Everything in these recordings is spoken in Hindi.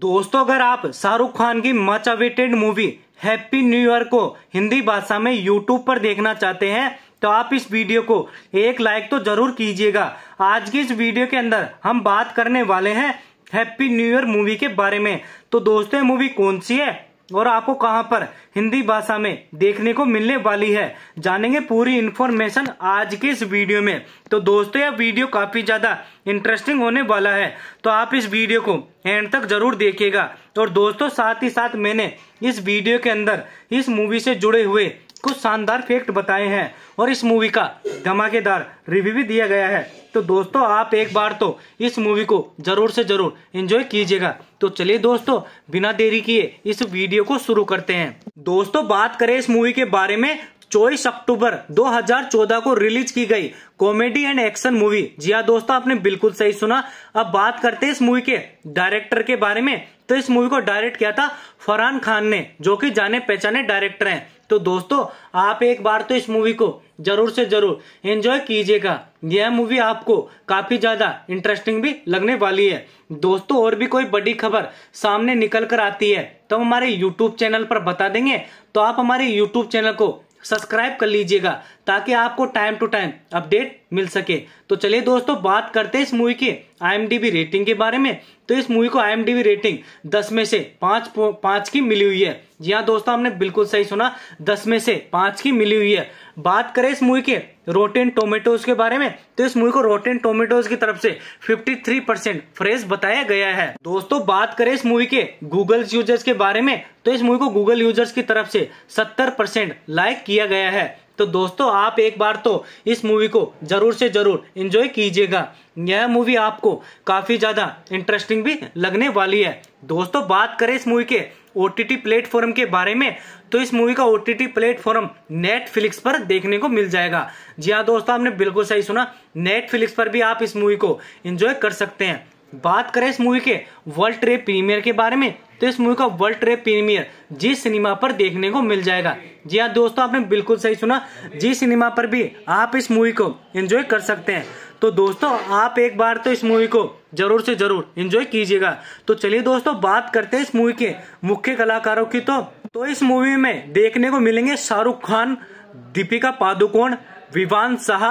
दोस्तों अगर आप शाहरुख खान की much awaited movie happy new year को हिंदी भाषा में यूट्यूब पर देखना चाहते हैं तो आप इस वीडियो को एक लाइक तो जरूर कीजिएगा आज की इस वीडियो के अंदर हम बात करने वाले हैं हैप्पी न्यू ईयर मूवी के बारे में तो दोस्तों मूवी कौन सी है और आपको कहां पर हिंदी भाषा में देखने को मिलने वाली है जानेंगे पूरी इन्फॉर्मेशन आज के इस वीडियो में तो दोस्तों यह वीडियो काफी ज्यादा इंटरेस्टिंग होने वाला है तो आप इस वीडियो को एंड तक जरूर देखिएगा और दोस्तों साथ ही साथ मैंने इस वीडियो के अंदर इस मूवी से जुड़े हुए कुछ शानदार फैक्ट बताए हैं और इस मूवी का धमाकेदार रिव्यू भी दिया गया है तो दोस्तों आप एक बार तो इस मूवी को जरूर से जरूर एंजॉय कीजिएगा तो चलिए दोस्तों बिना देरी किए इस वीडियो को शुरू करते हैं दोस्तों बात करें इस मूवी के बारे में चौबीस अक्टूबर 2014 को रिलीज की गई कॉमेडी एंड एक्शन मूवी जी हाँ दोस्तों आपने बिल्कुल सही सुना अब बात करते हैं इस मूवी के डायरेक्टर के बारे में तो इस मूवी को डायरेक्ट किया था फरहान खान ने जो कि जाने पहचाने डायरेक्टर हैं तो दोस्तों आप एक बार तो इस मूवी को जरूर से जरूर एंजॉय कीजिएगा यह मूवी आपको काफी ज्यादा इंटरेस्टिंग भी लगने वाली है दोस्तों और भी कोई बड़ी खबर सामने निकल कर आती है तो हमारे यूट्यूब चैनल पर बता देंगे तो आप हमारे यूट्यूब चैनल को सब्सक्राइब कर लीजिएगा ताकि आपको टाइम टू टाइम अपडेट मिल सके तो चलिए दोस्तों बात करते हैं इस मूवी के आईएमडीबी रेटिंग के बारे में तो इस मूवी को आईएमडीबी रेटिंग 10 में से 5 5 की मिली हुई है जी हाँ दोस्तों हमने बिल्कुल सही सुना 10 में से 5 की मिली हुई है बात करें इस मूवी के रोटेन टोमेटोज के बारे में तो इस मूवी को रोटेन टोमेटोज की तरफ से 53 परसेंट फ्रेश बताया गया है दोस्तों बात करें इस मूवी के गूगल यूजर्स के बारे में तो इस मूवी को गूगल यूजर्स की तरफ से 70 परसेंट लाइक किया गया है तो दोस्तों आप एक बार तो इस मूवी को जरूर से जरूर इंजॉय कीजिएगा यह मूवी आपको काफी ज्यादा इंटरेस्टिंग भी लगने वाली है दोस्तों बात करें इस मूवी के ओ प्लेटफॉर्म के बारे में तो इस मूवी का ओ प्लेटफॉर्म नेटफ्लिक्स पर देखने को मिल जाएगा जी हाँ दोस्तों आपने बिल्कुल सही सुना नेटफ्लिक्स पर भी आप इस मूवी को एंजॉय कर सकते हैं बात करें इस मूवी के वर्ल्ड ट्रेड प्रीमियर के बारे में तो इस मूवी का world trade premiere Zee cinema पर देखने को मिल जाएगा जी हाँ दोस्तों आपने बिल्कुल सही सुना जी सिनेमा पर भी आप इस मूवी को एंजॉय कर सकते हैं तो दोस्तों आप एक बार तो इस मूवी को जरूर से जरूर एंजॉय कीजिएगा तो चलिए दोस्तों बात करते हैं इस मूवी के मुख्य कलाकारों की तो तो इस मूवी में देखने को मिलेंगे शाहरुख खान दीपिका पादुकोण विवान शाह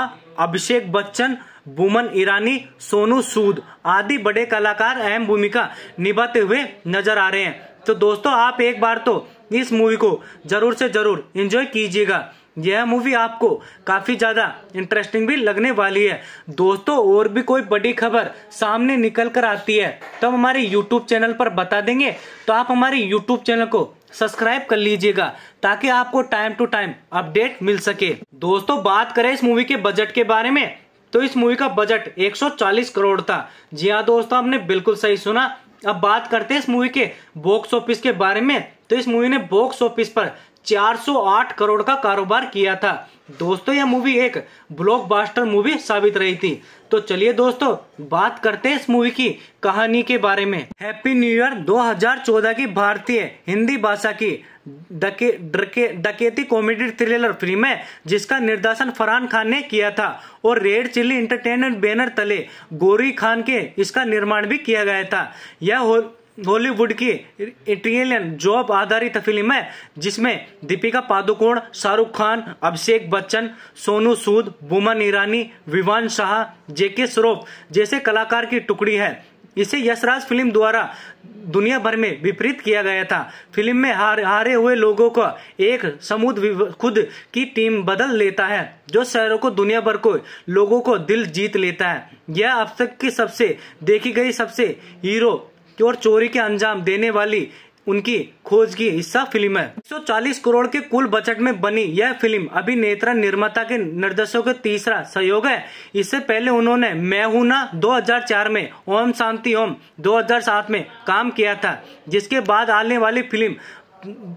अभिषेक बच्चन बुमन ईरानी सोनू सूद आदि बड़े कलाकार अहम भूमिका निभाते हुए नजर आ रहे हैं तो दोस्तों आप एक बार तो इस मूवी को जरूर से जरूर एंजॉय कीजिएगा यह मूवी आपको काफ़ी ज़्यादा इंटरेस्टिंग भी लगने वाली है दोस्तों और भी कोई बड़ी खबर सामने निकल कर आती है तो हम हमारे यूट्यूब चैनल पर बता देंगे तो आप हमारे यूट्यूब चैनल को सब्सक्राइब कर लीजिएगा ताकि आपको टाइम टू टाइम अपडेट मिल सके दोस्तों बात करें इस मूवी के बजट के बारे में तो इस मूवी का बजट 140 करोड़ था जी हाँ दोस्तों आपने बिल्कुल सही सुना अब बात करते हैं इस मूवी के बॉक्स ऑफिस के बारे में तो इस मूवी ने बॉक्स ऑफिस पर 408 करोड़ का कारोबार किया था दोस्तों यह मूवी एक ब्लॉकबस्टर मूवी साबित रही थी तो चलिए दोस्तों बात करते हैं इस मूवी की कहानी के बारे में हैप्पी न्यू ईयर 2014 की भारतीय हिंदी भाषा की डके, डके, डकेती कॉमेडी थ्रिलर फिल्म है जिसका निर्देशन फरहान खान ने किया था और रेड चिल्ली इंटरटेनमेंट बैनर तले गोरी खान के इसका निर्माण भी किया गया था यह बॉलीवुड की इटालियन जॉब आधारित फिल्म है जिसमें दीपिका पादुकोण शाहरुख खान अभिषेक बच्चन सोनू सूद बुमन ईरानी विवान शाह जेके श्रोफ जैसे कलाकार की टुकड़ी है इसे यशराज फिल्म द्वारा दुनिया भर में विपरीत किया गया था फिल्म में हार, हारे हुए लोगों को एक समूह खुद की टीम बदल लेता है जो शहरों को दुनिया भर को लोगों को दिल जीत लेता है यह अब तक की सबसे देखी गई सबसे हीरो और चोरी के अंजाम देने वाली उनकी खोज की हिस्सा फिल्म है 140 करोड़ के कुल बजट में बनी यह फिल्म अभिनेत्रा निर्माता के निर्देशों का तीसरा सहयोग है इससे पहले उन्होंने मैं हूं ना 2004 में ओम शांति ओम 2007 में काम किया था जिसके बाद आने वाली फिल्म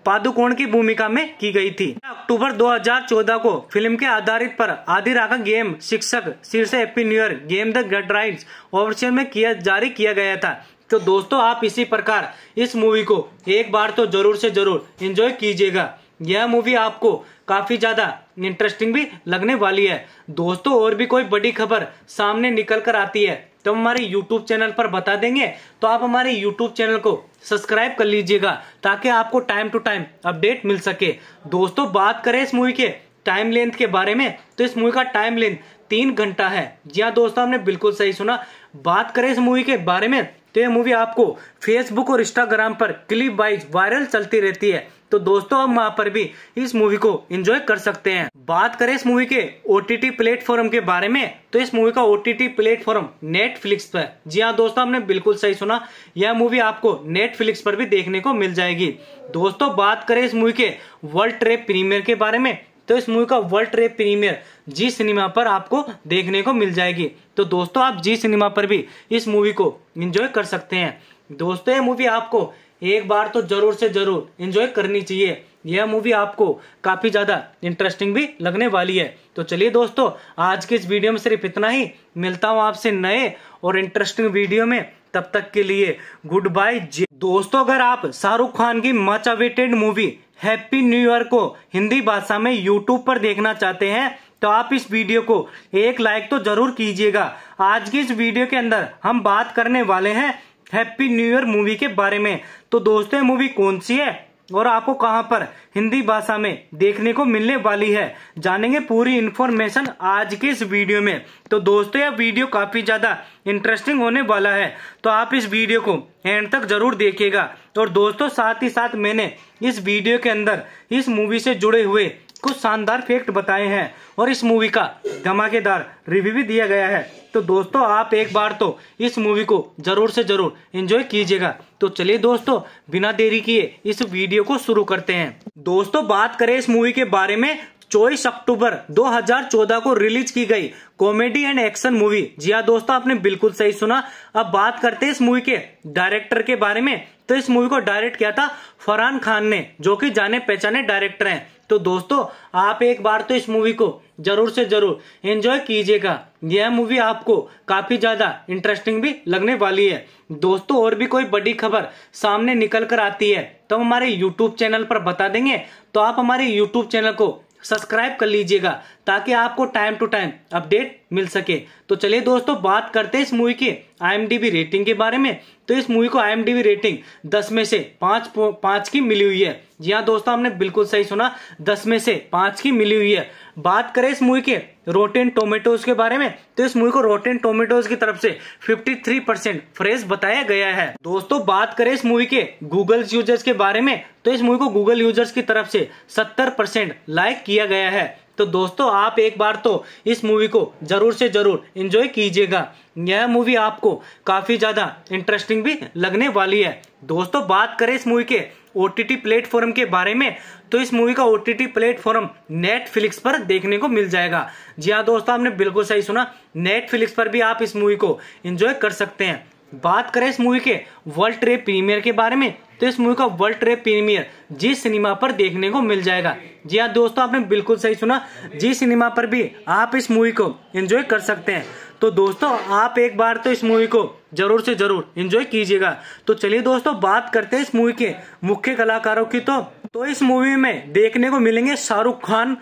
पादुकोण की भूमिका में की गई थी अक्टूबर 2014 को फिल्म के आधारित पर आधी का गेम शिक्षक शीर्ष AP new year game the great rides option में किया जारी किया गया था तो दोस्तों आप इसी प्रकार इस मूवी को एक बार तो जरूर से जरूर इंजॉय कीजिएगा यह मूवी आपको काफी ज्यादा इंटरेस्टिंग भी लगने वाली है दोस्तों और भी कोई बड़ी खबर सामने निकल कर आती है तो हमारे YouTube चैनल पर बता देंगे तो आप हमारे YouTube चैनल को सब्सक्राइब कर लीजिएगा ताकि आपको टाइम टू टाइम अपडेट मिल सके दोस्तों बात करें इस मूवी के टाइम लेंथ के बारे में तो इस मूवी का टाइम लेंथ तीन घंटा है जी हाँ दोस्तों हमने बिल्कुल सही सुना बात करें इस मूवी के बारे में तो ये मूवी आपको फेसबुक और इंस्टाग्राम पर क्लिप वाइज वायरल चलती रहती है तो दोस्तों हम वहाँ पर भी इस मूवी को एंजॉय कर सकते हैं बात करें इस मूवी के ओ टी प्लेटफॉर्म के बारे में तो इस मूवी का ओ टी प्लेटफॉर्म नेटफ्लिक्स पर जी हाँ दोस्तों हमने बिल्कुल सही सुना यह मूवी आपको नेटफ्लिक्स पर भी देखने को मिल जाएगी दोस्तों बात करें इस मूवी के वर्ल्ड ट्रेड प्रीमियर के बारे में तो इस मूवी का world trade premiere Zee cinema पर आपको देखने को मिल जाएगी तो दोस्तों आप जी सिनेमा पर भी इस मूवी को इंजॉय कर सकते हैं दोस्तों ये मूवी आपको एक बार तो जरूर से जरूर इंजॉय करनी चाहिए यह मूवी आपको काफी ज्यादा इंटरेस्टिंग भी लगने वाली है तो चलिए दोस्तों आज के इस वीडियो में सिर्फ इतना ही मिलता हूँ आपसे नए और इंटरेस्टिंग वीडियो में तब तक के लिए गुड बाय दोस्तों अगर आप शाहरुख खान की much awaited movie happy new year को हिंदी भाषा में यूट्यूब पर देखना चाहते हैं तो आप इस वीडियो को एक लाइक तो जरूर कीजिएगा आज की इस वीडियो के अंदर हम बात करने वाले हैं हैप्पी न्यू ईयर मूवी के बारे में तो दोस्तों मूवी कौन सी है और आपको कहां पर हिंदी भाषा में देखने को मिलने वाली है जानेंगे पूरी इन्फॉर्मेशन आज के इस वीडियो में तो दोस्तों यह वीडियो काफी ज्यादा इंटरेस्टिंग होने वाला है तो आप इस वीडियो को एंड तक जरूर देखिएगा और दोस्तों साथ ही साथ मैंने इस वीडियो के अंदर इस मूवी से जुड़े हुए कुछ शानदार फैक्ट बताए हैं और इस मूवी का धमाकेदार रिव्यू भी दिया गया है तो दोस्तों आप एक बार तो इस मूवी को जरूर से जरूर एंजॉय कीजिएगा तो चलिए दोस्तों बिना देरी किए इस वीडियो को शुरू करते हैं दोस्तों बात करें इस मूवी के बारे में चौबीस अक्टूबर 2014 को रिलीज की गई कॉमेडी एंड एक्शन मूवी जी हाँ दोस्तों आपने बिल्कुल सही सुना अब बात करते हैं इस मूवी के डायरेक्टर के बारे में तो इस मूवी को डायरेक्ट किया था फरहान खान ने जो कि जाने पहचाने डायरेक्टर हैं तो दोस्तों आप एक बार तो इस मूवी को जरूर से जरूर एंजॉय कीजिएगा यह मूवी आपको काफी ज्यादा इंटरेस्टिंग भी लगने वाली है दोस्तों और भी कोई बड़ी खबर सामने निकल कर आती है तो हमारे यूट्यूब चैनल पर बता देंगे तो आप हमारे यूट्यूब चैनल को सब्सक्राइब कर लीजिएगा ताकि आपको टाइम टू टाइम अपडेट मिल सके तो चलिए दोस्तों बात करते हैं इस मूवी की आई रेटिंग के बारे में तो इस मूवी को आई रेटिंग 10 में से 5 पांच की मिली हुई है जी हाँ दोस्तों आपने बिल्कुल सही सुना 10 में से 5 की मिली हुई है बात करें इस मूवी के रोटेन टोमेटोज के बारे में तो इस मूवी को रोटेन टोमेटोज की तरफ से 53 परसेंट फ्रेश बताया गया है दोस्तों बात करें इस मूवी के गूगल यूजर्स के बारे में तो इस मूवी को गूगल यूजर्स की तरफ से 70 परसेंट लाइक किया गया है तो दोस्तों आप एक बार तो इस मूवी को ज़रूर से ज़रूर इंजॉय कीजिएगा यह मूवी आपको काफ़ी ज़्यादा इंटरेस्टिंग भी लगने वाली है दोस्तों बात करें इस मूवी के ओ टी प्लेटफॉर्म के बारे में तो इस मूवी का ओ टी प्लेटफॉर्म नेटफ्लिक्स पर देखने को मिल जाएगा जी हाँ दोस्तों आपने बिल्कुल सही सुना नेटफ्लिक्स पर भी आप इस मूवी को एंजॉय कर सकते हैं बात करें इस मूवी के वर्ल्ड ट्रेड प्रीमियर के बारे में तो इस मूवी का world trade premiere Zee cinema पर देखने को मिल जाएगा जी हाँ दोस्तों आपने बिल्कुल सही सुना जी सिनेमा पर भी आप इस मूवी को एंजॉय कर सकते हैं तो दोस्तों आप एक बार तो इस मूवी को जरूर से जरूर एंजॉय कीजिएगा तो चलिए दोस्तों बात करते हैं इस मूवी के मुख्य कलाकारों की तो तो इस मूवी में देखने को मिलेंगे शाहरुख खान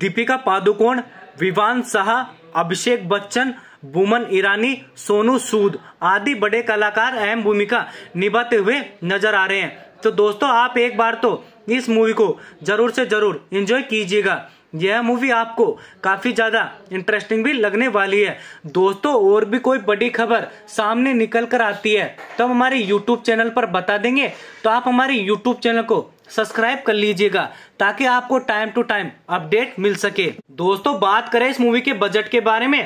दीपिका पादुकोण विवान शाह अभिषेक बच्चन बुमन ईरानी सोनू सूद आदि बड़े कलाकार अहम भूमिका निभाते हुए नजर आ रहे हैं तो दोस्तों आप एक बार तो इस मूवी को जरूर से जरूर एंजॉय कीजिएगा यह मूवी आपको काफ़ी ज़्यादा इंटरेस्टिंग भी लगने वाली है दोस्तों और भी कोई बड़ी खबर सामने निकल कर आती है तो हम हमारे यूट्यूब चैनल पर बता देंगे तो आप हमारे यूट्यूब चैनल को सब्सक्राइब कर लीजिएगा ताकि आपको टाइम टू टाइम अपडेट मिल सके दोस्तों बात करें इस मूवी के बजट के बारे में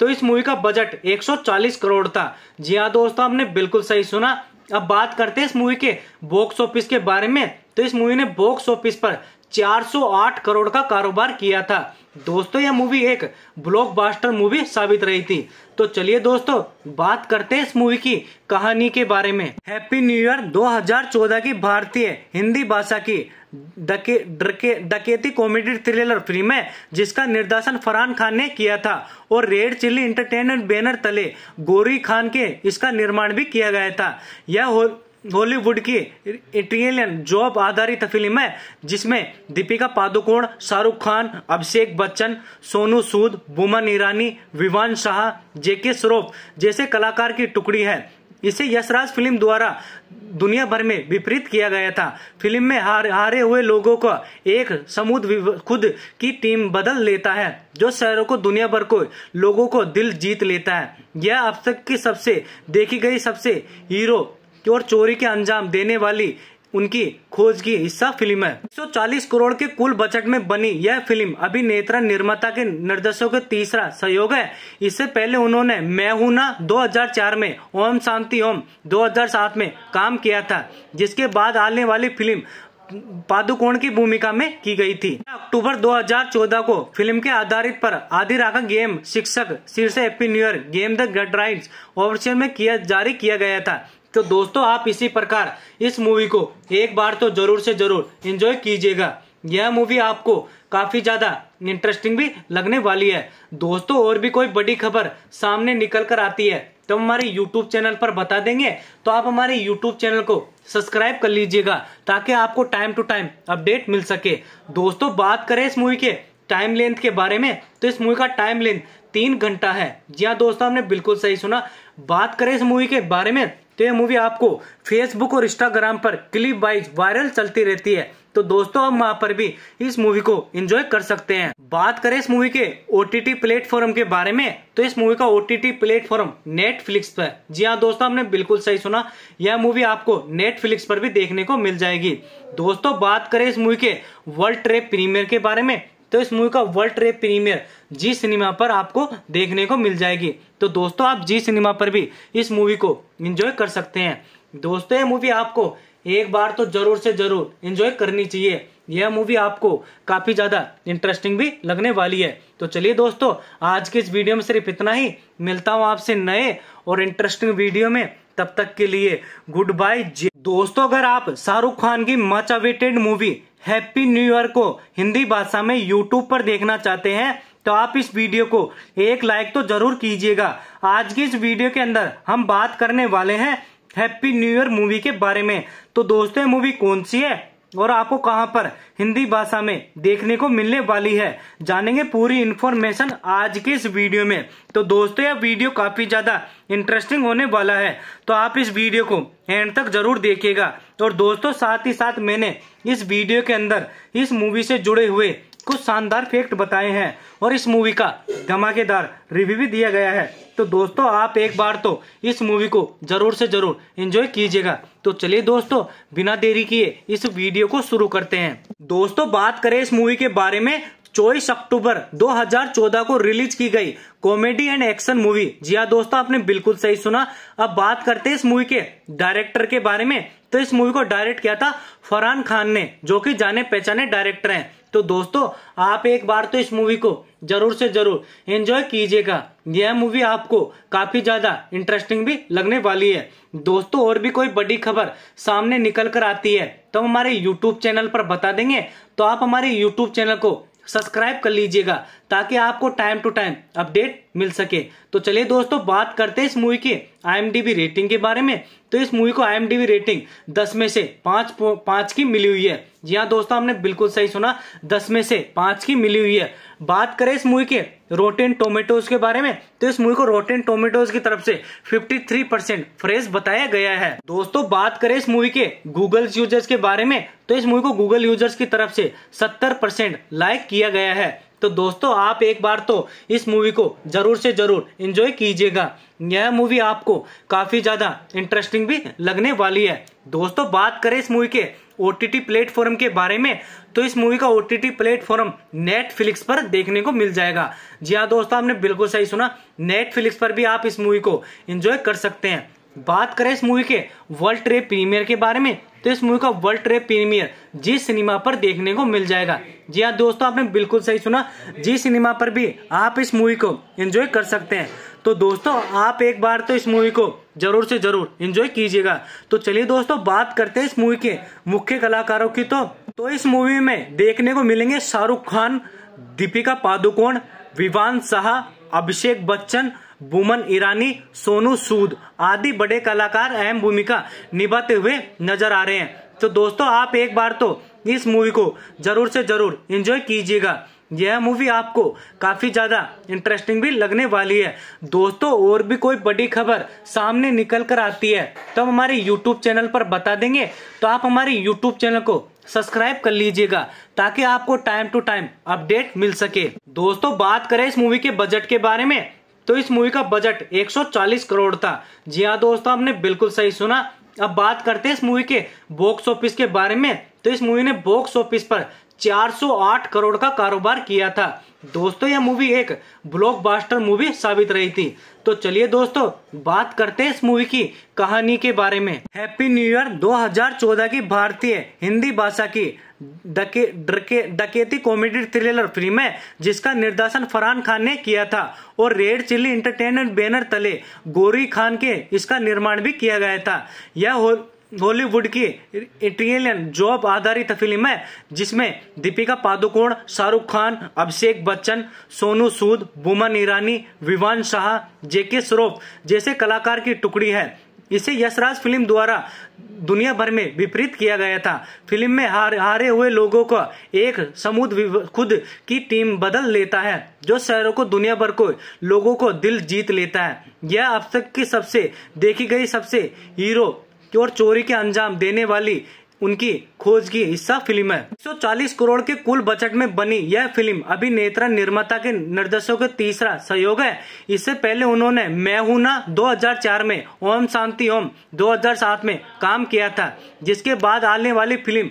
तो इस मूवी का बजट 140 करोड़ था जी हाँ दोस्तों आपने बिल्कुल सही सुना अब बात करते हैं इस मूवी के बॉक्स ऑफिस के बारे में तो इस मूवी ने बॉक्स ऑफिस पर 408 करोड़ का कारोबार किया था दोस्तों यह मूवी एक ब्लॉकबस्टर मूवी साबित रही थी तो चलिए दोस्तों बात करते हैं इस मूवी की कहानी के बारे में हैप्पी न्यू ईयर 2014 की भारतीय हिंदी भाषा की डके डके डकेती कॉमेडी थ्रिलर फिल्म है जिसका निर्देशन फरहान खान ने किया था और रेड चिल्ली इंटरटेनमेंट बैनर तले गोरी खान के इसका निर्माण भी किया गया था यह हो हॉलीवुड की इटालियन जॉब आधारित फिल्म है जिसमें दीपिका पादुकोण शाहरुख खान अभिषेक बच्चन सोनू सूद बुमन ईरानी विवान शाह जेके श्रोफ जैसे कलाकार की टुकड़ी है इसे यशराज फिल्म द्वारा दुनिया भर में विपरीत किया गया था फिल्म में हार, हारे हुए लोगों को एक समूह खुद की टीम बदल लेता है जो शहरों को दुनिया भर को लोगों को दिल जीत लेता है यह अब तक की सबसे देखी गई सबसे हीरो और चोरी के अंजाम देने वाली उनकी खोज की हिस्सा फिल्म है 140 करोड़ के कुल बजट में बनी यह फिल्म अभिनेत्रा निर्माता के निर्देशों का तीसरा सहयोग है इससे पहले उन्होंने मैं हूं ना 2004 में ओम शांति ओम 2007 में काम किया था जिसके बाद आने वाली फिल्म पादुकोण की भूमिका में की गई थी अक्टूबर 2014 को फिल्म के आधारित पर आदि राका गेम शिक्षक शीर्ष AP new year game the great rides option में किया जारी किया गया था तो दोस्तों आप इसी प्रकार इस मूवी को एक बार तो जरूर से जरूर एंजॉय कीजिएगा यह मूवी आपको काफी ज्यादा इंटरेस्टिंग भी लगने वाली है दोस्तों और भी कोई बड़ी खबर सामने निकल कर आती है तो हमारे YouTube चैनल पर बता देंगे तो आप हमारे YouTube चैनल को सब्सक्राइब कर लीजिएगा ताकि आपको टाइम टू टाइम अपडेट मिल सके दोस्तों बात करें इस मूवी के टाइम लेंथ के बारे में तो इस मूवी का टाइम लेंथ तीन घंटा है जी हाँ दोस्तों आपने बिल्कुल सही सुना बात करें इस मूवी के बारे में तो ये मूवी आपको फेसबुक और इंस्टाग्राम पर क्लिप वाइज वायरल चलती रहती है तो दोस्तों आप वहाँ पर भी इस मूवी को एंजॉय कर सकते हैं बात करें इस मूवी के ओ टी टी प्लेटफॉर्म के बारे में तो इस मूवी का O T T platform Netflix पर जी हाँ दोस्तों आपने बिल्कुल सही सुना यह मूवी आपको नेटफ्लिक्स पर भी देखने को मिल जाएगी दोस्तों बात करें इस मूवी के वर्ल्ड ट्रेड प्रीमियर के बारे में तो इस मूवी का world trade premiere Zee cinema पर आपको देखने को मिल जाएगी तो दोस्तों आप जी सिनेमा पर भी इस मूवी को इंजॉय कर सकते हैं दोस्तों ये मूवी आपको एक बार तो जरूर से जरूर इंजॉय करनी चाहिए यह मूवी आपको काफी ज्यादा इंटरेस्टिंग भी लगने वाली है तो चलिए दोस्तों आज के इस वीडियो में सिर्फ इतना ही मिलता हूँ आपसे नए और इंटरेस्टिंग वीडियो में तब तक के लिए गुड बाय दोस्तों अगर आप शाहरुख खान की much awaited movie happy new year को हिंदी भाषा में यूट्यूब पर देखना चाहते हैं तो आप इस वीडियो को एक लाइक तो जरूर कीजिएगा आज की इस वीडियो के अंदर हम बात करने वाले हैं हैप्पी न्यू ईयर मूवी के बारे में तो दोस्तों मूवी कौन सी है और आपको कहां पर हिंदी भाषा में देखने को मिलने वाली है जानेंगे पूरी इन्फॉर्मेशन आज के इस वीडियो में तो दोस्तों यह वीडियो काफी ज्यादा इंटरेस्टिंग होने वाला है तो आप इस वीडियो को एंड तक जरूर देखिएगा और दोस्तों साथ ही साथ मैंने इस वीडियो के अंदर इस मूवी से जुड़े हुए कुछ शानदार फैक्ट बताए हैं और इस मूवी का धमाकेदार रिव्यू भी दिया गया है तो दोस्तों आप एक बार तो इस मूवी को जरूर से जरूर एंजॉय कीजिएगा तो चलिए दोस्तों बिना देरी किए इस वीडियो को शुरू करते हैं दोस्तों बात करें इस मूवी के बारे में चौबीस अक्टूबर 2014 को रिलीज की गई कॉमेडी एंड एक्शन मूवी जी हाँ दोस्तों आपने बिल्कुल सही सुना अब बात करते हैं इस मूवी के डायरेक्टर के बारे में तो इस मूवी को डायरेक्ट किया था फरहान खान ने जो कि जाने पहचाने डायरेक्टर हैं तो दोस्तों आप एक बार तो इस मूवी को जरूर से जरूर एंजॉय कीजिएगा यह मूवी आपको काफी ज्यादा इंटरेस्टिंग भी लगने वाली है दोस्तों और भी कोई बड़ी खबर सामने निकल कर आती है तो हमारे यूट्यूब चैनल पर बता देंगे तो आप हमारे यूट्यूब चैनल को सब्सक्राइब कर लीजिएगा ताकि आपको टाइम टू टाइम अपडेट मिल सके तो चलिए दोस्तों बात करते हैं इस मूवी के आई रेटिंग के बारे में तो इस मूवी को आई रेटिंग दस में से पाँच पाँच की मिली हुई है जी हाँ दोस्तों हमने बिल्कुल सही सुना दस में से पाँच की मिली हुई है बात करें इस मूवी के रोटेन टोमेटोज के बारे में तो इस मूवी को रोटेन टोमेटोज की तरफ से 53 परसेंट फ्रेश बताया गया है दोस्तों बात करें इस मूवी के गूगल यूजर्स के बारे में तो इस मूवी को गूगल यूजर्स की तरफ से 70 परसेंट लाइक किया गया है तो दोस्तों आप एक बार तो इस मूवी को ज़रूर से ज़रूर इंजॉय कीजिएगा यह मूवी आपको काफ़ी ज़्यादा इंटरेस्टिंग भी लगने वाली है दोस्तों बात करें इस मूवी के ओ टी प्लेटफॉर्म के बारे में तो इस मूवी का ओ टी प्लेटफॉर्म नेटफ्लिक्स पर देखने को मिल जाएगा जी हाँ दोस्तों आपने बिल्कुल सही सुना नेटफ्लिक्स पर भी आप इस मूवी को एंजॉय कर सकते हैं बात करें इस मूवी के वर्ल्ड ट्रेड प्रीमियर के बारे में तो इस मूवी का world trade premiere Zee cinema पर देखने को मिल जाएगा जी हाँ दोस्तों आपने बिल्कुल सही सुना जी सिनेमा पर भी आप इस मूवी को एंजॉय कर सकते हैं तो दोस्तों आप एक बार तो इस मूवी को जरूर से जरूर एंजॉय कीजिएगा तो चलिए दोस्तों बात करते हैं इस मूवी के मुख्य कलाकारों की तो तो इस मूवी में देखने को मिलेंगे शाहरुख खान दीपिका पादुकोण विवान शाह अभिषेक बच्चन बुमन ईरानी सोनू सूद आदि बड़े कलाकार अहम भूमिका निभाते हुए नजर आ रहे हैं तो दोस्तों आप एक बार तो इस मूवी को जरूर से जरूर एंजॉय कीजिएगा यह मूवी आपको काफ़ी ज़्यादा इंटरेस्टिंग भी लगने वाली है दोस्तों और भी कोई बड़ी खबर सामने निकल कर आती है तो हम हमारे YouTube चैनल पर बता देंगे तो आप हमारे YouTube चैनल को सब्सक्राइब कर लीजिएगा ताकि आपको टाइम टू टाइम अपडेट मिल सके दोस्तों बात करें इस मूवी के बजट के बारे में तो इस मूवी का बजट 140 करोड़ था जी हाँ दोस्तों आपने बिल्कुल सही सुना अब बात करते हैं इस मूवी के बॉक्स ऑफिस के बारे में तो इस मूवी ने बॉक्स ऑफिस पर 408 करोड़ का कारोबार किया था दोस्तों यह मूवी एक ब्लॉकबस्टर मूवी साबित रही थी तो चलिए दोस्तों बात करते हैं इस मूवी की कहानी के बारे में हैप्पी न्यू ईयर 2014 की भारतीय हिंदी भाषा की डके डके डकेती कॉमेडी थ्रिलर फिल्म है जिसका निर्देशन फरहान खान ने किया था और रेड चिल्ली इंटरटेनमेंट बैनर तले गोरी खान के इसका निर्माण भी किया गया था यह हॉलीवुड की इटालियन जॉब आधारित फिल्म है जिसमें दीपिका पादुकोण शाहरुख खान अभिषेक बच्चन सोनू सूद बुमन ईरानी विवान शाह जेके श्रोफ जैसे कलाकार की टुकड़ी है इसे यशराज फिल्म द्वारा दुनिया भर में विपरीत किया गया था फिल्म में हार, हारे हुए लोगों का एक समूह खुद की टीम बदल लेता है जो शहरों को दुनिया भर को लोगों को दिल जीत लेता है यह अब तक की सबसे देखी गई सबसे हीरो और चोरी के अंजाम देने वाली उनकी खोज की हिस्सा फिल्म है 140 करोड़ के कुल बजट में बनी यह फिल्म नेत्रा निर्माता के निर्देशों का तीसरा सहयोग है इससे पहले उन्होंने मैं हूं ना 2004 में ओम शांति ओम 2007 में काम किया था जिसके बाद आने वाली फिल्म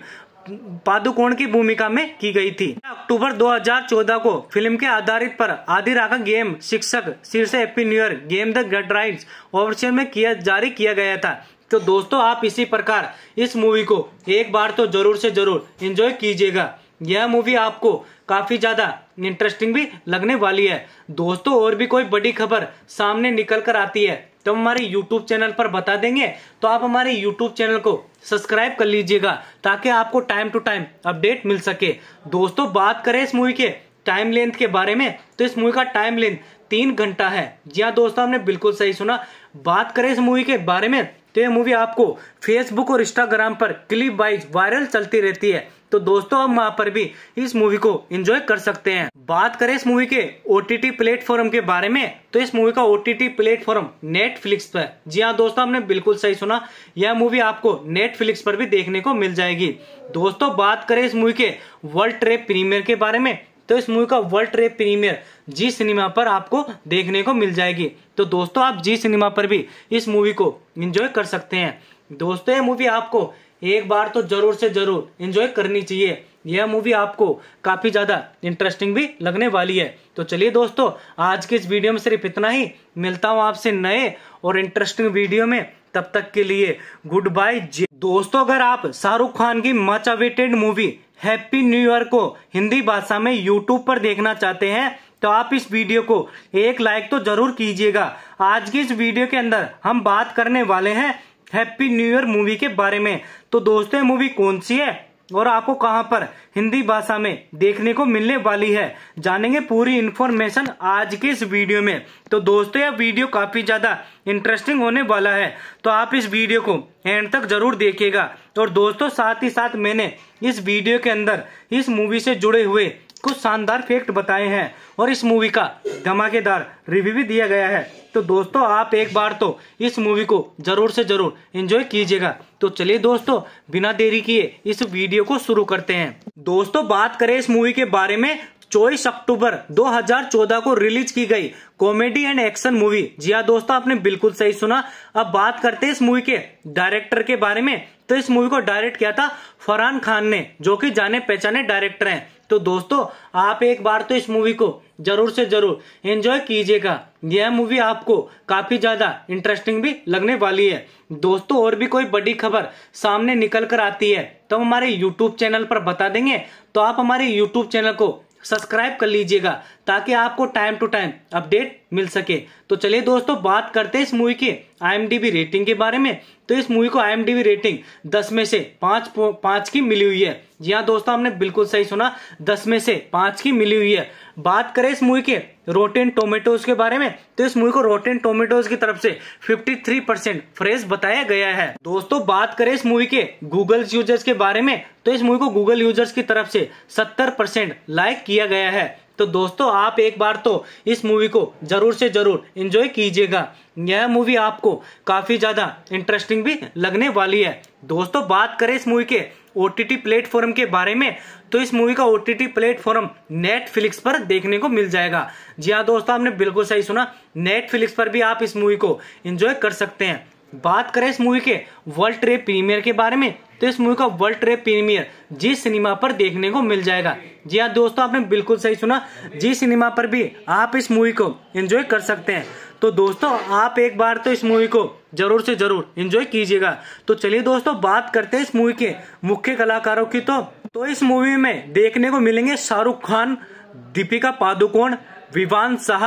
पादुकोण की भूमिका में की गई थी अक्टूबर 2014 को फिल्म के आधारित पर आधी राका गेम शिक्षक शीर्ष एपी न्यूयर गेम द गट राइट्स ऑप्शन में किया जारी किया गया था तो दोस्तों आप इसी प्रकार इस मूवी को एक बार तो जरूर से जरूर इंजॉय कीजिएगा यह मूवी आपको काफी ज्यादा इंटरेस्टिंग भी लगने वाली है दोस्तों और भी कोई बड़ी खबर सामने निकल कर आती है तो हमारे YouTube चैनल पर बता देंगे तो आप हमारे YouTube चैनल को सब्सक्राइब कर लीजिएगा ताकि आपको टाइम टू टाइम अपडेट मिल सके दोस्तों बात करें इस मूवी के टाइम लेंथ के बारे में तो इस मूवी का टाइम लेंथ तीन घंटा है जी हाँ दोस्तों हमने बिल्कुल सही सुना बात करें इस मूवी के बारे में तो ये मूवी आपको फेसबुक और इंस्टाग्राम पर क्लिप वाइज वायरल चलती रहती है तो दोस्तों आप वहाँ पर भी इस मूवी को एंजॉय कर सकते हैं बात करें इस मूवी के ओ टी प्लेटफॉर्म के बारे में तो इस मूवी का ओ टी प्लेटफॉर्म नेटफ्लिक्स पर जी हाँ दोस्तों आपने बिल्कुल सही सुना यह मूवी आपको नेटफ्लिक्स पर भी देखने को मिल जाएगी दोस्तों बात करें इस मूवी के वर्ल्ड ट्रेप प्रीमियर के बारे में तो इस मूवी का world trade premiere Zee cinema पर आपको देखने को मिल जाएगी तो दोस्तों आप जी सिनेमा पर भी इस मूवी को इंजॉय कर सकते हैं दोस्तों ये मूवी आपको एक बार तो जरूर से जरूर इंजॉय करनी चाहिए यह मूवी आपको काफी ज्यादा इंटरेस्टिंग भी लगने वाली है तो चलिए दोस्तों आज के इस वीडियो में सिर्फ इतना ही मिलता हूँ आपसे नए और इंटरेस्टिंग वीडियो में तब तक के लिए गुड बाय दोस्तों अगर आप शाहरुख खान की much awaited movie happy new year को हिंदी भाषा में यूट्यूब पर देखना चाहते हैं तो आप इस वीडियो को एक लाइक तो जरूर कीजिएगा आज की इस वीडियो के अंदर हम बात करने वाले हैं हैप्पी न्यू ईयर मूवी के बारे में तो दोस्तों मूवी कौन सी है और आपको कहां पर हिंदी भाषा में देखने को मिलने वाली है जानेंगे पूरी इन्फॉर्मेशन आज के इस वीडियो में तो दोस्तों यह वीडियो काफी ज्यादा इंटरेस्टिंग होने वाला है तो आप इस वीडियो को एंड तक जरूर देखिएगा और दोस्तों साथ ही साथ मैंने इस वीडियो के अंदर इस मूवी से जुड़े हुए कुछ शानदार फैक्ट बताए हैं और इस मूवी का धमाकेदार रिव्यू भी दिया गया है तो दोस्तों आप एक बार तो इस मूवी को जरूर से जरूर एंजॉय कीजिएगा तो चलिए दोस्तों बिना देरी किए इस वीडियो को शुरू करते हैं दोस्तों बात करें इस मूवी के बारे में चौबीस अक्टूबर 2014 को रिलीज की गई कॉमेडी एंड एक्शन मूवी जी हाँ दोस्तों आपने बिल्कुल सही सुना अब बात करते हैं इस मूवी के डायरेक्टर के बारे में तो इस मूवी को डायरेक्ट किया था फरहान खान ने जो कि जाने पहचाने डायरेक्टर हैं तो दोस्तों आप एक बार तो इस मूवी को जरूर से जरूर एंजॉय कीजिएगा यह मूवी आपको काफी ज्यादा इंटरेस्टिंग भी लगने वाली है दोस्तों और भी कोई बड़ी खबर सामने निकल कर आती है तो हमारे यूट्यूब चैनल पर बता देंगे तो आप हमारे यूट्यूब चैनल को सब्सक्राइब कर लीजिएगा ताकि आपको टाइम टू टाइम अपडेट मिल सके तो चलिए दोस्तों बात करते हैं इस मूवी के आईएमडीबी रेटिंग के बारे में तो इस मूवी को आईएमडीबी रेटिंग 10 में से 5 पांच की मिली हुई है जी हाँ दोस्तों हमने बिल्कुल सही सुना 10 में से 5 की मिली हुई है बात करें इस मूवी के रोटेन टोमेटोज के बारे में तो इस मूवी को रोटेन टोमेटोज की तरफ से 53 परसेंट फ्रेश बताया गया है दोस्तों बात करें इस मूवी के गूगल यूजर्स के बारे में तो इस मूवी को गूगल यूजर्स की तरफ से 70 परसेंट लाइक किया गया है तो दोस्तों आप एक बार तो इस मूवी को जरूर से जरूर इंजॉय कीजिएगा यह मूवी आपको काफी ज्यादा इंटरेस्टिंग भी लगने वाली है दोस्तों बात करें इस मूवी के ओ प्लेटफॉर्म के बारे में तो इस मूवी का ओ टी प्लेटफॉर्म नेटफ्लिक्स पर देखने को मिल जाएगा जी हाँ दोस्तों आपने बिल्कुल सही सुना नेटफ्लिक्स पर भी आप इस मूवी को एंजॉय कर सकते हैं बात करें इस मूवी के वर्ल्ड ट्रेड प्रीमियर के बारे में तो इस मूवी का वर्ल्ड ट्रेड प्रीमियर जिस सिनेमा पर देखने को मिल जाएगा जी हाँ दोस्तों आपने बिल्कुल सही सुना जिस सिनेमा पर भी आप इस मूवी को एंजॉय कर सकते हैं तो दोस्तों आप एक बार तो इस मूवी को जरूर से जरूर एंजॉय कीजिएगा तो चलिए दोस्तों बात करते हैं इस मूवी के मुख्य कलाकारों की तो तो इस मूवी में देखने को मिलेंगे शाहरुख खान दीपिका पादुकोण विवान शाह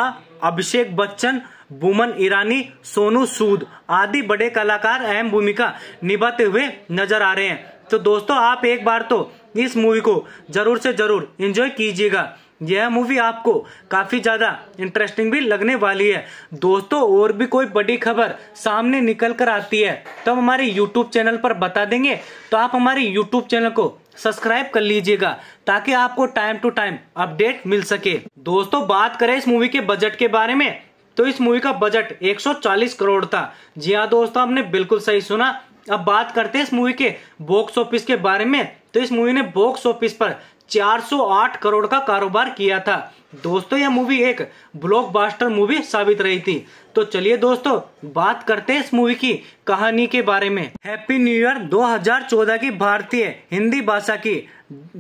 अभिषेक बच्चन बुमन ईरानी सोनू सूद आदि बड़े कलाकार अहम भूमिका निभाते हुए नजर आ रहे हैं तो दोस्तों आप एक बार तो इस मूवी को जरूर से जरूर एंजॉय कीजिएगा यह मूवी आपको काफ़ी ज़्यादा इंटरेस्टिंग भी लगने वाली है दोस्तों और भी कोई बड़ी खबर सामने निकल कर आती है तब तो हम हमारे यूट्यूब चैनल पर बता देंगे तो आप हमारे यूट्यूब चैनल को सब्सक्राइब कर लीजिएगा ताकि आपको टाइम टू टाइम अपडेट मिल सके दोस्तों बात करें इस मूवी के बजट के बारे में तो इस मूवी का बजट 140 करोड़ था जी हाँ दोस्तों आपने बिल्कुल सही सुना अब बात करते हैं इस मूवी के बॉक्स ऑफिस के बारे में तो इस मूवी ने बॉक्स ऑफिस पर 408 करोड़ का कारोबार किया था दोस्तों यह मूवी एक ब्लॉकबस्टर मूवी साबित रही थी तो चलिए दोस्तों बात करते हैं इस मूवी की कहानी के बारे में हैप्पी न्यू ईयर 2014 की भारतीय हिंदी भाषा की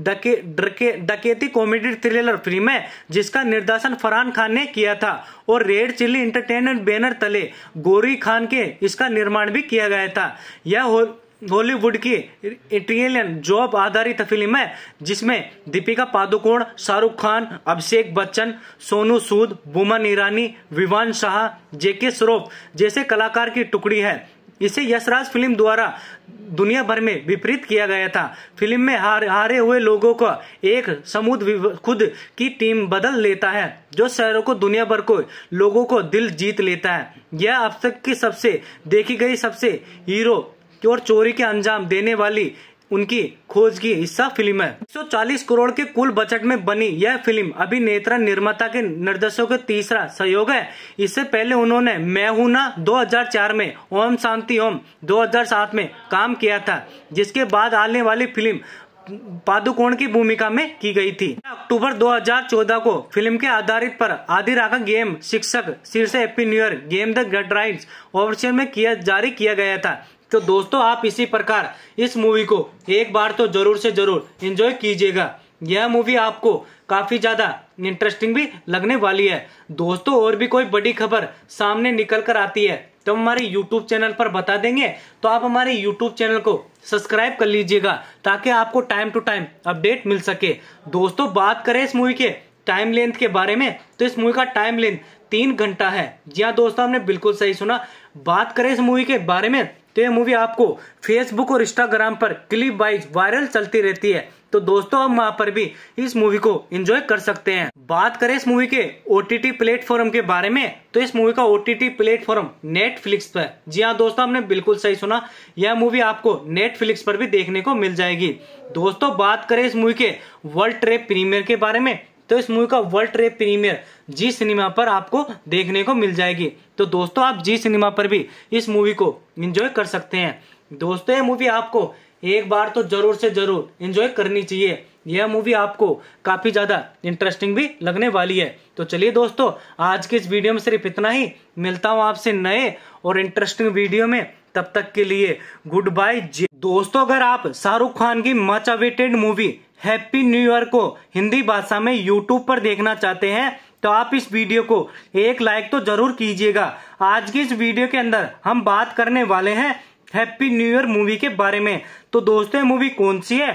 डके डके डकेती कॉमेडी थ्रिलर फिल्म है जिसका निर्देशन फरहान खान ने किया था और रेड चिल्ली इंटरटेनमेंट बैनर तले गोरी खान के इसका निर्माण भी किया गया था यह हॉलीवुड की इटालियन जॉब आधारित फिल्म है जिसमें दीपिका पादुकोण शाहरुख खान अभिषेक बच्चन सोनू सूद बुमन ईरानी विवान शाह जेके श्रोफ जैसे कलाकार की टुकड़ी है इसे यशराज फिल्म द्वारा दुनिया भर में विपरीत किया गया था फिल्म में हार, हारे हुए लोगों को एक समूह खुद की टीम बदल लेता है जो शहरों को दुनिया भर को लोगों को दिल जीत लेता है यह अब तक की सबसे देखी गई सबसे हीरो और चोरी के अंजाम देने वाली उनकी खोज की हिस्सा फिल्म है 140 करोड़ के कुल बजट में बनी यह फिल्म नेत्रा निर्माता के निर्देशों का तीसरा सहयोग है इससे पहले उन्होंने मैं हूं ना 2004 में ओम शांति ओम 2007 में काम किया था जिसके बाद आने वाली फिल्म पादुकोण की भूमिका में की गई थी अक्टूबर 2014 को फिल्म के आधारित पर आधी राखा गेम शिक्षक शीर्ष happy game the great right option में किया जारी किया गया था तो दोस्तों आप इसी प्रकार इस मूवी को एक बार तो जरूर से जरूर एंजॉय कीजिएगा यह मूवी आपको काफी ज्यादा इंटरेस्टिंग भी लगने वाली है दोस्तों और भी कोई बड़ी खबर सामने निकल कर आती है तो हमारे YouTube चैनल पर बता देंगे तो आप हमारे YouTube चैनल को सब्सक्राइब कर लीजिएगा ताकि आपको टाइम टू टाइम अपडेट मिल सके दोस्तों बात करें इस मूवी के टाइम लेंथ के बारे में तो इस मूवी का टाइम लेंथ तीन घंटा है जी हाँ दोस्तों हमने बिल्कुल सही सुना बात करें इस मूवी के बारे में तो ये मूवी आपको फेसबुक और इंस्टाग्राम पर क्लिप वाइज वायरल चलती रहती है तो दोस्तों आप वहाँ पर भी इस मूवी को एंजॉय कर सकते हैं बात करें इस मूवी के ओ टी प्लेटफॉर्म के बारे में तो इस मूवी का ओ टी प्लेटफॉर्म नेटफ्लिक्स पर जी हाँ दोस्तों आपने बिल्कुल सही सुना यह मूवी आपको नेटफ्लिक्स पर भी देखने को मिल जाएगी दोस्तों बात करें इस मूवी के वर्ल्ड ट्रेप प्रीमियर के बारे में तो इस मूवी का world trap premiere Zee cinema पर आपको देखने को मिल जाएगी तो दोस्तों आप जी सिनेमा पर भी इस मूवी को इंजॉय कर सकते हैं दोस्तों ये मूवी आपको एक बार तो जरूर से जरूर इंजॉय करनी चाहिए यह मूवी आपको काफी ज्यादा इंटरेस्टिंग भी लगने वाली है तो चलिए दोस्तों आज के इस वीडियो में सिर्फ इतना ही मिलता हूँ आपसे नए और इंटरेस्टिंग वीडियो में तब तक के लिए गुड बाय दोस्तों अगर आप शाहरुख खान की much awaited movie happy new year को हिंदी भाषा में यूट्यूब पर देखना चाहते हैं तो आप इस वीडियो को एक लाइक तो जरूर कीजिएगा आज की इस वीडियो के अंदर हम बात करने वाले हैं हैप्पी न्यू ईयर मूवी के बारे में तो दोस्तों ये मूवी कौन सी है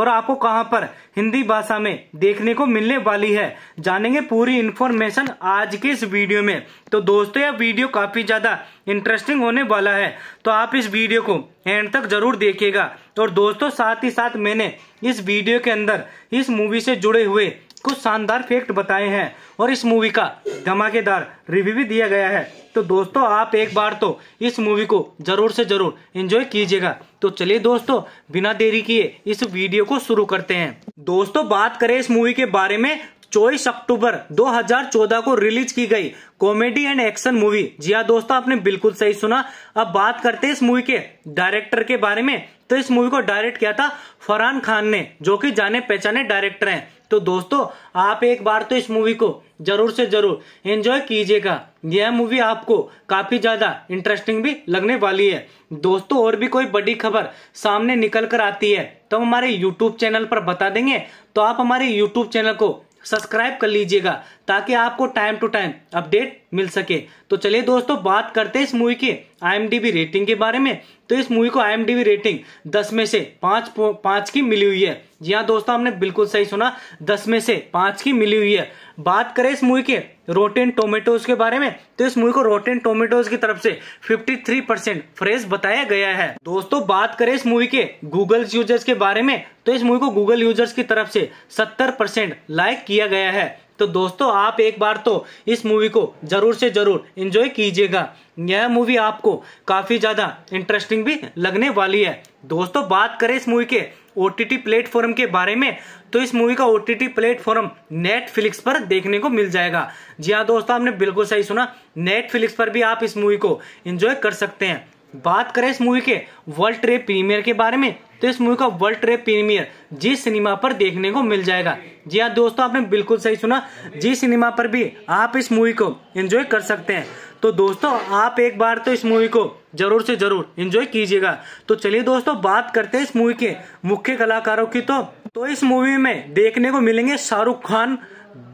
और आपको कहां पर हिंदी भाषा में देखने को मिलने वाली है जानेंगे पूरी इन्फॉर्मेशन आज के इस वीडियो में तो दोस्तों यह वीडियो काफी ज्यादा इंटरेस्टिंग होने वाला है तो आप इस वीडियो को एंड तक जरूर देखिएगा और दोस्तों साथ ही साथ मैंने इस वीडियो के अंदर इस मूवी से जुड़े हुए कुछ शानदार फैक्ट बताए हैं और इस मूवी का धमाकेदार रिव्यू भी दिया गया है तो दोस्तों आप एक बार तो इस मूवी को जरूर से जरूर एंजॉय कीजिएगा तो चलिए दोस्तों बिना देरी किए इस वीडियो को शुरू करते हैं दोस्तों बात करें इस मूवी के बारे में चौबीस अक्टूबर 2014 को रिलीज की गई कॉमेडी एंड एक्शन मूवी जी हाँ दोस्तों आपने बिल्कुल सही सुना अब बात करते हैं इस मूवी के डायरेक्टर के बारे में तो इस मूवी को डायरेक्ट किया था फरहान खान ने जो कि जाने पहचाने डायरेक्टर हैं तो दोस्तों आप एक बार तो इस मूवी को जरूर से जरूर एंजॉय कीजिएगा यह मूवी आपको काफी ज्यादा इंटरेस्टिंग भी लगने वाली है दोस्तों और भी कोई बड़ी खबर सामने निकल कर आती है तो हमारे यूट्यूब चैनल पर बता देंगे तो आप हमारे यूट्यूब चैनल को सब्सक्राइब कर लीजिएगा ताकि आपको टाइम टू टाइम अपडेट मिल सके तो चलिए दोस्तों बात करते हैं इस मूवी के आई रेटिंग के बारे में तो इस मूवी को आई रेटिंग दस में से पाँच पाँच की मिली हुई है जी हाँ दोस्तों आपने बिल्कुल सही सुना दस में से पाँच की मिली हुई है बात करें इस मूवी के रोटेन टोमेटोज के बारे में तो इस मूवी को रोटेन टोमेटोज की तरफ से 53 परसेंट फ्रेश बताया गया है दोस्तों बात करें इस मूवी के गूगल यूजर्स के बारे में तो इस मूवी को गूगल यूजर्स की तरफ से 70 परसेंट लाइक किया गया है तो दोस्तों आप एक बार तो इस मूवी को जरूर से जरूर इंजॉय कीजिएगा यह मूवी आपको काफी ज्यादा इंटरेस्टिंग भी लगने वाली है दोस्तों बात करें इस मूवी के ओ प्लेटफॉर्म के बारे में तो इस मूवी का ओ प्लेटफॉर्म नेटफ्लिक्स पर देखने को मिल जाएगा जी हाँ दोस्तों आपने बिल्कुल सही सुना नेटफ्लिक्स पर भी आप इस मूवी को एंजॉय कर सकते हैं बात करें इस मूवी के वर्ल्ड ट्रेड प्रीमियर के बारे में तो इस मूवी का world trade premiere Zee cinema पर देखने को मिल जाएगा जी हाँ दोस्तों आपने बिल्कुल सही सुना जी सिनेमा पर भी आप इस मूवी को एंजॉय कर सकते हैं तो दोस्तों आप एक बार तो इस मूवी को जरूर से जरूर एंजॉय कीजिएगा तो चलिए दोस्तों बात करते हैं इस मूवी के मुख्य कलाकारों की तो तो इस मूवी में देखने को मिलेंगे शाहरुख खान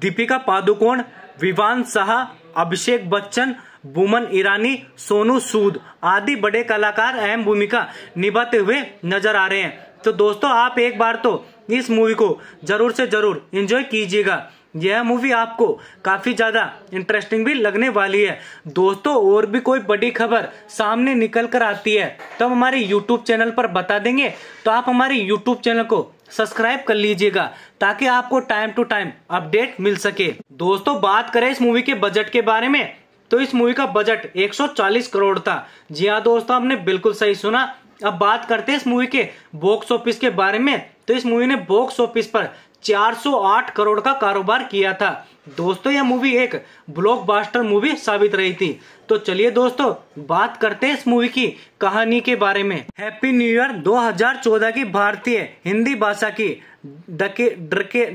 दीपिका पादुकोण विवान शाह अभिषेक बच्चन बुमन ईरानी सोनू सूद आदि बड़े कलाकार अहम भूमिका निभाते हुए नजर आ रहे हैं तो दोस्तों आप एक बार तो इस मूवी को जरूर से जरूर एंजॉय कीजिएगा यह मूवी आपको काफ़ी ज़्यादा इंटरेस्टिंग भी लगने वाली है दोस्तों और भी कोई बड़ी खबर सामने निकल कर आती है तो हम हमारे यूट्यूब चैनल पर बता देंगे तो आप हमारे यूट्यूब चैनल को सब्सक्राइब कर लीजिएगा ताकि आपको टाइम टू टाइम अपडेट मिल सके दोस्तों बात करें इस मूवी के बजट के बारे में तो इस मूवी का बजट 140 करोड़ था जी हाँ दोस्तों आपने बिल्कुल सही सुना अब बात करते हैं इस मूवी के बॉक्स ऑफिस के बारे में तो इस मूवी ने बॉक्स ऑफिस पर 408 करोड़ का कारोबार किया था दोस्तों यह मूवी एक ब्लॉकबस्टर मूवी साबित रही थी तो चलिए दोस्तों बात करते हैं इस मूवी की कहानी के बारे में हैप्पी न्यू ईयर 2014 की भारतीय हिंदी भाषा की डके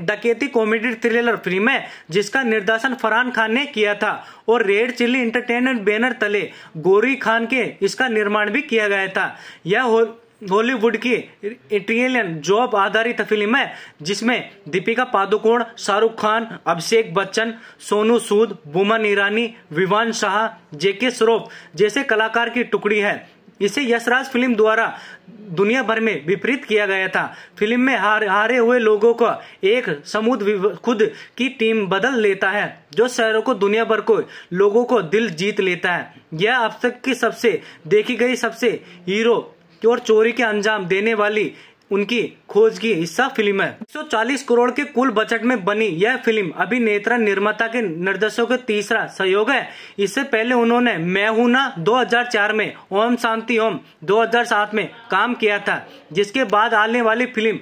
डकेती कॉमेडी थ्रिलर फिल्म है जिसका निर्देशन फरहान खान ने किया था और रेड चिल्ली इंटरटेनमेंट बैनर तले गोरी खान के इसका निर्माण भी किया गया था यह हॉलीवुड की इटालियन जॉब आधारित फिल्म है जिसमें दीपिका पादुकोण शाहरुख खान अभिषेक बच्चन सोनू सूद बुमन ईरानी विवान शाह जेके श्रोफ जैसे कलाकार की टुकड़ी है इसे यशराज फिल्म द्वारा दुनिया भर में विपरीत किया गया था फिल्म में हार, हारे हुए लोगों को एक समूह खुद की टीम बदल लेता है जो शहरों को दुनिया भर को लोगों को दिल जीत लेता है यह अब तक की सबसे देखी गई सबसे हीरो और चोरी के अंजाम देने वाली उनकी खोज की हिस्सा फिल्म है 140 करोड़ के कुल बजट में बनी यह फिल्म नेत्रा निर्माता के निर्देशों के तीसरा सहयोग है इससे पहले उन्होंने मैं हूं ना 2004 में ओम शांति ओम 2007 में काम किया था जिसके बाद आने वाली फिल्म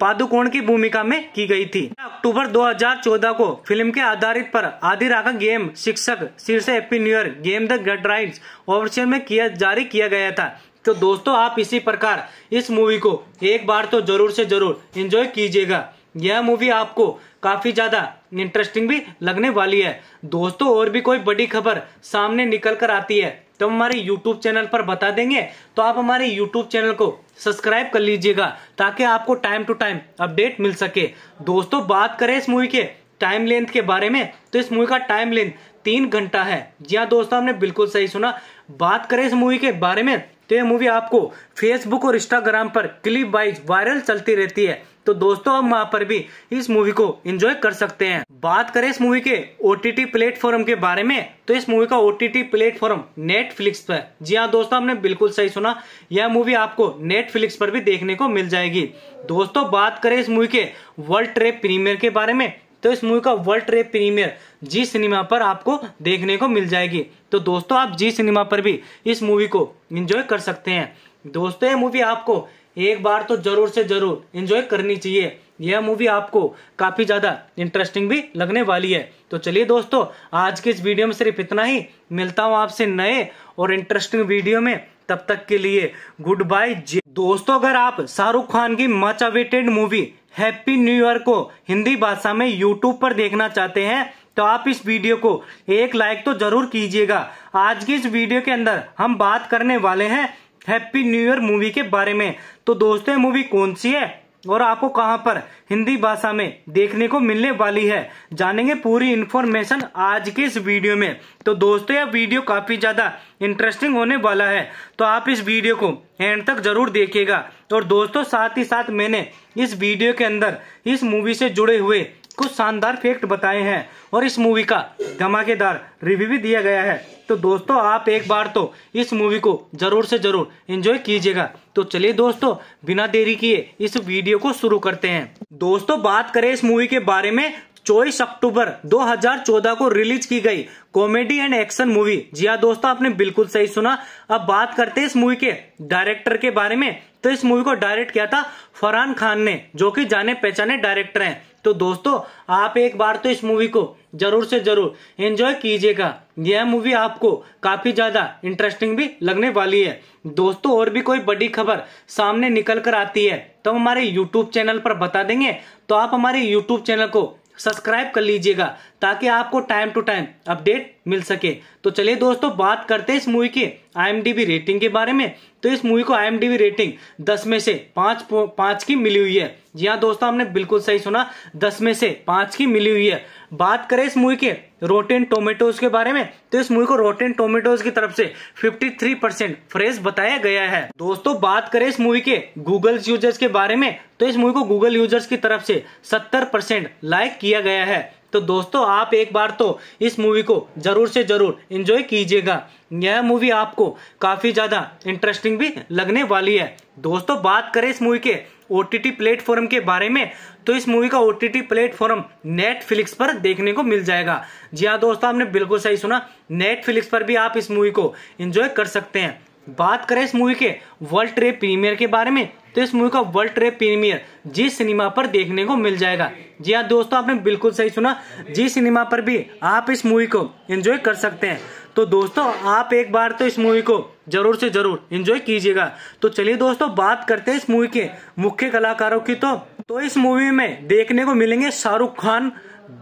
पादुकोण की भूमिका में की गई थी अक्टूबर 2014 को फिल्म के आधारित पर आधी राघा गेम शिक्षक शीर्ष एपी न्यूयर गेम द गट राइट ऑप्शन में किया जारी किया गया था तो दोस्तों आप इसी प्रकार इस मूवी को एक बार तो जरूर से जरूर एंजॉय कीजिएगा यह मूवी आपको काफी ज्यादा इंटरेस्टिंग भी लगने वाली है दोस्तों और भी कोई बड़ी खबर सामने निकल कर आती है तो हम हमारे YouTube चैनल पर बता देंगे तो आप हमारे YouTube चैनल को सब्सक्राइब कर लीजिएगा ताकि आपको टाइम टू टाइम अपडेट मिल सके दोस्तों बात करें इस मूवी के टाइम लेंथ के बारे में तो इस मूवी का टाइम लेंथ तीन घंटा है जी हाँ दोस्तों हमने बिल्कुल सही सुना बात करें इस मूवी के बारे में तो ये मूवी आपको फेसबुक और इंस्टाग्राम पर क्लिप वाइज वायरल चलती रहती है तो दोस्तों आप वहाँ पर भी इस मूवी को एंजॉय कर सकते हैं बात करें इस मूवी के ओ टी प्लेटफॉर्म के बारे में तो इस मूवी का ओ टी प्लेटफॉर्म नेटफ्लिक्स पर जी हाँ दोस्तों आपने बिल्कुल सही सुना यह मूवी आपको नेटफ्लिक्स पर भी देखने को मिल जाएगी दोस्तों बात करें इस मूवी के वर्ल्ड ट्रेप प्रीमियर के बारे में तो इस मूवी का world trap premiere Zee cinema पर आपको देखने को मिल जाएगी तो दोस्तों आप जी सिनेमा पर भी इस मूवी को इंजॉय कर सकते हैं दोस्तों ये मूवी आपको एक बार तो जरूर से जरूर इंजॉय करनी चाहिए यह मूवी आपको काफी ज्यादा इंटरेस्टिंग भी लगने वाली है तो चलिए दोस्तों आज के इस वीडियो में सिर्फ इतना ही मिलता हूँ आपसे नए और इंटरेस्टिंग वीडियो में तब तक के लिए गुड बाय जी दोस्तों अगर आप शाहरुख खान की much awaited movie happy new year को हिंदी भाषा में यूट्यूब पर देखना चाहते हैं तो आप इस वीडियो को एक लाइक तो जरूर कीजिएगा आज की इस वीडियो के अंदर हम बात करने वाले हैं हैप्पी न्यू ईयर मूवी के बारे में तो दोस्तों मूवी कौन सी है और आपको कहां पर हिंदी भाषा में देखने को मिलने वाली है जानेंगे पूरी इन्फॉर्मेशन आज के इस वीडियो में तो दोस्तों यह वीडियो काफी ज्यादा इंटरेस्टिंग होने वाला है तो आप इस वीडियो को एंड तक जरूर देखिएगा और दोस्तों साथ ही साथ मैंने इस वीडियो के अंदर इस मूवी से जुड़े हुए कुछ शानदार फैक्ट बताए हैं और इस मूवी का धमाकेदार रिव्यू भी दिया गया है तो दोस्तों आप एक बार तो इस मूवी को जरूर से जरूर एंजॉय कीजिएगा तो चलिए दोस्तों बिना देरी किए इस वीडियो को शुरू करते हैं दोस्तों बात करें इस मूवी के बारे में चौबीस अक्टूबर 2014 को रिलीज की गई कॉमेडी एंड एक्शन मूवी जी हाँ दोस्तों आपने बिल्कुल सही सुना अब बात करते हैं इस मूवी के डायरेक्टर के बारे में तो इस मूवी को डायरेक्ट किया था फरहान खान ने जो कि जाने पहचाने डायरेक्टर हैं तो दोस्तों आप एक बार तो इस मूवी को जरूर से जरूर एंजॉय कीजिएगा यह मूवी आपको काफी ज्यादा इंटरेस्टिंग भी लगने वाली है दोस्तों और भी कोई बड़ी खबर सामने निकल कर आती है तो हमारे यूट्यूब चैनल पर बता देंगे तो आप हमारे यूट्यूब चैनल को सब्सक्राइब कर लीजिएगा ताकि आपको टाइम टू टाइम अपडेट मिल सके तो चलिए दोस्तों बात करते हैं इस मूवी के आई रेटिंग के बारे में तो इस मूवी को आई रेटिंग दस में से पाँच पाँच की मिली हुई है जी हाँ दोस्तों हमने बिल्कुल सही सुना दस में से पाँच की मिली हुई है बात करें इस मूवी के रोटेन टोमेटोज के बारे में तो इस मूवी को रोटेन टोमेटोज की तरफ से 53 परसेंट फ्रेश बताया गया है दोस्तों बात करें इस मूवी के गूगल यूजर्स के बारे में तो इस मूवी को गूगल यूजर्स की तरफ से 70 परसेंट लाइक किया गया है तो दोस्तों आप एक बार तो इस मूवी को जरूर से जरूर इंजॉय कीजिएगा यह मूवी आपको काफी ज्यादा इंटरेस्टिंग भी लगने वाली है दोस्तों बात करें इस मूवी के ओ प्लेटफॉर्म के बारे में तो इस मूवी का ओ प्लेटफॉर्म नेटफ्लिक्स पर देखने को मिल जाएगा जी हाँ दोस्तों आपने बिल्कुल सही सुना नेटफ्लिक्स पर भी आप इस मूवी को एंजॉय कर सकते हैं बात करें इस मूवी के वर्ल्ड ट्रेड प्रीमियर के बारे में तो इस मूवी का world trade premiere Zee cinema पर देखने को मिल जाएगा जी हाँ दोस्तों आपने बिल्कुल सही सुना जी सिनेमा पर भी आप इस मूवी को एंजॉय कर सकते हैं तो दोस्तों आप एक बार तो इस मूवी को जरूर से जरूर एंजॉय कीजिएगा तो चलिए दोस्तों बात करते हैं इस मूवी के मुख्य कलाकारों की तो तो इस मूवी में देखने को मिलेंगे शाहरुख खान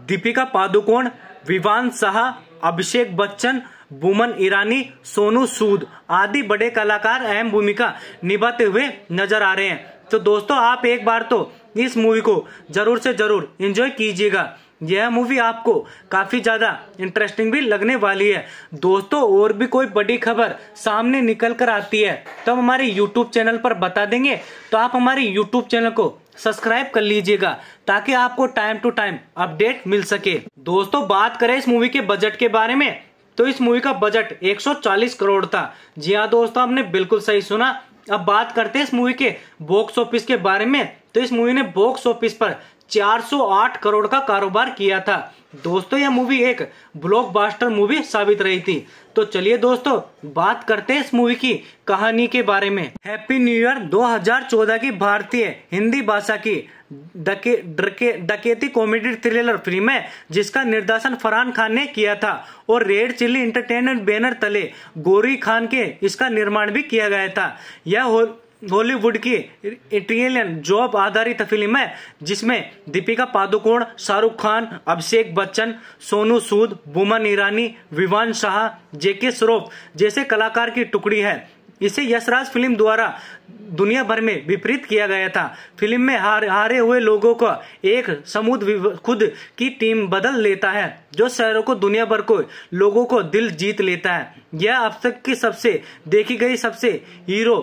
दीपिका पादुकोण विवान शाह अभिषेक बच्चन बुमन ईरानी सोनू सूद आदि बड़े कलाकार अहम भूमिका निभाते हुए नजर आ रहे हैं तो दोस्तों आप एक बार तो इस मूवी को जरूर से जरूर एंजॉय कीजिएगा यह मूवी आपको काफ़ी ज़्यादा इंटरेस्टिंग भी लगने वाली है दोस्तों और भी कोई बड़ी खबर सामने निकल कर आती है तो हम हमारे यूट्यूब चैनल पर बता देंगे तो आप हमारे यूट्यूब चैनल को सब्सक्राइब कर लीजिएगा ताकि आपको टाइम टू टाइम अपडेट मिल सके दोस्तों बात करें इस मूवी के बजट के बारे में तो इस मूवी का बजट 140 करोड़ था जी हाँ दोस्तों आपने बिल्कुल सही सुना अब बात करते हैं इस मूवी के बॉक्स ऑफिस के बारे में तो इस मूवी ने बॉक्स ऑफिस पर 408 करोड़ का कारोबार किया था दोस्तों यह मूवी एक ब्लॉकबस्टर मूवी साबित रही थी तो चलिए दोस्तों बात करते हैं इस मूवी की कहानी के बारे में हैप्पी न्यू ईयर 2014 की भारतीय हिंदी भाषा की डके, डके, डकेती कॉमेडी थ्रिलर फिल्म है जिसका निर्देशन फरहान खान ने किया था और रेड चिल्ली इंटरटेनमेंट बैनर तले गोरी खान के इसका निर्माण भी किया गया था यह बॉलीवुड की इटालियन जॉब आधारित फिल्म है जिसमें दीपिका पादुकोण शाहरुख खान अभिषेक बच्चन सोनू सूद बुमन ईरानी विवान शाह जेके श्रोफ जैसे कलाकार की टुकड़ी है इसे यशराज फिल्म द्वारा दुनिया भर में विपरीत किया गया था फिल्म में हार, हारे हुए लोगों को एक समूह खुद की टीम बदल लेता है जो शहरों को दुनिया भर को लोगों को दिल जीत लेता है यह अब तक की सबसे देखी गई सबसे हीरो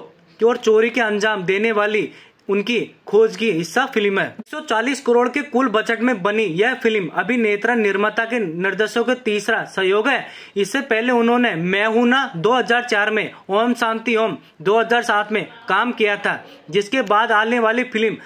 और चोरी के अंजाम देने वाली उनकी खोज की हिस्सा फिल्म है 140 करोड़ के कुल बजट में बनी यह फिल्म अभिनेत्रा निर्माता के निर्देशों का तीसरा सहयोग है इससे पहले उन्होंने मैं हूं ना 2004 में ओम शांति ओम 2007 में काम किया था जिसके बाद आने वाली फिल्म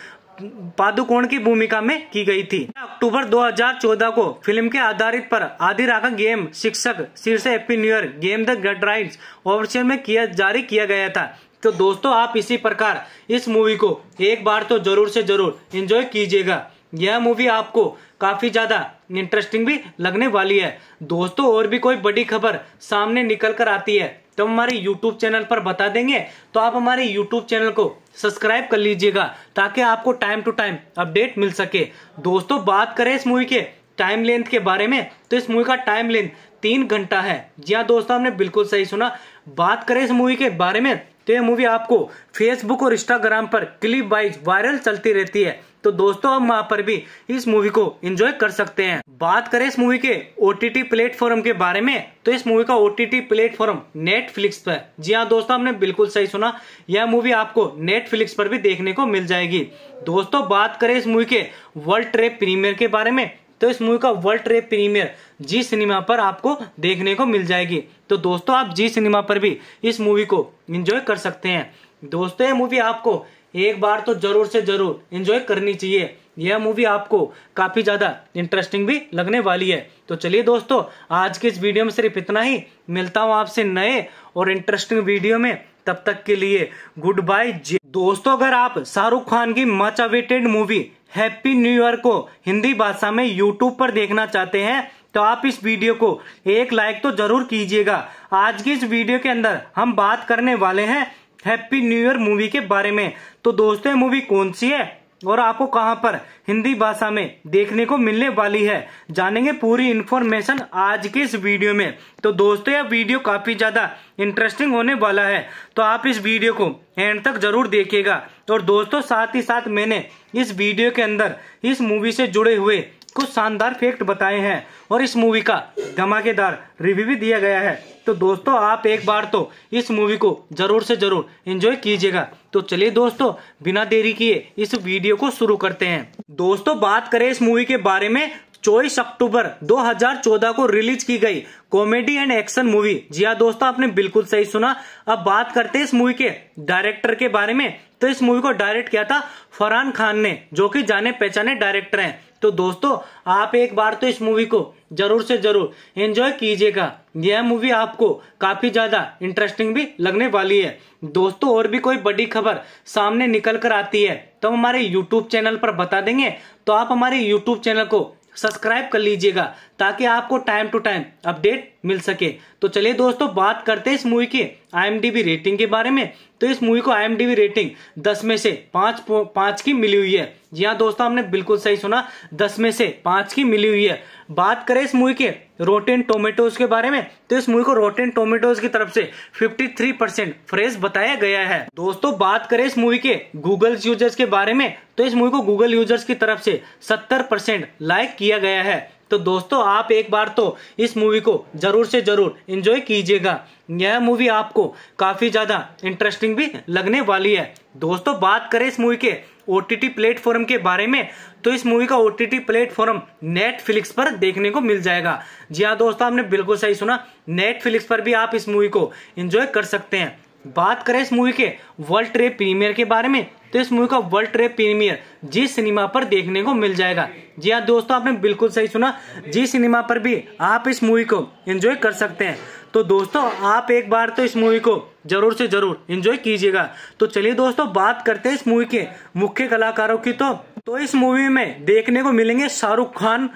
पादुकोण की भूमिका में की गई थी अक्टूबर 2014 को फिल्म के आधारित पर आदि राखा गेम शिक्षक शीर्ष happy new year game the great rides option में किया जारी किया गया था तो दोस्तों आप इसी प्रकार इस मूवी को एक बार तो जरूर से जरूर एंजॉय कीजिएगा यह मूवी आपको काफी ज्यादा इंटरेस्टिंग भी लगने वाली है दोस्तों और भी कोई बड़ी खबर सामने निकल कर आती है तो हम हमारे YouTube चैनल पर बता देंगे तो आप हमारे YouTube चैनल को सब्सक्राइब कर लीजिएगा ताकि आपको टाइम टू टाइम अपडेट मिल सके दोस्तों बात करें इस मूवी के टाइम लेंथ के बारे में तो इस मूवी का टाइम लेंथ तीन घंटा है जी हाँ दोस्तों हमने बिल्कुल सही सुना बात करें इस मूवी के बारे में तो ये मूवी आपको फेसबुक और इंस्टाग्राम पर क्लिप वाइज वायरल चलती रहती है तो दोस्तों आप वहाँ पर भी इस मूवी को एंजॉय कर सकते हैं बात करें इस मूवी के ओ टी प्लेटफॉर्म के बारे में तो इस मूवी का ओ टी प्लेटफॉर्म नेटफ्लिक्स पर जी हाँ दोस्तों आपने बिल्कुल सही सुना यह मूवी आपको नेटफ्लिक्स पर भी देखने को मिल जाएगी दोस्तों बात करें इस मूवी के वर्ल्ड ट्रेड प्रीमियर के बारे में तो इस मूवी का world trade premiere Zee cinema पर आपको देखने को मिल जाएगी तो दोस्तों आप जी सिनेमा पर भी इस मूवी को इंजॉय कर सकते हैं दोस्तों ये मूवी आपको एक बार तो जरूर से जरूर इंजॉय करनी चाहिए यह मूवी आपको काफी ज्यादा इंटरेस्टिंग भी लगने वाली है तो चलिए दोस्तों आज के इस वीडियो में सिर्फ इतना ही मिलता हूँ आपसे नए और इंटरेस्टिंग वीडियो में तब तक के लिए गुड बाय दोस्तों अगर आप शाहरुख खान की much awaited movie happy new year को हिंदी भाषा में यूट्यूब पर देखना चाहते हैं तो आप इस वीडियो को एक लाइक तो जरूर कीजिएगा आज की इस वीडियो के अंदर हम बात करने वाले हैं हैप्पी न्यू ईयर मूवी के बारे में तो दोस्तों मूवी कौन सी है और आपको कहां पर हिंदी भाषा में देखने को मिलने वाली है जानेंगे पूरी इन्फॉर्मेशन आज के इस वीडियो में तो दोस्तों यह वीडियो काफी ज्यादा इंटरेस्टिंग होने वाला है तो आप इस वीडियो को एंड तक जरूर देखिएगा और दोस्तों साथ ही साथ मैंने इस वीडियो के अंदर इस मूवी से जुड़े हुए कुछ शानदार फैक्ट बताए हैं और इस मूवी का धमाकेदार रिव्यू भी दिया गया है तो दोस्तों आप एक बार तो इस मूवी को जरूर से जरूर एंजॉय कीजिएगा तो चलिए दोस्तों बिना देरी किए इस वीडियो को शुरू करते हैं दोस्तों बात करें इस मूवी के बारे में चौबीस अक्टूबर 2014 को रिलीज की गई कॉमेडी एंड एक्शन मूवी जी हाँ दोस्तों आपने बिल्कुल सही सुना अब बात करते हैं इस मूवी के डायरेक्टर के बारे में तो इस मूवी को डायरेक्ट किया था फरहान खान ने जो कि जाने पहचाने डायरेक्टर हैं तो दोस्तों आप एक बार तो इस मूवी को जरूर से जरूर एंजॉय कीजिएगा यह मूवी आपको काफी ज्यादा इंटरेस्टिंग भी लगने वाली है दोस्तों और भी कोई बड़ी खबर सामने निकल कर आती है तो हमारे यूट्यूब चैनल पर बता देंगे तो आप हमारे यूट्यूब चैनल को सब्सक्राइब कर लीजिएगा ताकि आपको टाइम टू टाइम अपडेट मिल सके तो चलिए दोस्तों बात करते हैं इस मूवी के आई रेटिंग के बारे में तो इस मूवी को आई रेटिंग दस में से पांच पांच की मिली हुई है जी हाँ दोस्तों हमने बिल्कुल सही सुना दस में से पांच की मिली हुई है बात करें इस मूवी के रोटेन टोमेटोज के बारे में तो इस मूवी को रोटेन टोमेटोज की तरफ से 53 परसेंट फ्रेश बताया गया है दोस्तों बात करें इस मूवी के गूगल यूजर्स के बारे में तो इस मूवी को गूगल यूजर्स की तरफ से 70 परसेंट लाइक किया गया है तो दोस्तों आप एक बार तो इस मूवी को ज़रूर से ज़रूर इंजॉय कीजिएगा यह मूवी आपको काफ़ी ज़्यादा इंटरेस्टिंग भी लगने वाली है दोस्तों बात करें इस मूवी के ओ प्लेटफॉर्म के बारे में तो इस मूवी का ओ प्लेटफॉर्म नेटफ्लिक्स पर देखने को मिल जाएगा जी हाँ दोस्तों आपने बिल्कुल सही सुना नेटफ्लिक्स पर भी आप इस मूवी को एंजॉय कर सकते हैं बात करें इस मूवी के वर्ल्ड ट्रेड प्रीमियर के बारे में तो इस मूवी का world trade premiere Zee cinema पर देखने को मिल जाएगा जी हाँ दोस्तों आपने बिल्कुल सही सुना जी सिनेमा पर भी आप इस मूवी को एंजॉय कर सकते हैं तो दोस्तों आप एक बार तो इस मूवी को जरूर से जरूर एंजॉय कीजिएगा तो चलिए दोस्तों बात करते हैं इस मूवी के मुख्य कलाकारों की तो तो इस मूवी में देखने को मिलेंगे शाहरुख खान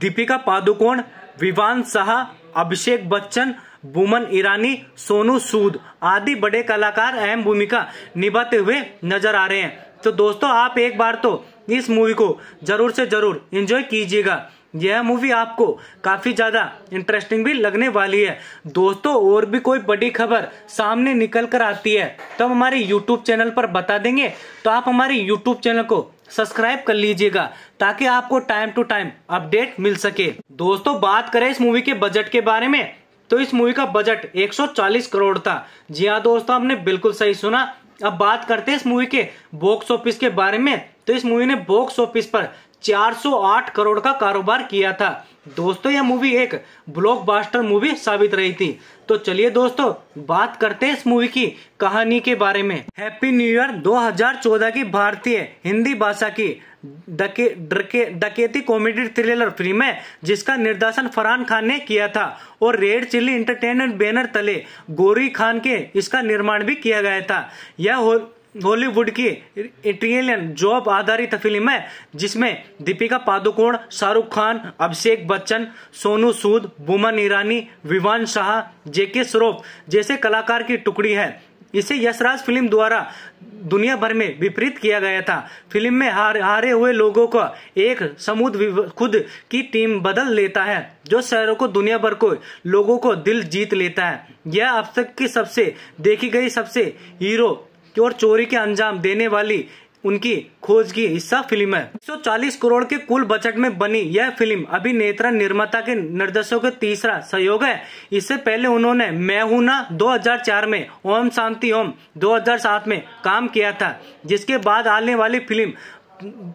दीपिका पादुकोण विवान शाह अभिषेक बच्चन बुमन ईरानी सोनू सूद आदि बड़े कलाकार अहम भूमिका निभाते हुए नजर आ रहे हैं तो दोस्तों आप एक बार तो इस मूवी को जरूर से जरूर एंजॉय कीजिएगा यह मूवी आपको काफ़ी ज़्यादा इंटरेस्टिंग भी लगने वाली है दोस्तों और भी कोई बड़ी खबर सामने निकल कर आती है तो हम हमारे यूट्यूब चैनल पर बता देंगे तो आप हमारे यूट्यूब चैनल को सब्सक्राइब कर लीजिएगा ताकि आपको टाइम टू टाइम अपडेट मिल सके दोस्तों बात करें इस मूवी के बजट के बारे में तो इस मूवी का बजट 140 करोड़ था जी हाँ दोस्तों आपने बिल्कुल सही सुना अब बात करते हैं इस मूवी के बॉक्स ऑफिस के बारे में तो इस मूवी ने बॉक्स ऑफिस पर 408 करोड़ का कारोबार किया था दोस्तों यह मूवी एक ब्लॉकबस्टर मूवी साबित रही थी तो चलिए दोस्तों बात करते हैं इस मूवी की कहानी के बारे में हैप्पी न्यू ईयर 2014 की भारतीय हिंदी भाषा की डके डके डकेती कॉमेडी थ्रिलर फिल्म है जिसका निर्देशन फरहान खान ने किया था और रेड चिल्ली इंटरटेनमेंट बैनर तले गोरी खान के इसका निर्माण भी किया गया था यह हॉलीवुड की इटालियन जॉब आधारित फिल्म है जिसमें दीपिका पादुकोण शाहरुख खान अभिषेक बच्चन सोनू सूद बुमन ईरानी विवान शाह जेके श्रोफ जैसे कलाकार की टुकड़ी है इसे यशराज फिल्म द्वारा दुनिया भर में विपरीत किया गया था फिल्म में हार, हारे हुए लोगों का एक समूह खुद की टीम बदल लेता है जो शहरों को दुनिया भर को लोगों को दिल जीत लेता है यह अब तक की सबसे देखी गई सबसे हीरो और चोरी के अंजाम देने वाली उनकी खोज की हिस्सा फिल्म है 140 करोड़ के कुल बजट में बनी यह फिल्म अभिनेत्रा निर्माता के निर्देशों का तीसरा सहयोग है इससे पहले उन्होंने मैं हूं ना 2004 में ओम शांति ओम 2007 में काम किया था जिसके बाद आने वाली फिल्म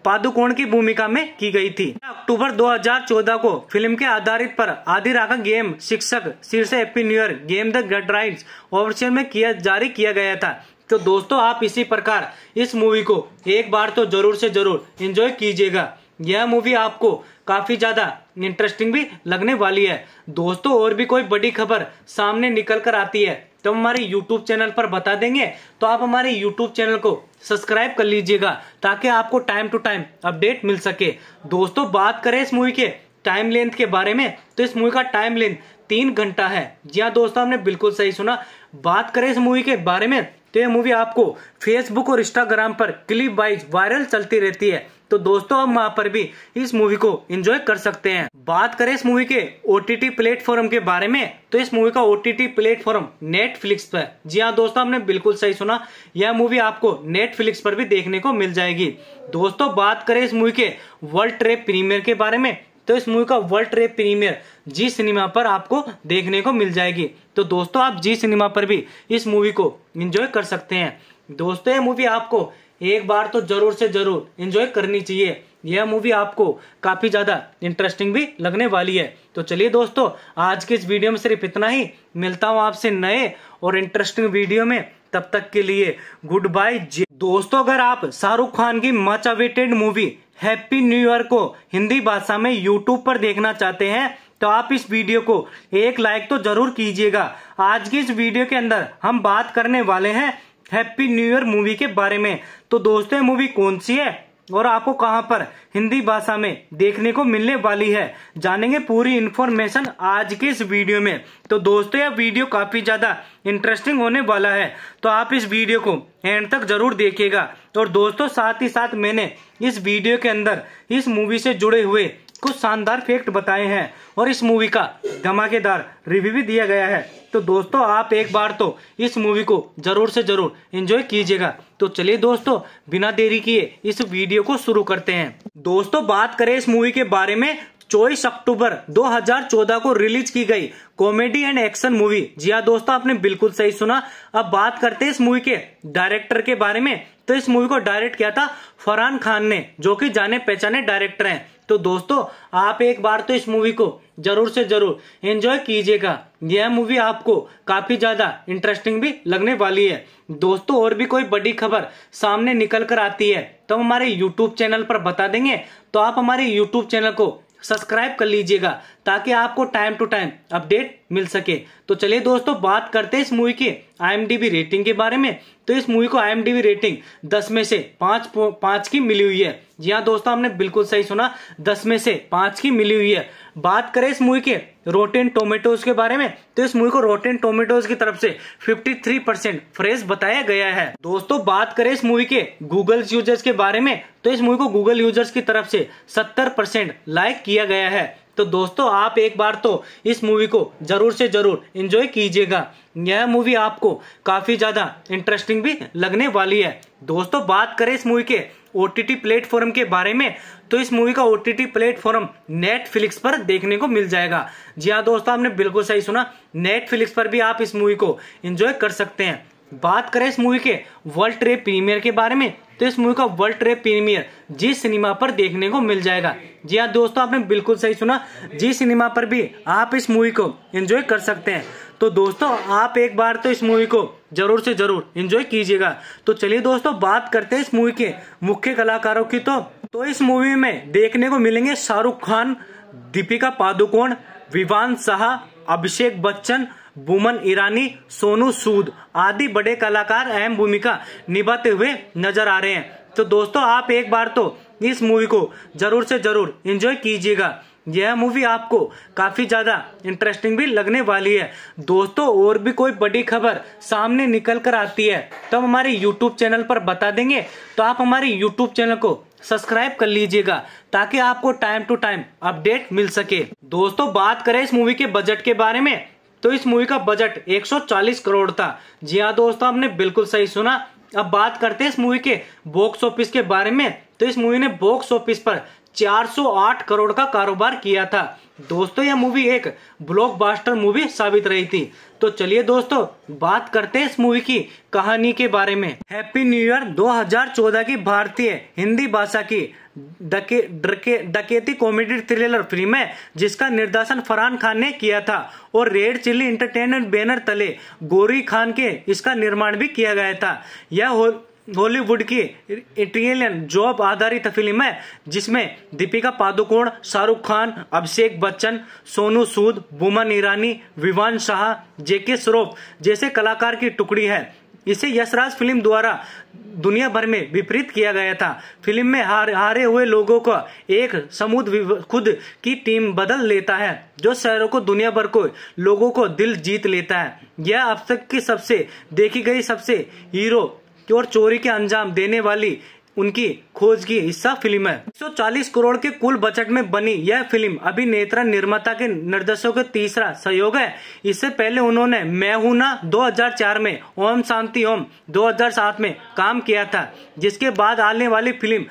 पादुकोण की भूमिका में की गई थी अक्टूबर 2014 को फिल्म के आधारित पर आदि राका गेम शिक्षक शीर्ष AP new year game the great rides option में किया जारी किया गया था तो दोस्तों आप इसी प्रकार इस मूवी को एक बार तो जरूर से जरूर एंजॉय कीजिएगा यह मूवी आपको काफी ज्यादा इंटरेस्टिंग भी लगने वाली है दोस्तों और भी कोई बड़ी खबर सामने निकल कर आती है तो हमारे YouTube चैनल पर बता देंगे तो आप हमारे YouTube चैनल को सब्सक्राइब कर लीजिएगा ताकि आपको टाइम टू टाइम अपडेट मिल सके दोस्तों बात करें इस मूवी के टाइम लेंथ के बारे में तो इस मूवी का टाइम लेंथ तीन घंटा है जी हाँ दोस्तों हमने बिल्कुल सही सुना बात करें इस मूवी के बारे में तो ये मूवी आपको फेसबुक और इंस्टाग्राम पर क्लिप वाइज वायरल चलती रहती है तो दोस्तों आप वहाँ पर भी इस मूवी को एंजॉय कर सकते हैं बात करें इस मूवी के ओ टी प्लेटफॉर्म के बारे में तो इस मूवी का ओ टी प्लेटफॉर्म नेटफ्लिक्स पर जी हाँ दोस्तों आपने बिल्कुल सही सुना यह मूवी आपको नेटफ्लिक्स पर भी देखने को मिल जाएगी दोस्तों बात करें इस मूवी के वर्ल्ड ट्रेप प्रीमियर के बारे में तो इस मूवी का world trade premiere Zee cinema पर आपको देखने को मिल जाएगी तो दोस्तों आप जी सिनेमा पर भी इस मूवी को इंजॉय कर सकते हैं दोस्तों ये मूवी आपको एक बार तो जरूर से जरूर इंजॉय करनी चाहिए यह मूवी आपको काफी ज्यादा इंटरेस्टिंग भी लगने वाली है तो चलिए दोस्तों आज के इस वीडियो में सिर्फ इतना ही मिलता हूँ आपसे नए और इंटरेस्टिंग वीडियो में तब तक के लिए गुड बाय दोस्तों अगर आप शाहरुख खान की much awaited movie happy new year को हिंदी भाषा में यूट्यूब पर देखना चाहते हैं तो आप इस वीडियो को एक लाइक तो जरूर कीजिएगा आज की इस वीडियो के अंदर हम बात करने वाले हैं हैप्पी न्यू ईयर मूवी के बारे में तो दोस्तों मूवी कौन सी है और आपको कहां पर हिंदी भाषा में देखने को मिलने वाली है जानेंगे पूरी इन्फॉर्मेशन आज के इस वीडियो में तो दोस्तों यह वीडियो काफी ज्यादा इंटरेस्टिंग होने वाला है तो आप इस वीडियो को एंड तक जरूर देखिएगा और दोस्तों साथ ही साथ मैंने इस वीडियो के अंदर इस मूवी से जुड़े हुए कुछ शानदार फैक्ट बताए हैं और इस मूवी का धमाकेदार रिव्यू भी दिया गया है तो दोस्तों आप एक बार तो इस मूवी को जरूर से जरूर एंजॉय कीजिएगा तो चलिए दोस्तों बिना देरी किए इस वीडियो को शुरू करते हैं दोस्तों बात करें इस मूवी के बारे में चौबीस अक्टूबर 2014 को रिलीज की गई कॉमेडी एंड एक्शन मूवी जी हाँ दोस्तों आपने बिल्कुल सही सुना अब बात करते हैं इस मूवी के डायरेक्टर के बारे में तो इस मूवी को डायरेक्ट किया था फरहान खान ने जो कि जाने पहचाने डायरेक्टर हैं तो दोस्तों आप एक बार तो इस मूवी को जरूर से जरूर एंजॉय कीजिएगा यह मूवी आपको काफी ज्यादा इंटरेस्टिंग भी लगने वाली है दोस्तों और भी कोई बड़ी खबर सामने निकल कर आती है तो हमारे यूट्यूब चैनल पर बता देंगे तो आप हमारे यूट्यूब चैनल को सब्सक्राइब कर लीजिएगा ताकि आपको टाइम टू टाइम अपडेट मिल सके तो चलिए दोस्तों बात करते हैं इस मूवी की आईएमडीबी रेटिंग के बारे में तो इस मूवी को आईएमडीबी रेटिंग 10 में से 5 5 की मिली हुई है जी हाँ दोस्तों हमने बिल्कुल सही सुना 10 में से 5 की मिली हुई है बात करें इस मूवी के रोटेन टोमेटोज के बारे में तो इस मूवी को रोटेन टोमेटोज की तरफ से 53 परसेंट फ्रेश बताया गया है दोस्तों बात करें इस मूवी के गूगल यूजर्स के बारे में तो इस मूवी को गूगल यूजर्स की तरफ से 70 परसेंट लाइक किया गया है तो दोस्तों आप एक बार तो इस मूवी को जरूर से जरूर इंजॉय कीजिएगा यह मूवी आपको काफी ज्यादा इंटरेस्टिंग भी लगने वाली है दोस्तों बात करें इस मूवी के ओ प्लेटफॉर्म के बारे में तो इस मूवी का O T T platform Netflix पर देखने को मिल जाएगा जी हाँ दोस्तों आपने बिल्कुल सही सुना नेटफ्लिक्स पर भी आप इस मूवी को एंजॉय कर सकते हैं बात करें इस मूवी के वर्ल्ड ट्रेड प्रीमियर के बारे में तो इस मूवी का world trade premiere Zee cinema पर देखने को मिल जाएगा जी हाँ दोस्तों आपने बिल्कुल सही सुना जी सिनेमा पर भी आप इस मूवी को एंजॉय कर सकते हैं तो दोस्तों आप एक बार तो इस मूवी को जरूर से जरूर एंजॉय कीजिएगा तो चलिए दोस्तों बात करते हैं इस मूवी के मुख्य कलाकारों की तो तो इस मूवी में देखने को मिलेंगे शाहरुख खान दीपिका पादुकोण विवान शाह अभिषेक बच्चन बुमन ईरानी सोनू सूद आदि बड़े कलाकार अहम भूमिका निभाते हुए नजर आ रहे हैं तो दोस्तों आप एक बार तो इस मूवी को जरूर से जरूर एंजॉय कीजिएगा यह मूवी आपको काफ़ी ज़्यादा इंटरेस्टिंग भी लगने वाली है दोस्तों और भी कोई बड़ी खबर सामने निकल कर आती है तो हम हमारे यूट्यूब चैनल पर बता देंगे तो आप हमारे यूट्यूब चैनल को सब्सक्राइब कर लीजिएगा ताकि आपको टाइम टू टाइम अपडेट मिल सके दोस्तों बात करें इस मूवी के बजट के बारे में तो इस मूवी का बजट 140 करोड़ था जी हाँ दोस्तों आपने बिल्कुल सही सुना अब बात करते हैं इस मूवी के बॉक्स ऑफिस के बारे में तो इस मूवी ने बॉक्स ऑफिस पर 408 करोड़ का कारोबार किया था दोस्तों यह मूवी एक ब्लॉकबस्टर मूवी साबित रही थी तो चलिए दोस्तों बात करते हैं इस मूवी की कहानी के बारे में हैप्पी न्यू ईयर 2014 की भारतीय हिंदी भाषा की डके, दके, डकेती कॉमेडी थ्रिलर फिल्म है जिसका निर्देशन फरहान खान ने किया था और रेड चिल्ली इंटरटेनमेंट बैनर तले गोरी खान के इसका निर्माण भी किया गया था यह हॉलीवुड की इटालियन जॉब आधारित फिल्म है जिसमें दीपिका पादुकोण शाहरुख खान अभिषेक बच्चन सोनू सूद बुमन ईरानी विवान शाह जेके श्रोफ जैसे कलाकार की टुकड़ी है इसे यशराज फिल्म द्वारा दुनिया भर में विपरीत किया गया था फिल्म में हार, हारे हुए लोगों का एक समूह खुद की टीम बदल लेता है जो शहरों को दुनिया भर को लोगों को दिल जीत लेता है यह अब तक की सबसे देखी गई सबसे हीरो और चोरी के अंजाम देने वाली उनकी खोज की हिस्सा फिल्म है 140 करोड़ के कुल बजट में बनी यह फिल्म नेत्रा निर्माता के निर्देशों का तीसरा सहयोग है इससे पहले उन्होंने मैं हूं ना 2004 में ओम शांति ओम 2007 में काम किया था जिसके बाद आने वाली फिल्म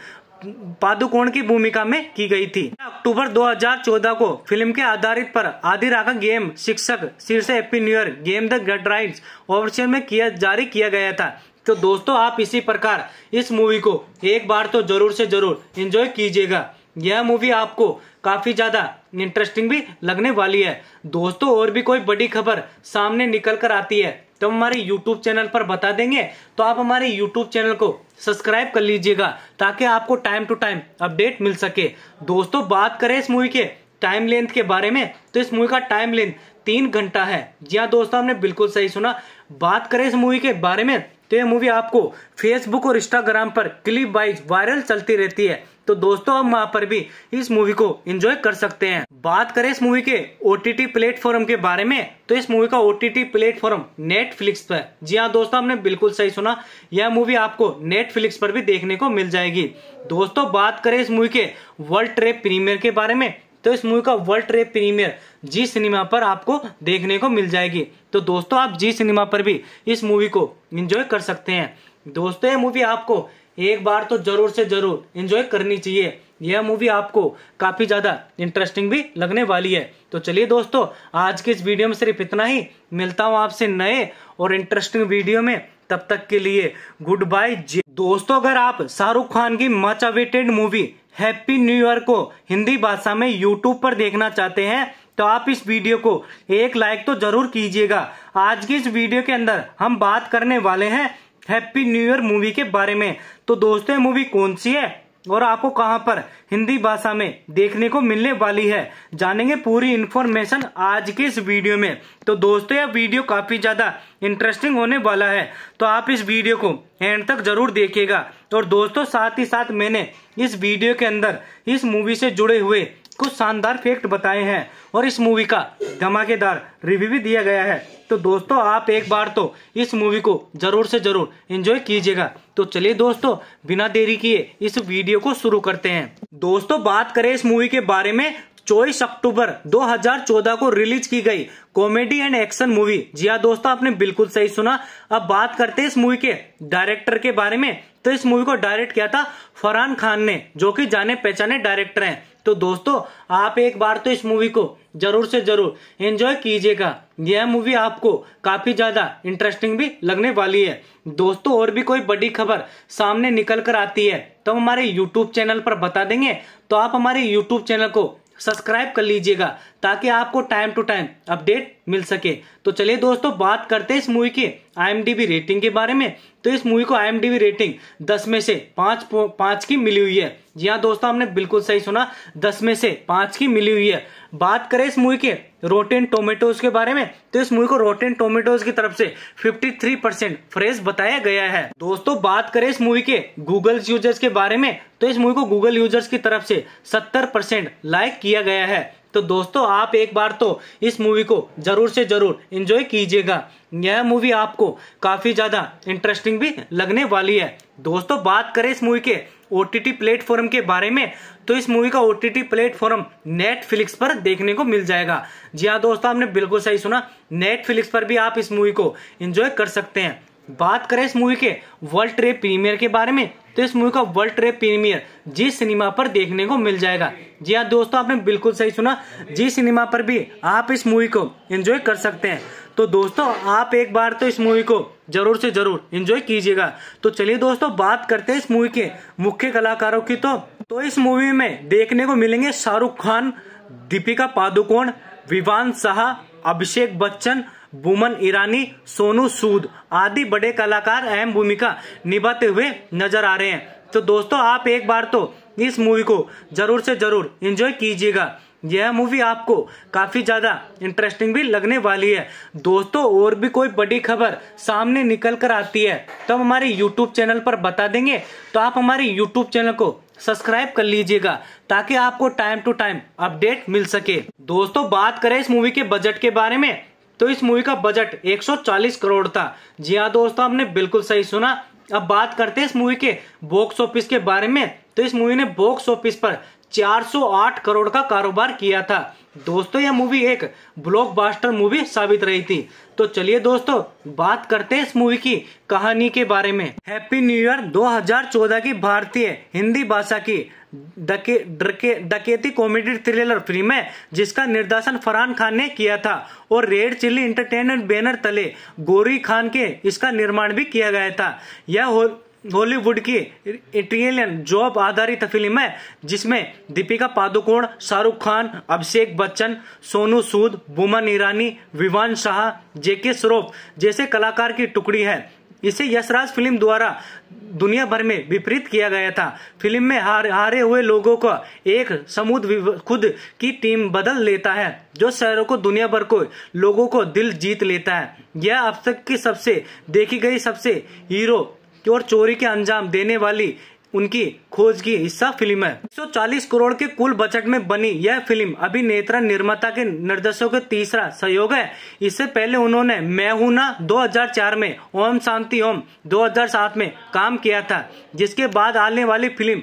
पादुकोण की भूमिका में की गई थी अक्टूबर 2014 को फिल्म के आधारित पर आदि राका गेम शिक्षक शीर्ष हैप्पी न्यू गेम द गट राइट्स ऑफिशियल में किया जारी किया गया था तो दोस्तों आप इसी प्रकार इस मूवी को एक बार तो जरूर से जरूर इंजॉय कीजिएगा यह मूवी आपको काफी ज्यादा इंटरेस्टिंग भी लगने वाली है दोस्तों और भी कोई बड़ी खबर सामने निकल कर आती है तो हमारे YouTube चैनल पर बता देंगे तो आप हमारे YouTube चैनल को सब्सक्राइब कर लीजिएगा ताकि आपको टाइम टू टाइम अपडेट मिल सके दोस्तों बात करें इस मूवी के टाइम लेंथ के बारे में तो इस मूवी का टाइम लेंथ तीन घंटा है जी हाँ दोस्तों हमने बिल्कुल सही सुना बात करें इस मूवी के बारे में तो ये मूवी आपको फेसबुक और इंस्टाग्राम पर क्लिप वाइज वायरल चलती रहती है तो दोस्तों आप वहाँ पर भी इस मूवी को एंजॉय कर सकते हैं बात करें इस मूवी के ओ टी प्लेटफॉर्म के बारे में तो इस मूवी का ओ टी प्लेटफॉर्म नेटफ्लिक्स पर जी हाँ दोस्तों आपने बिल्कुल सही सुना यह मूवी आपको नेटफ्लिक्स पर भी देखने को मिल जाएगी दोस्तों बात करें इस मूवी के वर्ल्ड ट्रेप प्रीमियर के बारे में तो इस मूवी का world trade premiere Zee cinema पर आपको देखने को मिल जाएगी तो दोस्तों आप जी सिनेमा पर भी इस मूवी को एंजॉय कर सकते हैं दोस्तों ये मूवी आपको एक बार तो जरूर से जरूर एंजॉय करनी चाहिए यह मूवी आपको काफी ज्यादा इंटरेस्टिंग भी लगने वाली है तो चलिए दोस्तों आज के इस वीडियो में सिर्फ इतना ही मिलता हूँ आपसे नए और इंटरेस्टिंग वीडियो में तब तक के लिए गुड बाय दोस्तों अगर आप शाहरुख खान की much awaited movie happy new year को हिंदी भाषा में यूट्यूब पर देखना चाहते हैं तो आप इस वीडियो को एक लाइक तो जरूर कीजिएगा आज की इस वीडियो के अंदर हम बात करने वाले हैं हैप्पी न्यू ईयर मूवी के बारे में तो दोस्तों मूवी कौन सी है और आपको कहां पर हिंदी भाषा में देखने को मिलने वाली है जानेंगे पूरी इन्फॉर्मेशन आज के इस वीडियो में तो दोस्तों यह वीडियो काफी ज्यादा इंटरेस्टिंग होने वाला है तो आप इस वीडियो को एंड तक जरूर देखिएगा और दोस्तों साथ ही साथ मैंने इस वीडियो के अंदर इस मूवी से जुड़े हुए कुछ शानदार फैक्ट बताए हैं और इस मूवी का धमाकेदार रिव्यू भी दिया गया है तो दोस्तों आप एक बार तो इस मूवी को जरूर से जरूर एंजॉय कीजिएगा तो चलिए दोस्तों बिना देरी किए इस वीडियो को शुरू करते हैं दोस्तों बात करें इस मूवी के बारे में चौबीस अक्टूबर 2014 को रिलीज की गई कॉमेडी एंड एक्शन मूवी जी हाँ दोस्तों आपने बिल्कुल सही सुना अब बात करते हैं इस मूवी के डायरेक्टर के बारे में तो इस मूवी को डायरेक्ट किया था फरहान खान ने जो कि जाने पहचाने डायरेक्टर हैं तो दोस्तों आप एक बार तो इस मूवी को जरूर से जरूर एंजॉय कीजिएगा यह मूवी आपको काफी ज्यादा इंटरेस्टिंग भी लगने वाली है दोस्तों और भी कोई बड़ी खबर सामने निकल कर आती है तो हमारे यूट्यूब चैनल पर बता देंगे तो आप हमारे यूट्यूब चैनल को सब्सक्राइब कर लीजिएगा ताकि आपको टाइम टू टाइम अपडेट मिल सके तो चलिए दोस्तों बात करते हैं इस मूवी के आई रेटिंग के बारे में तो इस मूवी को आई रेटिंग दस में से 5 5 की मिली हुई है जी हाँ दोस्तों हमने बिल्कुल सही सुना दस में से 5 की मिली हुई है बात करें इस मूवी के रोटेन टोमेटोज के बारे में तो इस मूवी को रोटेन टोमेटोज की तरफ से 53 परसेंट फ्रेश बताया गया है दोस्तों बात करें इस मूवी के गूगल यूजर्स के बारे में तो इस मूवी को गूगल यूजर्स की तरफ से 70 परसेंट लाइक किया गया है तो दोस्तों आप एक बार तो इस मूवी को जरूर से जरूर इंजॉय कीजिएगा यह मूवी आपको काफी ज्यादा इंटरेस्टिंग भी लगने वाली है दोस्तों बात करें इस मूवी के ओ प्लेटफॉर्म के बारे में तो इस मूवी का ओ टी प्लेटफॉर्म नेटफ्लिक्स पर देखने को मिल जाएगा जी हाँ दोस्तों आपने बिल्कुल सही सुना नेटफ्लिक्स पर भी आप इस मूवी को एंजॉय कर सकते हैं बात करें इस मूवी के वर्ल्ड ट्रेड प्रीमियर के बारे में तो इस मूवी का world trade premiere Zee cinema पर देखने को मिल जाएगा जी हाँ दोस्तों आपने बिल्कुल सही सुना जी सिनेमा पर भी आप इस मूवी को एंजॉय कर सकते हैं तो दोस्तों आप एक बार तो इस मूवी को जरूर से जरूर एंजॉय कीजिएगा तो चलिए दोस्तों बात करते हैं इस मूवी के मुख्य कलाकारों की तो तो इस मूवी में देखने को मिलेंगे शाहरुख खान दीपिका पादुकोण विवान शाह अभिषेक बच्चन बुमन ईरानी सोनू सूद आदि बड़े कलाकार अहम भूमिका निभाते हुए नजर आ रहे हैं तो दोस्तों आप एक बार तो इस मूवी को जरूर से जरूर एंजॉय कीजिएगा यह मूवी आपको काफ़ी ज़्यादा इंटरेस्टिंग भी लगने वाली है दोस्तों और भी कोई बड़ी खबर सामने निकल कर आती है तो हम हमारे यूट्यूब चैनल पर बता देंगे तो आप हमारे यूट्यूब चैनल को सब्सक्राइब कर लीजिएगा ताकि आपको टाइम टू टाइम अपडेट मिल सके दोस्तों बात करें इस मूवी के बजट के बारे में तो इस मूवी का बजट 140 करोड़ था जी हाँ दोस्तों आपने बिल्कुल सही सुना अब बात करते हैं इस मूवी के बॉक्स ऑफिस के बारे में तो इस मूवी ने बॉक्स ऑफिस पर 408 करोड़ का कारोबार किया था दोस्तों यह मूवी एक ब्लॉकबस्टर मूवी साबित रही थी तो चलिए दोस्तों बात करते हैं इस मूवी की कहानी के बारे में हैप्पी न्यू ईयर 2014 की भारतीय हिंदी भाषा की डके, डके, डकेती कॉमेडी थ्रिलर फिल्म है जिसका निर्देशन फरहान खान ने किया था और रेड चिल्ली इंटरटेनमेंट बैनर तले गोरी खान के इसका निर्माण भी किया गया था यह बॉलीवुड की इटालियन जॉब आधारित फिल्म है जिसमें दीपिका पादुकोण शाहरुख खान अभिषेक बच्चन सोनू सूद बुमन ईरानी विवान शाह जेके श्रॉफ जैसे कलाकार की टुकड़ी है इसे यशराज फिल्म द्वारा दुनिया भर में विपरीत किया गया था फिल्म में हार हारे हुए लोगों का एक समूह खुद की टीम बदल लेता है जो शहरों को दुनिया भर को लोगों को दिल जीत लेता है यह अब तक की सबसे देखी गई सबसे हीरो और चोरी के अंजाम देने वाली उनकी खोज की हिस्सा फिल्म है 140 करोड़ के कुल बजट में बनी यह फिल्म अभिनेत्रा निर्माता के निर्देशों का तीसरा सहयोग है इससे पहले उन्होंने मैं हूं ना 2004 में ओम शांति ओम 2007 में काम किया था जिसके बाद आने वाली फिल्म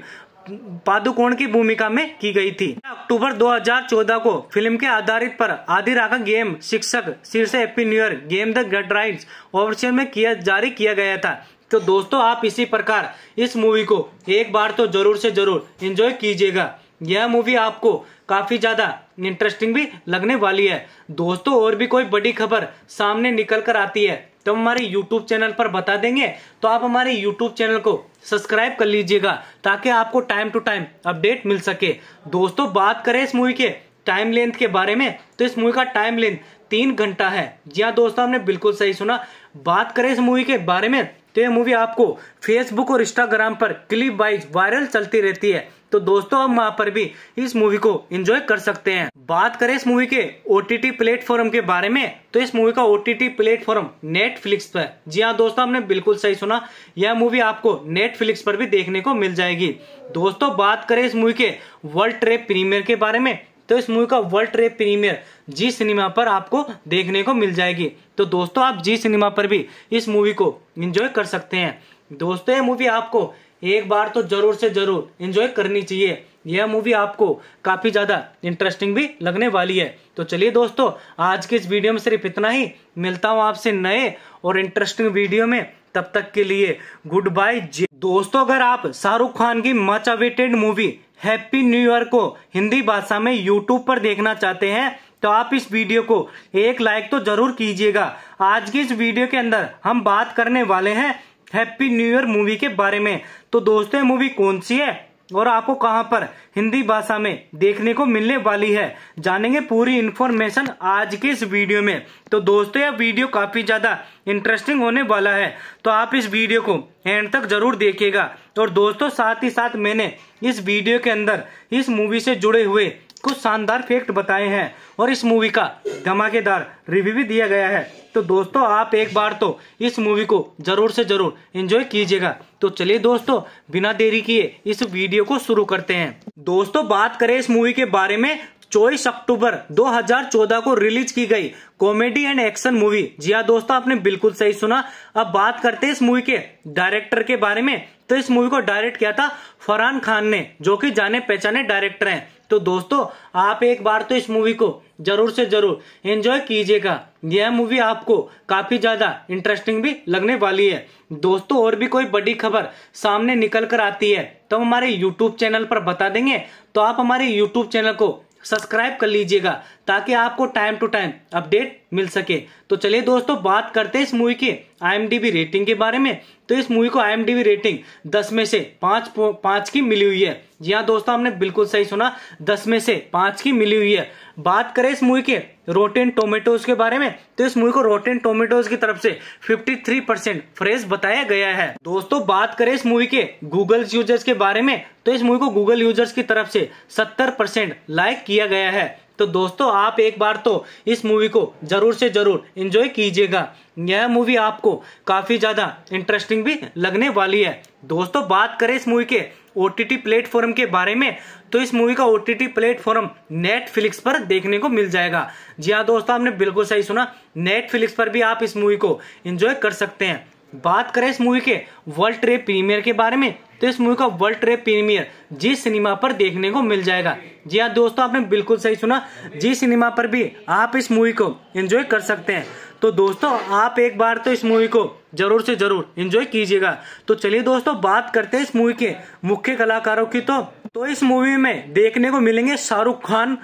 पादुकोण की भूमिका में की गई थी अक्टूबर 2014 को फिल्म के आधारित पर आधी राका गेम शिक्षक शीर्ष एपी न्यू गेम द गट राइड ऑप्शन में किया जारी किया गया था तो दोस्तों आप इसी प्रकार इस मूवी को एक बार तो जरूर से जरूर इंजॉय कीजिएगा यह मूवी आपको काफी ज्यादा इंटरेस्टिंग भी लगने वाली है दोस्तों और भी कोई बड़ी खबर सामने निकल कर आती है तो हमारे YouTube चैनल पर बता देंगे तो आप हमारे YouTube चैनल को सब्सक्राइब कर लीजिएगा ताकि आपको टाइम टू टाइम अपडेट मिल सके दोस्तों बात करें इस मूवी के टाइम लेंथ के बारे में तो इस मूवी का टाइम लेंथ तीन घंटा है जी हाँ दोस्तों हमने बिल्कुल सही सुना बात करें इस मूवी के बारे में तो ये मूवी आपको फेसबुक और इंस्टाग्राम पर क्लिप वाइज वायरल चलती रहती है तो दोस्तों आप वहाँ पर भी इस मूवी को एंजॉय कर सकते हैं बात करें इस मूवी के ओ टी प्लेटफॉर्म के बारे में तो इस मूवी का ओ टी प्लेटफॉर्म नेटफ्लिक्स पर जी हाँ दोस्तों आपने बिल्कुल सही सुना यह मूवी आपको नेटफ्लिक्स पर भी देखने को मिल जाएगी दोस्तों बात करें इस मूवी के वर्ल्ड ट्रेड प्रीमियर के बारे में तो इस मूवी का world trade premiere Zee cinema पर आपको देखने को मिल जाएगी तो दोस्तों आप जी सिनेमा पर भी इस मूवी को इंजॉय कर सकते हैं दोस्तों ये मूवी आपको एक बार तो जरूर से जरूर इंजॉय करनी चाहिए यह मूवी आपको काफी ज्यादा इंटरेस्टिंग भी लगने वाली है तो चलिए दोस्तों आज के इस वीडियो में सिर्फ इतना ही मिलता हूँ आपसे नए और इंटरेस्टिंग वीडियो में तब तक के लिए गुड बाय दोस्तों अगर आप शाहरुख खान की much awaited movie happy new year को हिंदी भाषा में यूट्यूब पर देखना चाहते हैं तो आप इस वीडियो को एक लाइक तो जरूर कीजिएगा आज की इस वीडियो के अंदर हम बात करने वाले हैं हैप्पी न्यू ईयर मूवी के बारे में तो दोस्तों मूवी कौन सी है और आपको कहां पर हिंदी भाषा में देखने को मिलने वाली है जानेंगे पूरी इन्फॉर्मेशन आज के इस वीडियो में तो दोस्तों यह वीडियो काफी ज्यादा इंटरेस्टिंग होने वाला है तो आप इस वीडियो को एंड तक जरूर देखिएगा और दोस्तों साथ ही साथ मैंने इस वीडियो के अंदर इस मूवी से जुड़े हुए कुछ शानदार फैक्ट बताए हैं और इस मूवी का धमाकेदार रिव्यू भी दिया गया है तो दोस्तों आप एक बार तो इस मूवी को ज़रूर से ज़रूर एंजॉय कीजिएगा तो चलिए दोस्तों बिना देरी किए इस वीडियो को शुरू करते हैं दोस्तों बात करें इस मूवी के बारे में चौबीस अक्टूबर 2014 को रिलीज की गई कॉमेडी एंड एक्शन मूवी जी हाँ दोस्तों आपने बिल्कुल सही सुना अब बात करते हैं इस मूवी के डायरेक्टर के बारे में तो इस मूवी को डायरेक्ट किया था फरहान खान ने जो कि जाने पहचाने डायरेक्टर हैं तो दोस्तों आप एक बार तो इस मूवी को जरूर से जरूर एंजॉय कीजिएगा यह मूवी आपको काफी ज्यादा इंटरेस्टिंग भी लगने वाली है दोस्तों और भी कोई बड़ी खबर सामने निकल कर आती है तो हमारे यूट्यूब चैनल पर बता देंगे तो आप हमारे यूट्यूब चैनल को सब्सक्राइब कर लीजिएगा ताकि आपको टाइम टू टाइम अपडेट मिल सके तो चलिए दोस्तों बात करते हैं इस मूवी के आई रेटिंग के बारे में तो इस मूवी को आई रेटिंग दस में से पाँच पाँच की मिली हुई है जी हाँ दोस्तों हमने बिल्कुल सही सुना दस में से पाँच की मिली हुई है बात करें इस मूवी के रोटेन टोमेटोज के बारे में तो इस मूवी को रोटेन टोमेटोज की तरफ से 53 परसेंट फ्रेश बताया गया है दोस्तों बात करें इस मूवी के गूगल यूजर्स के बारे में तो इस मूवी को गूगल यूजर्स की तरफ से 70 परसेंट लाइक किया गया है तो दोस्तों आप एक बार तो इस मूवी को ज़रूर से ज़रूर इन्जॉय कीजिएगा यह मूवी आपको काफ़ी ज़्यादा इंटरेस्टिंग भी लगने वाली है दोस्तों बात करें इस मूवी के ओ टी प्लेटफॉर्म के बारे में तो इस मूवी का ओ टी प्लेटफॉर्म नेटफ्लिक्स पर देखने को मिल जाएगा जी हाँ दोस्तों आपने बिल्कुल सही सुना नेटफ्लिक्स पर भी आप इस मूवी को एंजॉय कर सकते हैं बात करें इस मूवी के वर्ल्ड ट्रेड प्रीमियर के बारे में तो इस मूवी का world trade premiere Zee cinema पर देखने को मिल जाएगा जी हाँ दोस्तों आपने बिल्कुल सही सुना जी सिनेमा पर भी आप इस मूवी को एंजॉय कर सकते हैं तो दोस्तों आप एक बार तो इस मूवी को जरूर से जरूर एंजॉय कीजिएगा तो चलिए दोस्तों बात करते हैं इस मूवी के मुख्य कलाकारों की तो तो इस मूवी में देखने को मिलेंगे शाहरुख खान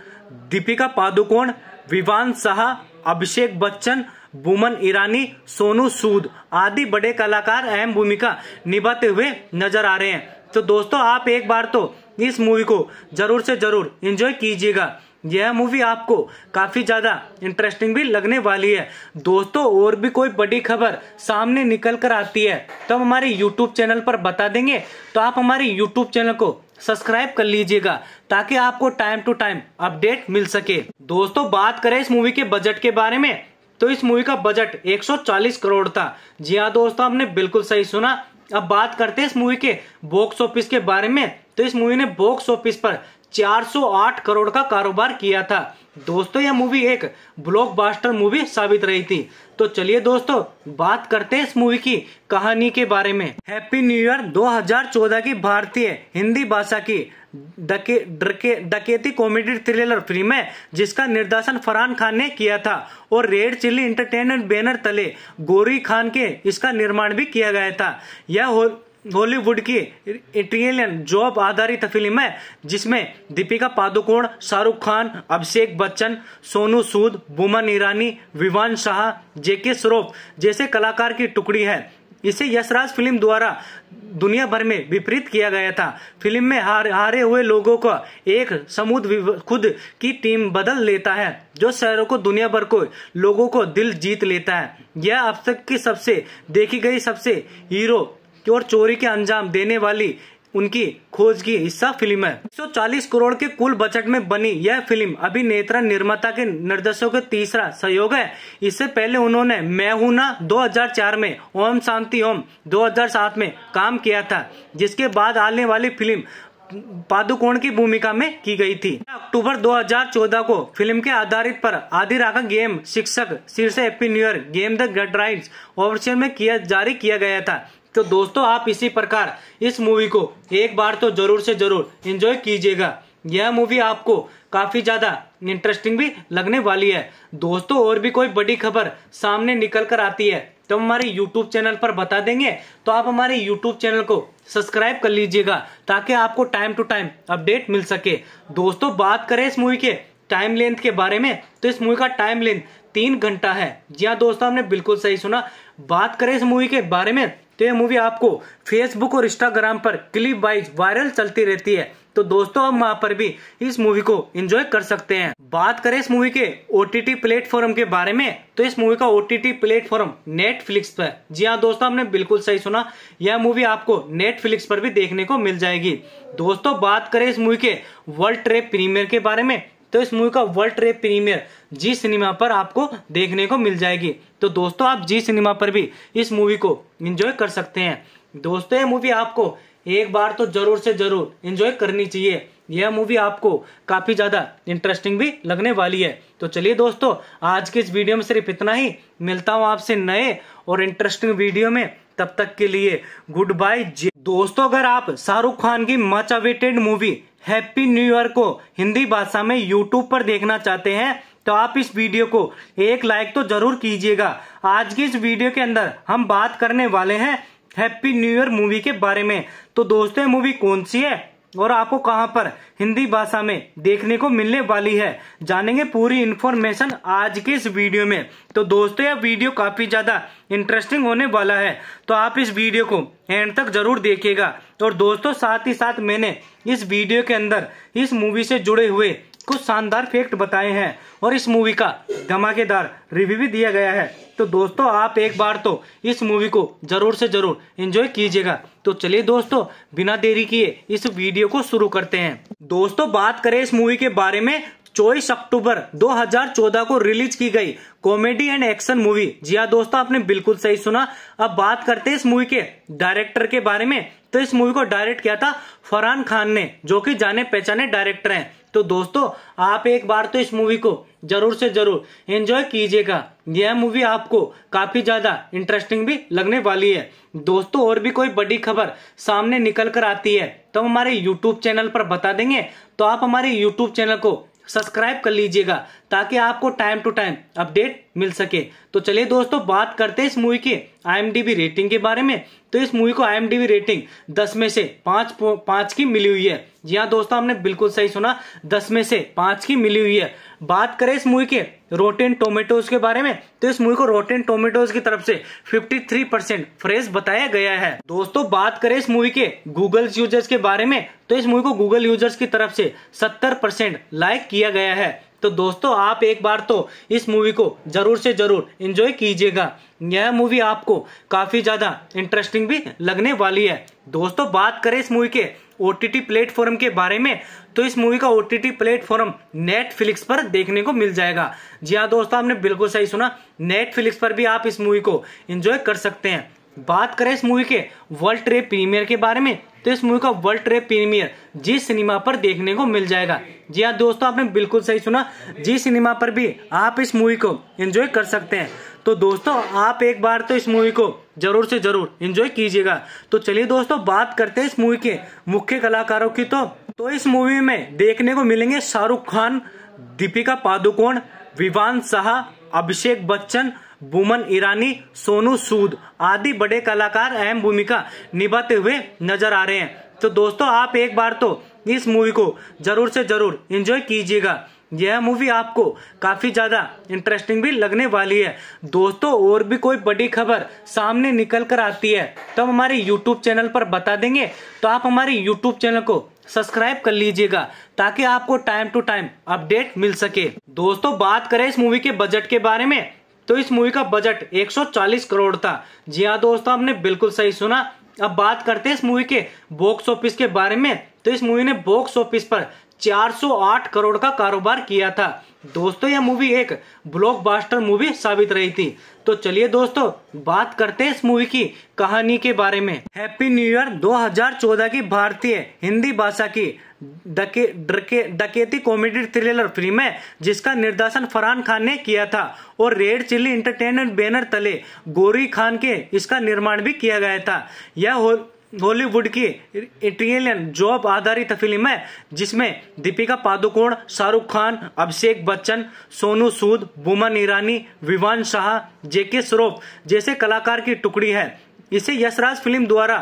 दीपिका पादुकोण विवान शाह अभिषेक बच्चन बुमन ईरानी सोनू सूद आदि बड़े कलाकार अहम भूमिका निभाते हुए नजर आ रहे हैं तो दोस्तों आप एक बार तो इस मूवी को जरूर से जरूर एंजॉय कीजिएगा यह मूवी आपको काफ़ी ज़्यादा इंटरेस्टिंग भी लगने वाली है दोस्तों और भी कोई बड़ी खबर सामने निकल कर आती है तो हम हमारे यूट्यूब चैनल पर बता देंगे तो आप हमारे यूट्यूब चैनल को सब्सक्राइब कर लीजिएगा ताकि आपको टाइम टू टाइम अपडेट मिल सके दोस्तों बात करें इस मूवी के बजट के बारे में तो इस मूवी का बजट 140 करोड़ था जी हाँ दोस्तों आपने बिल्कुल सही सुना अब बात करते हैं इस मूवी के बॉक्स ऑफिस के बारे में तो इस मूवी ने बॉक्स ऑफिस पर 408 करोड़ का कारोबार किया था दोस्तों यह मूवी एक ब्लॉकबस्टर मूवी साबित रही थी तो चलिए दोस्तों बात करते हैं इस मूवी की कहानी के बारे में हैप्पी न्यू ईयर 2014 की भारतीय हिंदी भाषा की डके, डके, डकेती कॉमेडी थ्रिलर फिल्म है जिसका निर्देशन फरहान खान ने किया था और रेड चिल्ली इंटरटेनमेंट बैनर तले गोरी खान के इसका निर्माण भी किया गया था यह बॉलीवुड की इटालियन जॉब आधारित फिल्म है जिसमें दीपिका पादुकोण शाहरुख खान अभिषेक बच्चन सोनू सूद बुमन ईरानी विवान शाह जेके श्रोफ जैसे कलाकार की टुकड़ी है इसे यशराज फिल्म द्वारा दुनिया भर में विपरीत किया गया था फिल्म में हार, हारे हुए लोगों को एक समूह खुद की टीम बदल लेता है जो शहरों को दुनिया भर को लोगों को दिल जीत लेता है यह अब तक की सबसे देखी गई सबसे हीरो और चोरी के अंजाम देने वाली उनकी खोज की हिस्सा फिल्म है 140 करोड़ के कुल बजट में बनी यह फिल्म अभिनेत्रा निर्माता के निर्देशों का तीसरा सहयोग है इससे पहले उन्होंने मैं हूं ना 2004 में ओम शांति ओम 2007 में काम किया था जिसके बाद आने वाली फिल्म पादुकोण की भूमिका में की गई थी अक्टूबर 2014 को फिल्म के आधारित पर आधी राघा गेम शिक्षक शीर्ष happy game the great rides option में किया जारी किया गया था तो दोस्तों आप इसी प्रकार इस मूवी को एक बार तो जरूर से जरूर एंजॉय कीजिएगा यह मूवी आपको काफी ज्यादा इंटरेस्टिंग भी लगने वाली है दोस्तों और भी कोई बड़ी खबर सामने निकल कर आती है तो हम हमारे YouTube चैनल पर बता देंगे तो आप हमारे YouTube चैनल को सब्सक्राइब कर लीजिएगा ताकि आपको टाइम टू टाइम अपडेट मिल सके दोस्तों बात करें इस मूवी के टाइम लेंथ के बारे में तो इस मूवी का टाइम लेंथ तीन घंटा है जी हाँ दोस्तों हमने बिल्कुल सही सुना बात करें इस मूवी के बारे में तो ये मूवी आपको फेसबुक और इंस्टाग्राम पर क्लिप वाइज वायरल चलती रहती है तो दोस्तों हम वहाँ पर भी इस मूवी को एंजॉय कर सकते हैं बात करें इस मूवी के ओ टी प्लेटफॉर्म के बारे में तो इस मूवी का ओ टी प्लेटफॉर्म नेटफ्लिक्स पर जी हाँ दोस्तों हमने बिल्कुल सही सुना यह मूवी आपको नेटफ्लिक्स पर भी देखने को मिल जाएगी दोस्तों बात करें इस मूवी के वर्ल्ड ट्रेड प्रीमियर के बारे में तो इस मूवी का world trade premiere Zee cinema पर आपको देखने को मिल जाएगी तो दोस्तों आप जी सिनेमा पर भी इस मूवी को इंजॉय कर सकते हैं दोस्तों ये मूवी आपको एक बार तो जरूर से जरूर इंजॉय करनी चाहिए यह मूवी आपको काफी ज्यादा इंटरेस्टिंग भी लगने वाली है तो चलिए दोस्तों आज के इस वीडियो में सिर्फ इतना ही मिलता हूँ आपसे नए और इंटरेस्टिंग वीडियो में तब तक के लिए गुड बाय दोस्तों अगर आप शाहरुख खान की much awaited movie happy new year को हिंदी भाषा में यूट्यूब पर देखना चाहते हैं तो आप इस वीडियो को एक लाइक तो जरूर कीजिएगा आज की इस वीडियो के अंदर हम बात करने वाले हैं हैप्पी न्यू ईयर मूवी के बारे में तो दोस्तों मूवी कौन सी है और आपको कहां पर हिंदी भाषा में देखने को मिलने वाली है जानेंगे पूरी इन्फॉर्मेशन आज के इस वीडियो में तो दोस्तों यह वीडियो काफी ज्यादा इंटरेस्टिंग होने वाला है तो आप इस वीडियो को एंड तक जरूर देखिएगा और दोस्तों साथ ही साथ मैंने इस वीडियो के अंदर इस मूवी से जुड़े हुए कुछ शानदार फैक्ट बताए हैं और इस मूवी का धमाकेदार रिव्यू भी दिया गया है तो दोस्तों आप एक बार तो इस मूवी को जरूर से जरूर एंजॉय कीजिएगा तो चलिए दोस्तों बिना देरी किए इस वीडियो को शुरू करते हैं दोस्तों बात करें इस मूवी के बारे में चौबीस अक्टूबर 2014 को रिलीज की गई कॉमेडी एंड एक्शन मूवी जी हाँ दोस्तों आपने बिल्कुल सही सुना अब बात करते हैं इस मूवी के डायरेक्टर के बारे में तो इस मूवी को डायरेक्ट किया था फरहान खान ने जो कि जाने पहचाने डायरेक्टर हैं तो दोस्तों आप एक बार तो इस मूवी को जरूर से जरूर एंजॉय कीजिएगा यह मूवी आपको काफी ज्यादा इंटरेस्टिंग भी लगने वाली है दोस्तों और भी कोई बड़ी खबर सामने निकल कर आती है तो हमारे यूट्यूब चैनल पर बता देंगे तो आप हमारे यूट्यूब चैनल को सब्सक्राइब कर लीजिएगा ताकि आपको टाइम टू टाइम अपडेट मिल सके तो चलिए दोस्तों बात करते हैं इस मूवी के आई रेटिंग के बारे में तो इस मूवी को आई रेटिंग 10 में से 5 5 की मिली हुई है जी हाँ दोस्तों हमने बिल्कुल सही सुना 10 में से 5 की मिली हुई है बात करें इस मूवी के रोटेन टोमेटोज के बारे में तो इस मूवी को रोटेन टोमेटोज की तरफ से 53 परसेंट फ्रेश बताया गया है दोस्तों बात करें इस मूवी के गूगल यूजर्स के बारे में तो इस मूवी को गूगल यूजर्स की तरफ से 70 परसेंट लाइक किया गया है तो दोस्तों आप एक बार तो इस मूवी को जरूर से जरूर इंजॉय कीजिएगा यह मूवी आपको काफी ज्यादा इंटरेस्टिंग भी लगने वाली है दोस्तों बात करें इस मूवी के ओ टी प्लेटफॉर्म के बारे में तो इस मूवी का ओ टी प्लेटफॉर्म नेटफ्लिक्स पर देखने को मिल जाएगा जी हाँ दोस्तों आपने बिल्कुल सही सुना नेटफ्लिक्स पर भी आप इस मूवी को एंजॉय कर सकते हैं बात करें इस मूवी के वर्ल्ड ट्रेड प्रीमियर के बारे में तो इस मूवी का वर्ल्ड ट्रेड प्रीमियर जिस सिनेमा पर देखने को मिल जाएगा जी हाँ दोस्तों आपने बिल्कुल सही सुना जी सिनेमा पर भी आप इस मूवी को एंजॉय कर सकते हैं तो दोस्तों आप एक बार तो इस मूवी को जरूर से जरूर एंजॉय कीजिएगा तो चलिए दोस्तों बात करते हैं इस मूवी के मुख्य कलाकारों की तो तो इस मूवी में देखने को मिलेंगे शाहरुख खान दीपिका पादुकोण विवान शाह अभिषेक बच्चन बुमन ईरानी सोनू सूद आदि बड़े कलाकार अहम भूमिका निभाते हुए नजर आ रहे हैं तो दोस्तों आप एक बार तो इस मूवी को जरूर से जरूर एंजॉय कीजिएगा यह मूवी आपको काफ़ी ज़्यादा इंटरेस्टिंग भी लगने वाली है दोस्तों और भी कोई बड़ी खबर सामने निकल कर आती है तो हम हमारे यूट्यूब चैनल पर बता देंगे तो आप हमारे यूट्यूब चैनल को सब्सक्राइब कर लीजिएगा ताकि आपको टाइम टू टाइम अपडेट मिल सके दोस्तों बात करें इस मूवी के बजट के बारे में तो इस मूवी का बजट 140 करोड़ था जी हाँ दोस्तों आपने बिल्कुल सही सुना अब बात करते हैं इस मूवी के बॉक्स ऑफिस के बारे में तो इस मूवी ने बॉक्स ऑफिस पर 408 करोड़ का कारोबार किया था दोस्तों यह मूवी एक ब्लॉकबस्टर मूवी साबित रही थी तो चलिए दोस्तों बात करते हैं इस मूवी की कहानी के बारे में हैप्पी न्यू ईयर 2014 की भारतीय हिंदी भाषा की डके, डके, डकेती कॉमेडी थ्रिलर फिल्म है जिसका निर्देशन फरहान खान ने किया था और रेड चिल्ली इंटरटेनमेंट बैनर तले गोरी खान के इसका निर्माण भी किया गया था यह बॉलीवुड की इटालियन जॉब आधारित फिल्म है जिसमें दीपिका पादुकोण शाहरुख खान अभिषेक बच्चन सोनू सूद बुमन ईरानी विवान शाह जेके श्रोफ जैसे कलाकार की टुकड़ी है इसे यशराज फिल्म द्वारा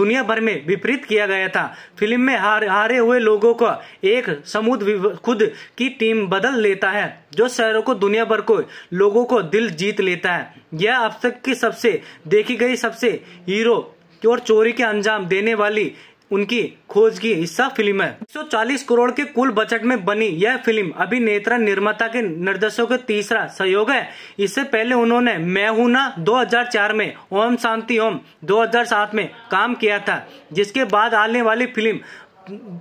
दुनिया भर में विपरीत किया गया था फिल्म में हार, हारे हुए लोगों को एक समूह खुद की टीम बदल लेता है जो शहरों को दुनिया भर को लोगों को दिल जीत लेता है यह अब तक की सबसे देखी गई सबसे हीरो और चोरी के अंजाम देने वाली उनकी खोज की हिस्सा फिल्म है 140 करोड़ के कुल बजट में बनी यह फिल्म अभिनेत्रा निर्माता के निर्देशों का तीसरा सहयोग है इससे पहले उन्होंने मैं हूं ना 2004 में ओम शांति ओम 2007 में काम किया था जिसके बाद आने वाली फिल्म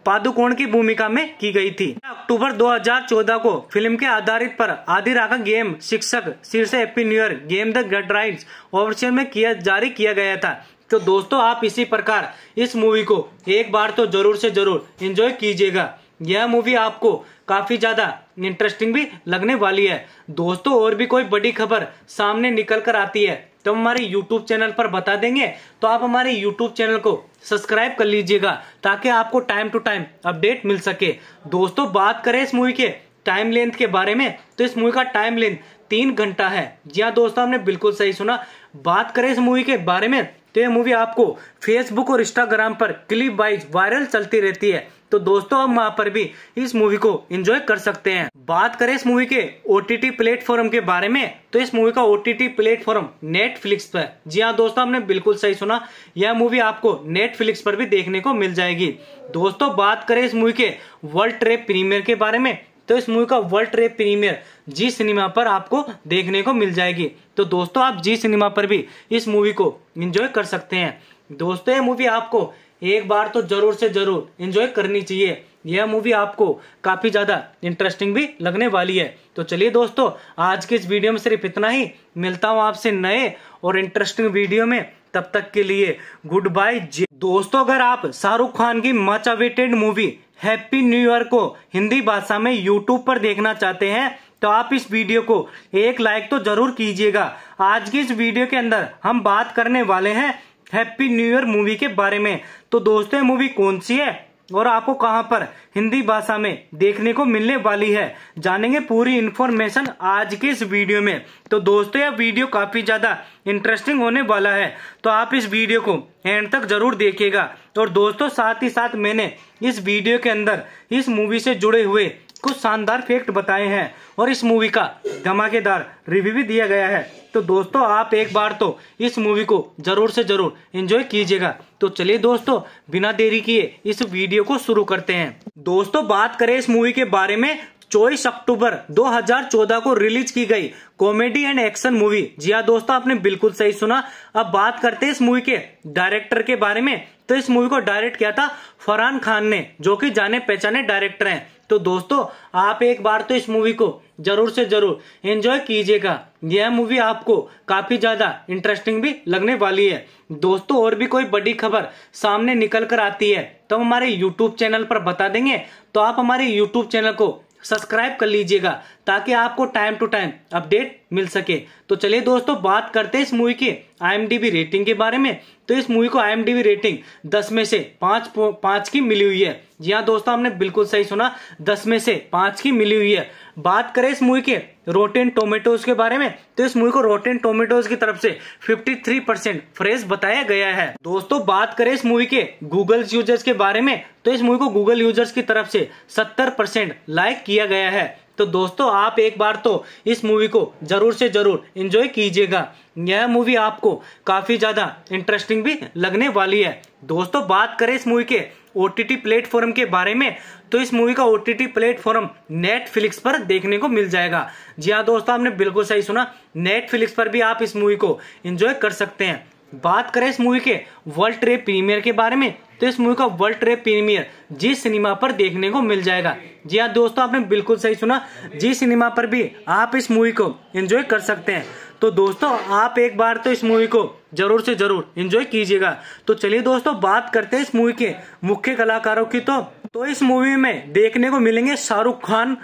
पादुकोण की भूमिका में की गई थी अक्टूबर 2014 को फिल्म के आधारित पर आदि राघा गेम शिक्षक शीर्ष AP new year game the great right option में किया जारी किया गया था तो दोस्तों आप इसी प्रकार इस मूवी को एक बार तो जरूर से जरूर एंजॉय कीजिएगा यह मूवी आपको काफी ज्यादा इंटरेस्टिंग भी लगने वाली है दोस्तों और भी कोई बड़ी खबर सामने निकल कर आती है तो हम हमारे YouTube चैनल पर बता देंगे तो आप हमारे YouTube चैनल को सब्सक्राइब कर लीजिएगा ताकि आपको टाइम टू टाइम अपडेट मिल सके दोस्तों बात करें इस मूवी के टाइम लेंथ के बारे में तो इस मूवी का टाइम लेंथ तीन घंटा है जी हाँ दोस्तों हमने बिल्कुल सही सुना बात करें इस मूवी के बारे में तो ये मूवी आपको फेसबुक और इंस्टाग्राम पर क्लिप वाइज वायरल चलती रहती है तो दोस्तों आप वहाँ पर भी इस मूवी को एंजॉय कर सकते हैं बात करें इस मूवी के ओ टी प्लेटफॉर्म के बारे में तो इस मूवी का ओ टी प्लेटफॉर्म नेटफ्लिक्स पर जी हाँ दोस्तों आपने बिल्कुल सही सुना यह मूवी आपको नेटफ्लिक्स पर भी देखने को मिल जाएगी दोस्तों बात करें इस मूवी के वर्ल्ड ट्रेड प्रीमियर के बारे में तो इस मूवी का world trade premiere Zee cinema पर आपको देखने को मिल जाएगी तो दोस्तों आप जी सिनेमा पर भी इस मूवी को इंजॉय कर सकते हैं दोस्तों ये मूवी आपको एक बार तो जरूर से जरूर इंजॉय करनी चाहिए यह मूवी आपको काफी ज्यादा इंटरेस्टिंग भी लगने वाली है तो चलिए दोस्तों आज के इस वीडियो में सिर्फ इतना ही मिलता हूँ आपसे नए और इंटरेस्टिंग वीडियो में तब तक के लिए गुड बाय दोस्तों अगर आप शाहरुख खान की much awaited movie happy new year को हिंदी भाषा में यूट्यूब पर देखना चाहते हैं तो आप इस वीडियो को एक लाइक तो जरूर कीजिएगा आज की इस वीडियो के अंदर हम बात करने वाले हैं हैप्पी न्यू ईयर मूवी के बारे में तो दोस्तों मूवी कौन सी है और आपको कहां पर हिंदी भाषा में देखने को मिलने वाली है जानेंगे पूरी इन्फॉर्मेशन आज के इस वीडियो में तो दोस्तों यह वीडियो काफी ज्यादा इंटरेस्टिंग होने वाला है तो आप इस वीडियो को एंड तक जरूर देखिएगा और दोस्तों साथ ही साथ मैंने इस वीडियो के अंदर इस मूवी से जुड़े हुए कुछ शानदार फैक्ट बताए हैं और इस मूवी का धमाकेदार रिव्यू भी दिया गया है तो दोस्तों आप एक बार तो इस मूवी को जरूर से जरूर एंजॉय कीजिएगा तो चलिए दोस्तों बिना देरी किए इस वीडियो को शुरू करते हैं दोस्तों बात करें इस मूवी के बारे में चौबीस अक्टूबर 2014 को रिलीज की गई कॉमेडी एंड एक्शन मूवी जी हाँ दोस्तों आपने बिल्कुल सही सुना अब बात करते हैं इस मूवी के डायरेक्टर के बारे में तो इस मूवी को डायरेक्ट किया था फरहान खान ने जो कि जाने पहचाने डायरेक्टर हैं तो दोस्तों आप एक बार तो इस मूवी को जरूर से जरूर एंजॉय कीजिएगा यह मूवी आपको काफी ज्यादा इंटरेस्टिंग भी लगने वाली है दोस्तों और भी कोई बड़ी खबर सामने निकल कर आती है तो हम हमारे यूट्यूब चैनल पर बता देंगे तो आप हमारे यूट्यूब चैनल को सब्सक्राइब कर लीजिएगा ताकि आपको टाइम टू टाइम अपडेट मिल सके तो चलिए दोस्तों बात करते हैं इस मूवी की आई रेटिंग के बारे में तो इस मूवी को आई रेटिंग दस में से पाँच पाँच की मिली हुई है जी हाँ दोस्तों हमने बिल्कुल सही सुना दस में से पाँच की मिली हुई है बात करें इस मूवी के रोटेन टोमेटोज के बारे में तो इस मूवी को रोटेन टोमेटोज की तरफ से 53 परसेंट फ्रेश बताया गया है दोस्तों बात करें इस मूवी के गूगल यूजर्स के बारे में तो इस मूवी को गूगल यूजर्स की तरफ से 70 परसेंट लाइक किया गया है तो दोस्तों आप एक बार तो इस मूवी को जरूर से जरूर इंजॉय कीजिएगा यह मूवी आपको काफी ज्यादा इंटरेस्टिंग भी लगने वाली है दोस्तों बात करें इस मूवी के ओ टी प्लेटफॉर्म के बारे में तो इस मूवी का ओ टी प्लेटफॉर्म नेटफ्लिक्स पर देखने को मिल जाएगा जी हाँ दोस्तों आपने बिल्कुल सही सुना नेटफ्लिक्स पर भी आप इस मूवी को एंजॉय कर सकते हैं बात करें इस मूवी के वर्ल्ड ट्रेड प्रीमियर के बारे में तो इस मूवी का world trade premiere Zee cinema पर देखने को मिल जाएगा जी हाँ दोस्तों आपने बिल्कुल सही सुना जी सिनेमा पर भी आप इस मूवी को एंजॉय कर सकते हैं तो दोस्तों आप एक बार तो इस मूवी को जरूर से जरूर एंजॉय कीजिएगा तो चलिए दोस्तों बात करते हैं इस मूवी के मुख्य कलाकारों की तो तो इस मूवी में देखने को मिलेंगे शाहरुख खान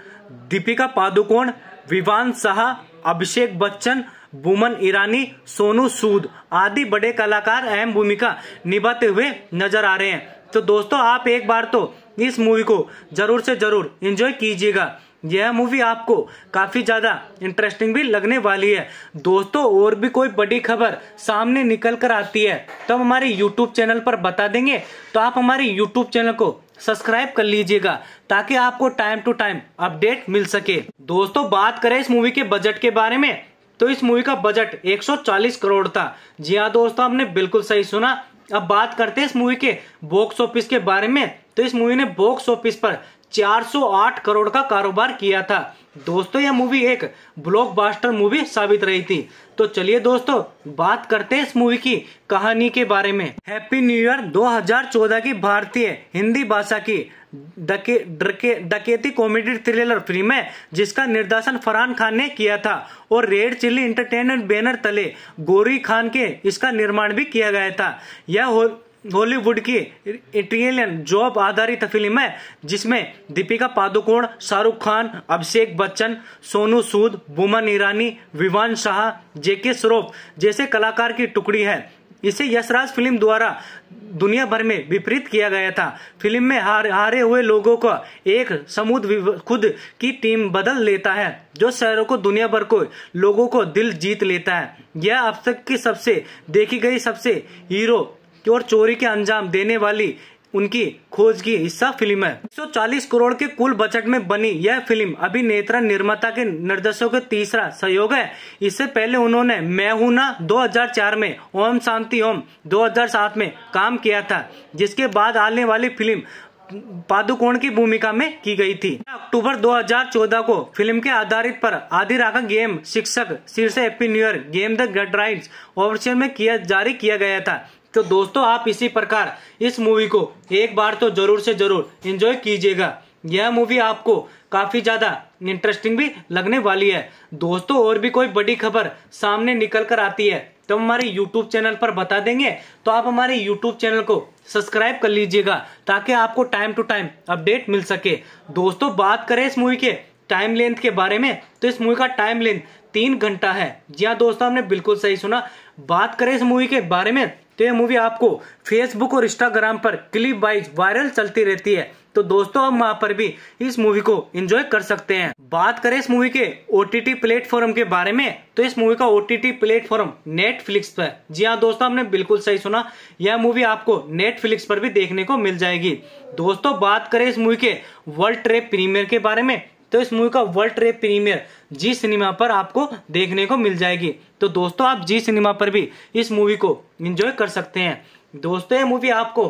दीपिका पादुकोण विवान शाह अभिषेक बच्चन बुमन ईरानी सोनू सूद आदि बड़े कलाकार अहम भूमिका निभाते हुए नजर आ रहे हैं तो दोस्तों आप एक बार तो इस मूवी को जरूर से जरूर एंजॉय कीजिएगा यह मूवी आपको काफ़ी ज़्यादा इंटरेस्टिंग भी लगने वाली है दोस्तों और भी कोई बड़ी खबर सामने निकल कर आती है तो हम हमारे YouTube चैनल पर बता देंगे तो आप हमारे YouTube चैनल को सब्सक्राइब कर लीजिएगा ताकि आपको टाइम टू टाइम अपडेट मिल सके दोस्तों बात करें इस मूवी के बजट के बारे में तो इस मूवी का बजट 140 करोड़ था जी हाँ दोस्तों आपने बिल्कुल सही सुना अब बात करते हैं इस मूवी के बॉक्स ऑफिस के बारे में तो इस मूवी ने बॉक्स ऑफिस पर 408 करोड़ का कारोबार किया था दोस्तों यह मूवी एक ब्लॉकबस्टर मूवी साबित रही थी तो चलिए दोस्तों बात करते हैं इस मूवी की कहानी के बारे में हैप्पी न्यू ईयर 2014 की भारतीय हिंदी भाषा की डके, दके, डकेती कॉमेडी थ्रिलर फिल्म है जिसका निर्देशन फरहान खान ने किया था और रेड चिल्ली इंटरटेनमेंट बैनर तले गोरी खान के इसका निर्माण भी किया गया था यह हॉलीवुड की इटालियन जॉब आधारित फिल्म है जिसमें दीपिका पादुकोण शाहरुख खान अभिषेक बच्चन सोनू सूद बुमन ईरानी विवान शाह जेके श्रोफ जैसे कलाकार की टुकड़ी है इसे यशराज फिल्म द्वारा दुनिया भर में विपरीत किया गया था फिल्म में हार, हारे हुए लोगों का एक समूह खुद की टीम बदल लेता है जो शहरों को दुनिया भर को लोगों को दिल जीत लेता है यह अब तक की सबसे देखी गई सबसे हीरो और चोरी के अंजाम देने वाली उनकी खोज की हिस्सा फिल्म है 140 करोड़ के कुल बजट में बनी यह फिल्म नेत्रा निर्माता के निर्देशों के तीसरा सहयोग है इससे पहले उन्होंने मैं हूं ना 2004 में ओम शांति ओम 2007 में काम किया था जिसके बाद आने वाली फिल्म पादुकोण की भूमिका में की गई थी अक्टूबर 2014 को फिल्म के आधारित पर आधी राखा गेम शिक्षक शीर्षक न्यूर गेम द गट राइड ऑफिशियल में किया जारी किया गया था तो दोस्तों आप इसी प्रकार इस मूवी को एक बार तो जरूर से जरूर इंजॉय कीजिएगा यह मूवी आपको काफी ज्यादा इंटरेस्टिंग भी लगने वाली है दोस्तों और भी कोई बड़ी खबर सामने निकल कर आती है तो हमारे YouTube चैनल पर बता देंगे तो आप हमारे YouTube चैनल को सब्सक्राइब कर लीजिएगा ताकि आपको टाइम टू टाइम अपडेट मिल सके दोस्तों बात करें इस मूवी के टाइम लेंथ के बारे में तो इस मूवी का टाइम लेंथ तीन घंटा है जी हाँ दोस्तों हमने बिल्कुल सही सुना बात करें इस मूवी के बारे में तो ये मूवी आपको फेसबुक और इंस्टाग्राम पर क्लिप वाइज वायरल चलती रहती है तो दोस्तों आप वहाँ पर भी इस मूवी को एंजॉय कर सकते हैं बात करें इस मूवी के ओ टी प्लेटफॉर्म के बारे में तो इस मूवी का ओ टी प्लेटफॉर्म नेटफ्लिक्स पर जी हाँ दोस्तों आपने बिल्कुल सही सुना यह मूवी आपको नेटफ्लिक्स पर भी देखने को मिल जाएगी दोस्तों बात करें इस मूवी के वर्ल्ड ट्रेप प्रीमियर के बारे में तो इस मूवी का world trade premiere Zee cinema पर आपको देखने को मिल जाएगी तो दोस्तों आप जी सिनेमा पर भी इस मूवी को इंजॉय कर सकते हैं दोस्तों ये मूवी आपको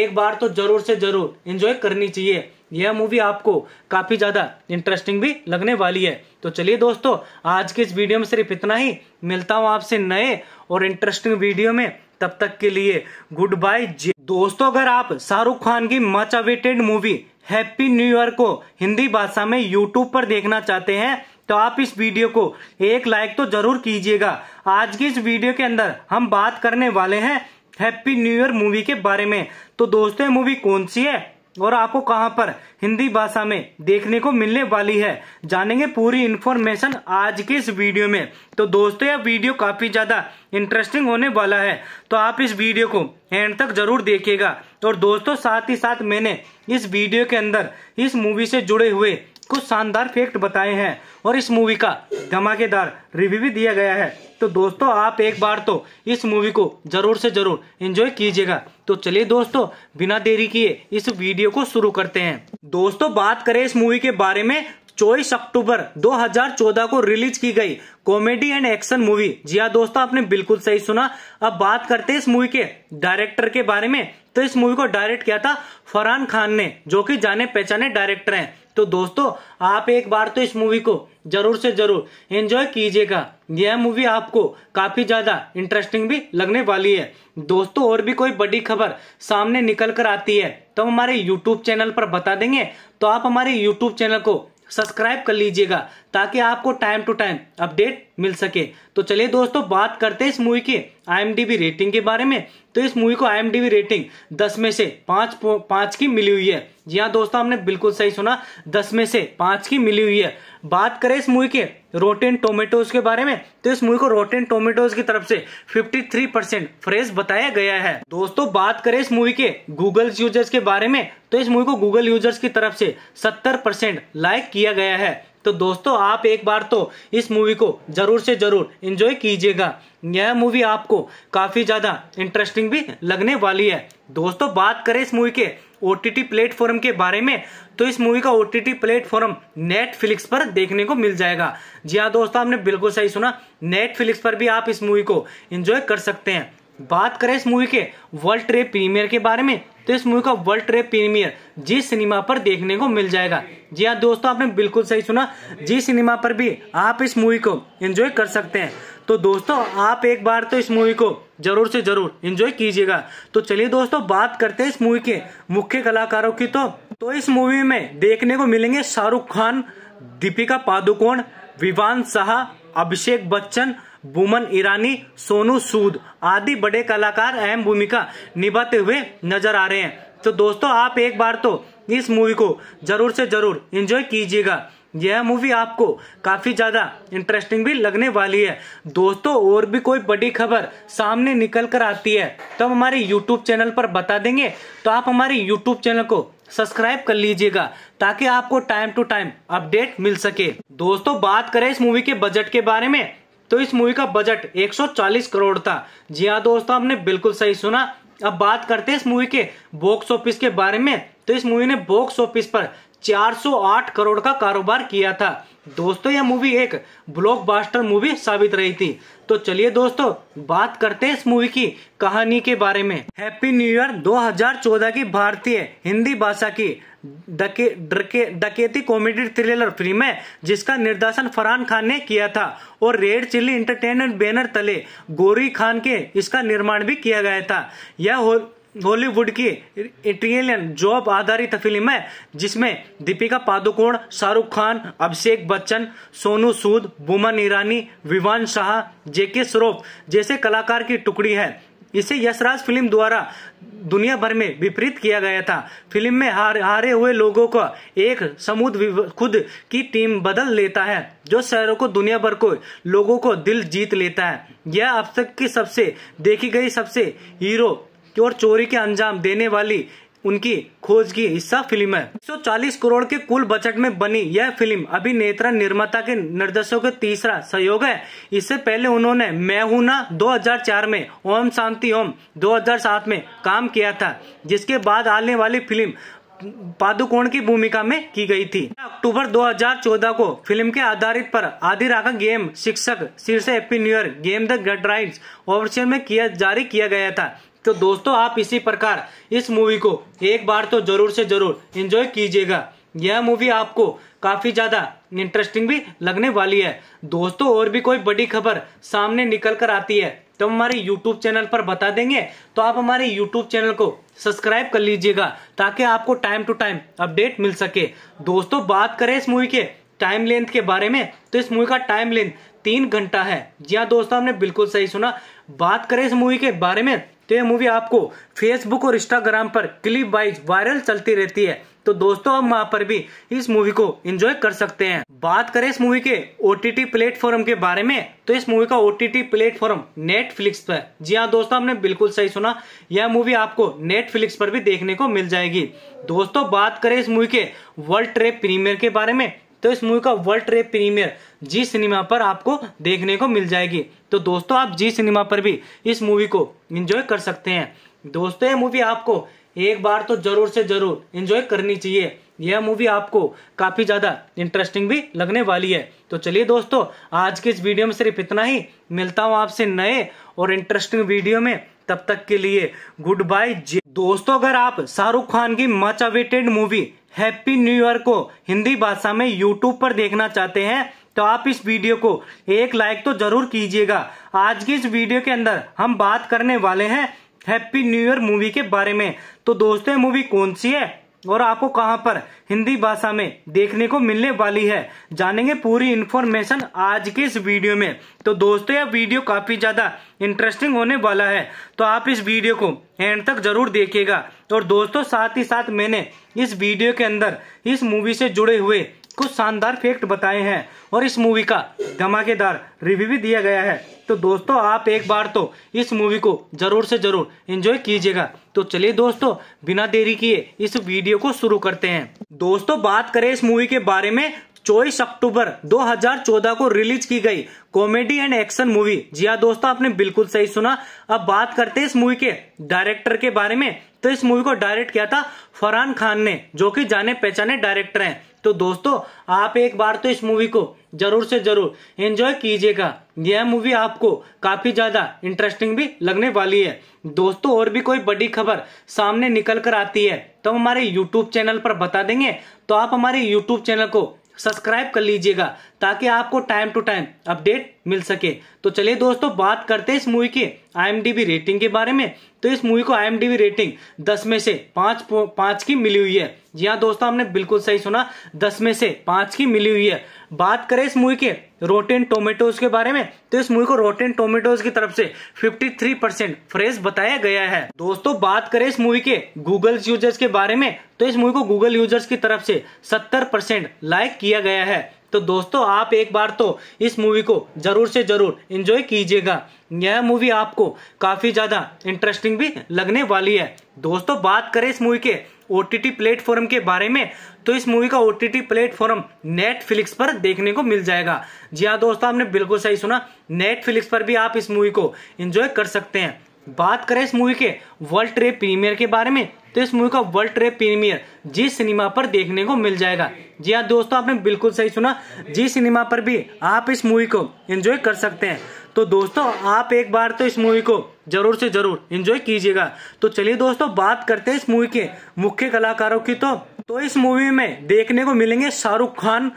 एक बार तो जरूर से जरूर इंजॉय करनी चाहिए यह मूवी आपको काफी ज्यादा इंटरेस्टिंग भी लगने वाली है तो चलिए दोस्तों आज के इस वीडियो में सिर्फ इतना ही मिलता हूँ आपसे नए और इंटरेस्टिंग वीडियो में तब तक के लिए गुड बाय दोस्तों अगर आप शाहरुख खान की much awaited movie happy new year को हिंदी भाषा में यूट्यूब पर देखना चाहते हैं तो आप इस वीडियो को एक लाइक तो जरूर कीजिएगा आज की इस वीडियो के अंदर हम बात करने वाले हैं हैप्पी न्यू ईयर मूवी के बारे में तो दोस्तों मूवी कौन सी है और आपको कहां पर हिंदी भाषा में देखने को मिलने वाली है जानेंगे पूरी इन्फॉर्मेशन आज के इस वीडियो में तो दोस्तों यह वीडियो काफी ज्यादा इंटरेस्टिंग होने वाला है तो आप इस वीडियो को एंड तक जरूर देखिएगा और दोस्तों साथ ही साथ मैंने इस वीडियो के अंदर इस मूवी से जुड़े हुए कुछ शानदार फैक्ट बताए हैं और इस मूवी का धमाकेदार रिव्यू भी दिया गया है तो दोस्तों आप एक बार तो इस मूवी को जरूर से जरूर एंजॉय कीजिएगा तो चलिए दोस्तों बिना देरी किए इस वीडियो को शुरू करते हैं दोस्तों बात करें इस मूवी के बारे में चौबीस अक्टूबर 2014 को रिलीज की गई कॉमेडी एंड एक्शन मूवी जी हाँ दोस्तों आपने बिल्कुल सही सुना अब बात करते हैं इस मूवी के डायरेक्टर के बारे में तो इस मूवी को डायरेक्ट किया था फरहान खान ने जो कि जाने पहचाने डायरेक्टर हैं तो दोस्तों आप एक बार तो इस मूवी को जरूर से जरूर एंजॉय कीजिएगा यह मूवी आपको काफी ज्यादा इंटरेस्टिंग भी लगने वाली है दोस्तों और भी कोई बड़ी खबर सामने निकल कर आती है तो हम हमारे यूट्यूब चैनल पर बता देंगे तो आप हमारे यूट्यूब चैनल को सब्सक्राइब कर लीजिएगा ताकि आपको टाइम टू टाइम अपडेट मिल सके तो चलिए दोस्तों बात करते हैं इस मूवी की आई रेटिंग के बारे में तो इस मूवी को आई रेटिंग दस में से पाँच पाँच की मिली हुई है जी हाँ दोस्तों हमने बिल्कुल सही सुना दस में से पाँच की मिली हुई है बात करें इस मूवी के रोटेन टोमेटोज के बारे में तो इस मूवी को रोटेन टोमेटोज की तरफ से 53 परसेंट फ्रेश बताया गया है दोस्तों बात करें इस मूवी के गूगल यूजर्स के बारे में तो इस मूवी को गूगल यूजर्स की तरफ से 70 परसेंट लाइक किया गया है तो दोस्तों आप एक बार तो इस मूवी को जरूर से जरूर इंजॉय कीजिएगा यह मूवी आपको काफी ज्यादा इंटरेस्टिंग भी लगने वाली है दोस्तों बात करें इस मूवी के ओ प्लेटफॉर्म के बारे में तो इस मूवी का ओ प्लेटफॉर्म नेटफ्लिक्स पर देखने को मिल जाएगा जी हाँ दोस्तों आपने बिल्कुल सही सुना नेटफ्लिक्स पर भी आप इस मूवी को एंजॉय कर सकते हैं बात करें इस मूवी के वर्ल्ड ट्रेड प्रीमियर के बारे में तो इस मूवी का वर्ल्ड ट्रेड प्रीमियर जिस सिनेमा पर देखने को मिल जाएगा जी हाँ दोस्तों आपने बिल्कुल सही सुना जी सिनेमा पर भी आप इस मूवी को एंजॉय कर सकते हैं तो दोस्तों आप एक बार तो इस मूवी को जरूर से जरूर एंजॉय कीजिएगा तो चलिए दोस्तों बात करते हैं इस मूवी के मुख्य कलाकारों की तो तो इस मूवी में देखने को मिलेंगे शाहरुख खान दीपिका पादुकोण विवान शाह अभिषेक बच्चन बुमन ईरानी सोनू सूद आदि बड़े कलाकार अहम भूमिका निभाते हुए नजर आ रहे हैं तो दोस्तों आप एक बार तो इस मूवी को जरूर से जरूर एंजॉय कीजिएगा यह मूवी आपको काफ़ी ज़्यादा इंटरेस्टिंग भी लगने वाली है दोस्तों और भी कोई बड़ी खबर सामने निकल कर आती है तो हम हमारे यूट्यूब चैनल पर बता देंगे तो आप हमारे यूट्यूब चैनल को सब्सक्राइब कर लीजिएगा ताकि आपको टाइम टू टाइम अपडेट मिल सके दोस्तों बात करें इस मूवी के बजट के बारे में तो इस मूवी का बजट 140 करोड़ था जी हाँ दोस्तों आपने बिल्कुल सही सुना अब बात करते हैं इस मूवी के बॉक्स ऑफिस के बारे में तो इस मूवी ने बॉक्स ऑफिस पर 408 करोड़ का कारोबार किया था दोस्तों यह मूवी एक ब्लॉकबस्टर मूवी साबित रही थी तो चलिए दोस्तों बात करते हैं इस मूवी की कहानी के बारे में हैप्पी न्यू ईयर 2014 की भारतीय हिंदी भाषा की डके डके डकेती कॉमेडी थ्रिलर फिल्म है जिसका निर्देशन फरहान खान ने किया था और रेड चिल्ली इंटरटेनमेंट बैनर तले गोरी खान के इसका निर्माण भी किया गया था यह हॉलीवुड की इटालियन जॉब आधारित फिल्म है जिसमें दीपिका पादुकोण शाहरुख खान अभिषेक बच्चन सोनू सूद बुमन ईरानी विवान शाह जेके श्रोफ जैसे कलाकार की टुकड़ी है इसे यशराज फिल्म द्वारा दुनिया भर में विपरीत किया गया था फिल्म में हार, हारे हुए लोगों को एक समूह खुद की टीम बदल लेता है जो शहरों को दुनिया भर को लोगों को दिल जीत लेता है यह अब तक की सबसे देखी गई सबसे हीरो और चोरी के अंजाम देने वाली उनकी खोज की हिस्सा फिल्म है 140 करोड़ के कुल बजट में बनी यह फिल्म अभिनेत्रा निर्माता के निर्देशों का तीसरा सहयोग है इससे पहले उन्होंने मैं हूं ना 2004 में ओम शांति ओम 2007 में काम किया था जिसके बाद आने वाली फिल्म पादुकोण की भूमिका में की गई थी अक्टूबर 2014 को फिल्म के आधारित पर आधी राखा गेम शिक्षक शीर्ष हैप्पी गेम द गड राइट्स ऑप्शन में किया जारी किया गया था तो दोस्तों आप इसी प्रकार इस मूवी को एक बार तो जरूर से जरूर इंजॉय कीजिएगा यह मूवी आपको काफी ज्यादा इंटरेस्टिंग भी लगने वाली है दोस्तों और भी कोई बड़ी खबर सामने निकल कर आती है तो हमारे YouTube चैनल पर बता देंगे तो आप हमारे YouTube चैनल को सब्सक्राइब कर लीजिएगा ताकि आपको टाइम टू टाइम अपडेट मिल सके दोस्तों बात करें इस मूवी के टाइम लेंथ के बारे में तो इस मूवी का टाइम लेंथ तीन घंटा है जी हाँ दोस्तों हमने बिल्कुल सही सुना बात करें इस मूवी के बारे में तो ये मूवी आपको फेसबुक और इंस्टाग्राम पर क्लिप वाइज वायरल चलती रहती है तो दोस्तों आप वहाँ पर भी इस मूवी को एंजॉय कर सकते हैं बात करें इस मूवी के ओ टी प्लेटफॉर्म के बारे में तो इस मूवी का ओ टी प्लेटफॉर्म नेटफ्लिक्स पर जी हाँ दोस्तों आपने बिल्कुल सही सुना यह मूवी आपको नेटफ्लिक्स पर भी देखने को मिल जाएगी दोस्तों बात करें इस मूवी के वर्ल्ड ट्रेड प्रीमियर के बारे में तो इस मूवी का world trade premiere Zee cinema पर आपको देखने को मिल जाएगी तो दोस्तों आप जी सिनेमा पर भी इस मूवी को इंजॉय कर सकते हैं दोस्तों ये मूवी आपको एक बार तो जरूर से जरूर इंजॉय करनी चाहिए यह मूवी आपको काफी ज्यादा इंटरेस्टिंग भी लगने वाली है तो चलिए दोस्तों आज के इस वीडियो में सिर्फ इतना ही मिलता हूँ आपसे नए और इंटरेस्टिंग वीडियो में तब तक के लिए गुड बाय दोस्तों अगर आप शाहरुख खान की much awaited movie happy new year को हिंदी भाषा में यूट्यूब पर देखना चाहते हैं तो आप इस वीडियो को एक लाइक तो जरूर कीजिएगा आज की इस वीडियो के अंदर हम बात करने वाले हैं हैप्पी न्यू ईयर मूवी के बारे में तो दोस्तों मूवी कौन सी है और आपको कहां पर हिंदी भाषा में देखने को मिलने वाली है जानेंगे पूरी इन्फॉर्मेशन आज के इस वीडियो में तो दोस्तों यह वीडियो काफी ज्यादा इंटरेस्टिंग होने वाला है तो आप इस वीडियो को एंड तक जरूर देखिएगा और दोस्तों साथ ही साथ मैंने इस वीडियो के अंदर इस मूवी से जुड़े हुए कुछ शानदार फैक्ट बताए हैं और इस मूवी का धमाकेदार रिव्यू भी दिया गया है तो दोस्तों आप एक बार तो इस मूवी को जरूर से जरूर एंजॉय कीजिएगा तो चलिए दोस्तों बिना देरी किए इस वीडियो को शुरू करते हैं दोस्तों बात करें इस मूवी के बारे में चौबीस अक्टूबर 2014 को रिलीज की गई कॉमेडी एंड एक्शन मूवी जी हाँ दोस्तों आपने बिल्कुल सही सुना अब बात करते हैं इस मूवी के डायरेक्टर के बारे में तो इस मूवी को डायरेक्ट किया था फरहान खान ने जो कि जाने पहचाने डायरेक्टर हैं तो दोस्तों आप एक बार तो इस मूवी को जरूर से जरूर एंजॉय कीजिएगा यह मूवी आपको काफी ज्यादा इंटरेस्टिंग भी लगने वाली है दोस्तों और भी कोई बड़ी खबर सामने निकल कर आती है तो हमारे यूट्यूब चैनल पर बता देंगे तो आप हमारे यूट्यूब चैनल को सब्सक्राइब कर लीजिएगा ताकि आपको टाइम टू टाइम अपडेट मिल सके तो चलिए दोस्तों बात करते हैं इस मूवी के आई रेटिंग के बारे में तो इस मूवी को आई रेटिंग दस में से पाँच पाँच की मिली हुई है जी हाँ दोस्तों हमने बिल्कुल सही सुना दस में से पाँच की मिली हुई है बात करें इस मूवी के रोटेन टोमेटोज के बारे में तो इस मूवी को रोटेन टोमेटोज की तरफ से 53 परसेंट फ्रेश बताया गया है दोस्तों बात करें इस मूवी के गूगल यूजर्स के बारे में तो इस मूवी को गूगल यूजर्स की तरफ से 70 परसेंट लाइक किया गया है तो दोस्तों आप एक बार तो इस मूवी को जरूर से जरूर इंजॉय कीजिएगा यह मूवी आपको काफी ज्यादा इंटरेस्टिंग भी लगने वाली है दोस्तों बात करें इस मूवी के ओ प्लेटफॉर्म के बारे में तो इस मूवी का ओ प्लेटफॉर्म नेटफ्लिक्स पर देखने को मिल जाएगा जी हाँ दोस्तों आपने बिल्कुल सही सुना नेटफ्लिक्स पर भी आप इस मूवी को एंजॉय कर सकते हैं बात करें इस मूवी के वर्ल्ड ट्रेड प्रीमियर के बारे में तो इस मूवी का world trade premiere Zee cinema पर देखने को मिल जाएगा जी हाँ दोस्तों आपने बिल्कुल सही सुना जी सिनेमा पर भी आप इस मूवी को एंजॉय कर सकते हैं तो दोस्तों आप एक बार तो इस मूवी को जरूर से जरूर एंजॉय कीजिएगा तो चलिए दोस्तों बात करते हैं इस मूवी के मुख्य कलाकारों की तो तो इस मूवी में देखने को मिलेंगे शाहरुख खान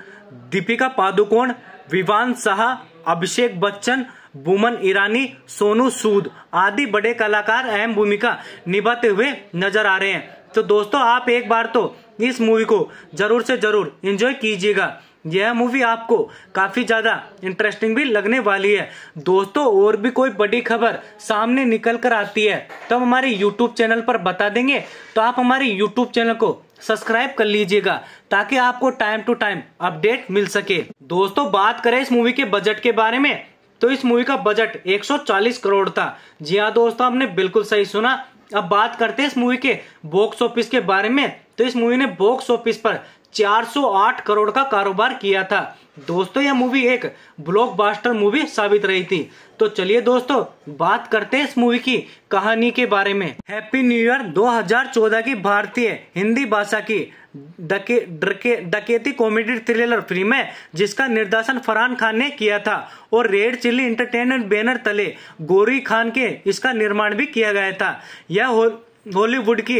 दीपिका पादुकोण विवान शाह अभिषेक बच्चन बुमन ईरानी सोनू सूद आदि बड़े कलाकार अहम भूमिका निभाते हुए नजर आ रहे हैं तो दोस्तों आप एक बार तो इस मूवी को जरूर से जरूर एंजॉय कीजिएगा यह मूवी आपको काफ़ी ज़्यादा इंटरेस्टिंग भी लगने वाली है दोस्तों और भी कोई बड़ी खबर सामने निकल कर आती है तो हम हमारे यूट्यूब चैनल पर बता देंगे तो आप हमारे यूट्यूब चैनल को सब्सक्राइब कर लीजिएगा ताकि आपको टाइम टू टाइम अपडेट मिल सके दोस्तों बात करें इस मूवी के बजट के बारे में तो इस मूवी का बजट 140 करोड़ था जी हाँ दोस्तों आपने बिल्कुल सही सुना अब बात करते हैं इस मूवी के बॉक्स ऑफिस के बारे में तो इस मूवी ने बॉक्स ऑफिस पर 408 करोड़ का कारोबार किया था दोस्तों यह मूवी एक ब्लॉकबस्टर मूवी साबित रही थी तो चलिए दोस्तों बात करते हैं इस मूवी की कहानी के बारे में हैप्पी न्यू ईयर 2014 की भारतीय हिंदी भाषा की डके डके डकेती कॉमेडी थ्रिलर फिल्म है जिसका निर्देशन फरहान खान ने किया था और रेड चिल्ली इंटरटेनमेंट बैनर तले गोरी खान के इसका निर्माण भी किया गया था यह हॉलीवुड की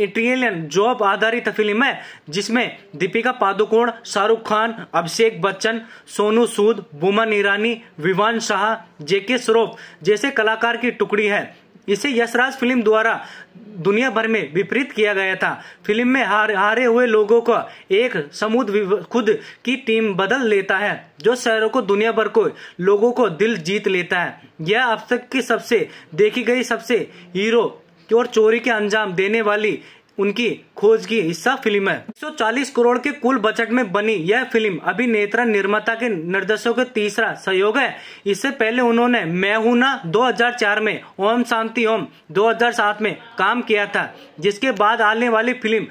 इटालियन जॉब आधारित फिल्म है जिसमें दीपिका पादुकोण शाहरुख खान अभिषेक बच्चन सोनू सूद बुमन ईरानी विवान शाह जेके श्रोफ जैसे कलाकार की टुकड़ी है इसे यशराज फिल्म द्वारा दुनिया भर में विपरीत किया गया था फिल्म में हार, हारे हुए लोगों को एक समूह खुद की टीम बदल लेता है जो शहरों को दुनिया भर को लोगों को दिल जीत लेता है यह अब तक की सबसे देखी गई सबसे हीरो और चोरी के अंजाम देने वाली उनकी खोज की हिस्सा फिल्म है 140 करोड़ के कुल बजट में बनी यह फिल्म नेत्रा निर्माता के निर्देशों का तीसरा सहयोग है इससे पहले उन्होंने मैं हूं ना 2004 में ओम शांति ओम 2007 में काम किया था जिसके बाद आने वाली फिल्म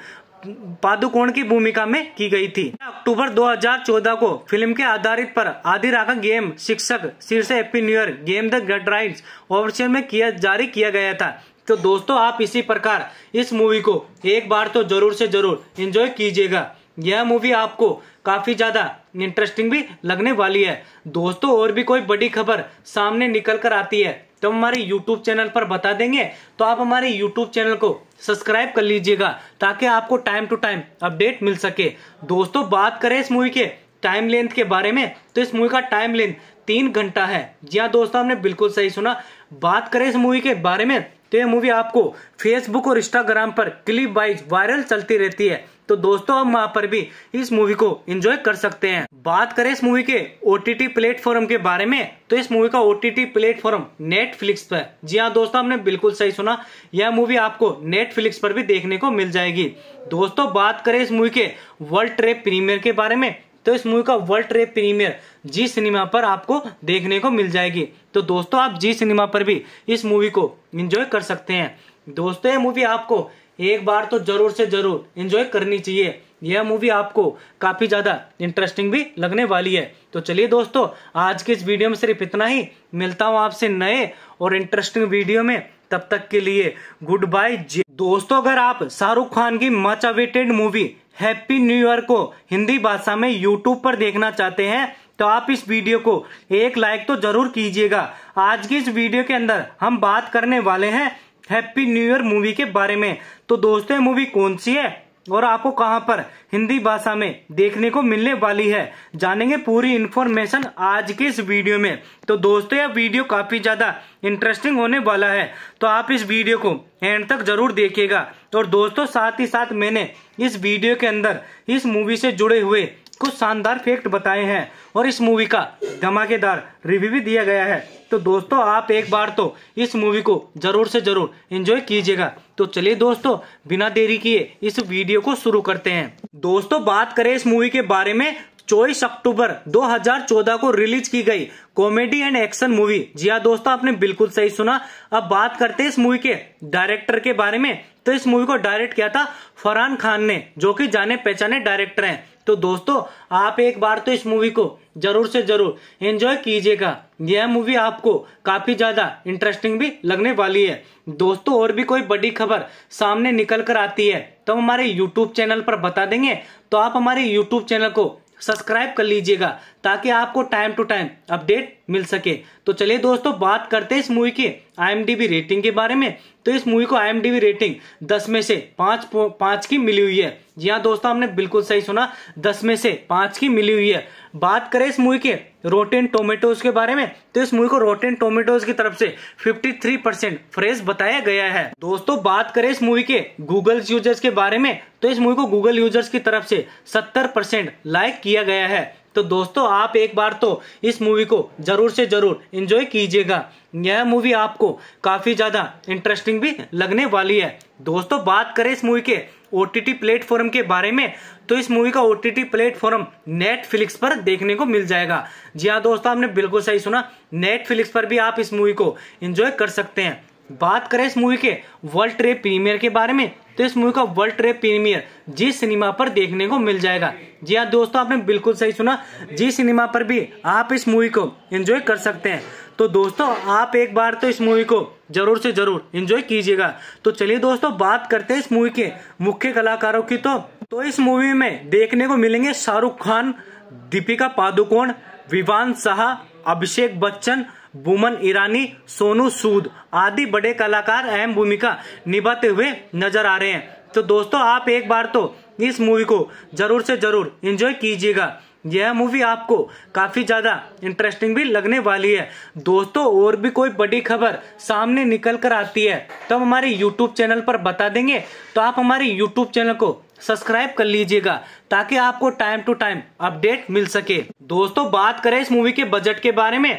पादुकोण की भूमिका में की गई थी अक्टूबर 2014 को फिल्म के आधारित पर आधी राघा गेम शिक्षक शीर्ष AP new year game the great rides option में किया जारी किया गया था तो दोस्तों आप इसी प्रकार इस मूवी को एक बार तो जरूर से जरूर इंजॉय कीजिएगा यह मूवी आपको काफी ज्यादा इंटरेस्टिंग भी लगने वाली है दोस्तों और भी कोई बड़ी खबर सामने निकल कर आती है तो हमारे YouTube चैनल पर बता देंगे तो आप हमारे YouTube चैनल को सब्सक्राइब कर लीजिएगा ताकि आपको टाइम टू टाइम अपडेट मिल सके दोस्तों बात करें इस मूवी के टाइम लेंथ के बारे में तो इस मूवी का टाइम लेंथ तीन घंटा है जी हाँ दोस्तों हमने बिल्कुल सही सुना बात करें इस मूवी के बारे में तो ये मूवी आपको फेसबुक और इंस्टाग्राम पर क्लिप वाइज वायरल चलती रहती है तो दोस्तों हम वहाँ पर भी इस मूवी को एंजॉय कर सकते हैं बात करें इस मूवी के ओ टी प्लेटफॉर्म के बारे में तो इस मूवी का ओ टी प्लेटफॉर्म नेटफ्लिक्स पर जी हाँ दोस्तों हमने बिल्कुल सही सुना यह मूवी आपको नेटफ्लिक्स पर भी देखने को मिल जाएगी दोस्तों बात करें इस मूवी के वर्ल्ड ट्रेड प्रीमियर के बारे में तो इस मूवी का world trade premiere Zee cinema पर आपको देखने को मिल जाएगी तो दोस्तों आप जी सिनेमा पर भी इस मूवी को इंजॉय कर सकते हैं दोस्तों ये मूवी आपको एक बार तो जरूर से जरूर इंजॉय करनी चाहिए यह मूवी आपको काफी ज्यादा इंटरेस्टिंग भी लगने वाली है तो चलिए दोस्तों आज के इस वीडियो में सिर्फ इतना ही मिलता हूँ आपसे नए और इंटरेस्टिंग वीडियो में तब तक के लिए गुड बाय दोस्तों अगर आप शाहरुख खान की much awaited movie happy new year को हिंदी भाषा में यूट्यूब पर देखना चाहते हैं तो आप इस वीडियो को एक लाइक तो जरूर कीजिएगा आज की इस वीडियो के अंदर हम बात करने वाले हैं हैप्पी न्यू ईयर मूवी के बारे में तो दोस्तों मूवी कौन सी है और आपको कहां पर हिंदी भाषा में देखने को मिलने वाली है जानेंगे पूरी इन्फॉर्मेशन आज के इस वीडियो में तो दोस्तों यह वीडियो काफ़ी ज़्यादा इंटरेस्टिंग होने वाला है तो आप इस वीडियो को एंड तक जरूर देखिएगा और दोस्तों साथ ही साथ मैंने इस वीडियो के अंदर इस मूवी से जुड़े हुए कुछ शानदार फैक्ट बताए हैं और इस मूवी का धमाकेदार रिव्यू भी दिया गया है तो दोस्तों आप एक बार तो इस मूवी को जरूर से जरूर एंजॉय कीजिएगा तो चलिए दोस्तों बिना देरी किए इस वीडियो को शुरू करते हैं दोस्तों बात करें इस मूवी के बारे में 24 अक्टूबर 2014 को रिलीज की गई कॉमेडी एंड एक्शन मूवी जी हाँ दोस्तों आपने बिल्कुल सही सुना अब बात करते हैं इस मूवी के डायरेक्टर के बारे में तो इस मूवी को डायरेक्ट किया था फरहान खान ने जो कि जाने पहचाने डायरेक्टर हैं तो दोस्तों आप एक बार तो इस मूवी को जरूर से जरूर एंजॉय कीजिएगा यह मूवी आपको काफी ज्यादा इंटरेस्टिंग भी लगने वाली है दोस्तों और भी कोई बड़ी खबर सामने निकल कर आती है तो हमारे यूट्यूब चैनल पर बता देंगे तो आप हमारे यूट्यूब चैनल को सब्सक्राइब कर लीजिएगा ताकि आपको टाइम टू टाइम अपडेट मिल सके तो चलिए दोस्तों बात करते हैं इस मूवी के आई रेटिंग के बारे में तो इस मूवी को आई रेटिंग 10 में से 5 पांच की मिली हुई है जी हाँ दोस्तों हमने बिल्कुल सही सुना 10 में से 5 की मिली हुई है बात करें इस मूवी के रोटेन टोमेटोज के बारे में तो इस मूवी को रोटेन टोमेटोज की तरफ से 53 परसेंट फ्रेश बताया गया है दोस्तों बात करें इस मूवी के गूगल यूजर्स के बारे में तो इस मूवी को गूगल यूजर्स की तरफ से 70 परसेंट लाइक किया गया है तो दोस्तों आप एक बार तो इस मूवी को जरूर से जरूर एंजॉय कीजिएगा यह मूवी आपको काफी ज्यादा इंटरेस्टिंग भी लगने वाली है दोस्तों बात करें इस मूवी के ओ प्लेटफॉर्म के बारे में तो इस मूवी का ओ प्लेटफॉर्म नेटफ्लिक्स पर देखने को मिल जाएगा जी हाँ दोस्तों आपने बिल्कुल सही सुना नेटफ्लिक्स पर भी आप इस मूवी को एंजॉय कर सकते हैं बात करें इस मूवी के वर्ल्ड ट्रेड प्रीमियर के बारे में तो इस मूवी का world trade premiere Zee cinema पर देखने को मिल जाएगा जी हाँ दोस्तों आपने बिल्कुल सही सुना जी सिनेमा पर भी आप इस मूवी को एंजॉय कर सकते हैं तो दोस्तों आप एक बार तो इस मूवी को जरूर से जरूर एंजॉय कीजिएगा तो चलिए दोस्तों बात करते हैं इस मूवी के मुख्य कलाकारों की तो तो इस मूवी में देखने को मिलेंगे शाहरुख खान दीपिका पादुकोण विवान शाह अभिषेक बच्चन बुमन ईरानी सोनू सूद आदि बड़े कलाकार अहम भूमिका निभाते हुए नजर आ रहे हैं तो दोस्तों आप एक बार तो इस मूवी को जरूर से जरूर एंजॉय कीजिएगा यह मूवी आपको काफ़ी ज़्यादा इंटरेस्टिंग भी लगने वाली है दोस्तों और भी कोई बड़ी खबर सामने निकल कर आती है तब तो हम हमारे YouTube चैनल पर बता देंगे तो आप हमारे YouTube चैनल को सब्सक्राइब कर लीजिएगा ताकि आपको टाइम टू टाइम अपडेट मिल सके दोस्तों बात करें इस मूवी के बजट के बारे में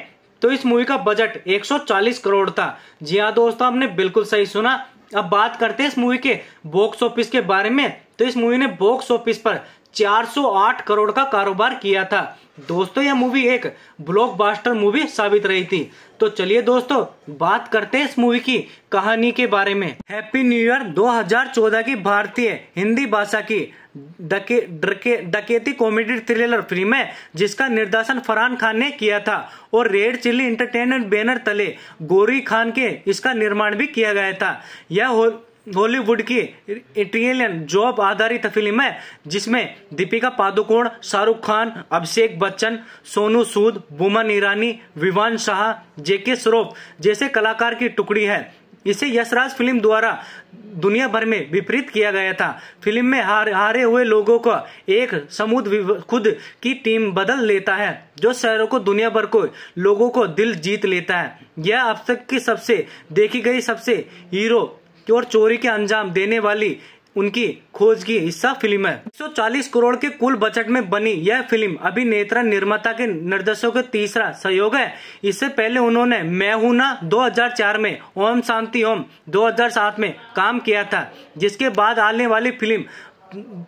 तो इस मूवी का बजट 140 करोड़ था जी हाँ दोस्तों आपने बिल्कुल सही सुना अब बात करते हैं इस मूवी के बॉक्स ऑफिस के बारे में तो इस मूवी ने बॉक्स ऑफिस पर 408 करोड़ का कारोबार किया था दोस्तों यह मूवी एक ब्लॉकबस्टर मूवी साबित रही थी तो चलिए दोस्तों बात करते हैं इस मूवी की कहानी के बारे में हैप्पी न्यू ईयर 2014 की भारतीय हिंदी भाषा की डके डके डकेती कॉमेडी थ्रिलर फिल्म है जिसका निर्देशन फरहान खान ने किया था और रेड चिल्ली इंटरटेनमेंट बैनर तले गोरी खान के इसका निर्माण भी किया गया था यह हॉलीवुड की इटालियन जॉब आधारित फिल्म है जिसमें दीपिका पादुकोण शाहरुख खान अभिषेक बच्चन सोनू सूद बुमन ईरानी विवान शाह जेके श्रोफ जैसे कलाकार की टुकड़ी है इसे यशराज फिल्म द्वारा दुनिया भर में विपरीत किया गया था फिल्म में हार, हारे हुए लोगों को एक समूह खुद की टीम बदल लेता है जो शहरों को दुनिया भर को लोगों को दिल जीत लेता है यह अब तक की सबसे देखी गई सबसे हीरो और चोरी के अंजाम देने वाली उनकी खोज की हिस्सा फिल्म है 140 करोड़ के कुल बजट में बनी यह फिल्म अभिनेत्रा निर्माता के निर्देशों का तीसरा सहयोग है इससे पहले उन्होंने मैं हूं ना 2004 में ओम शांति ओम 2007 में काम किया था जिसके बाद आने वाली फिल्म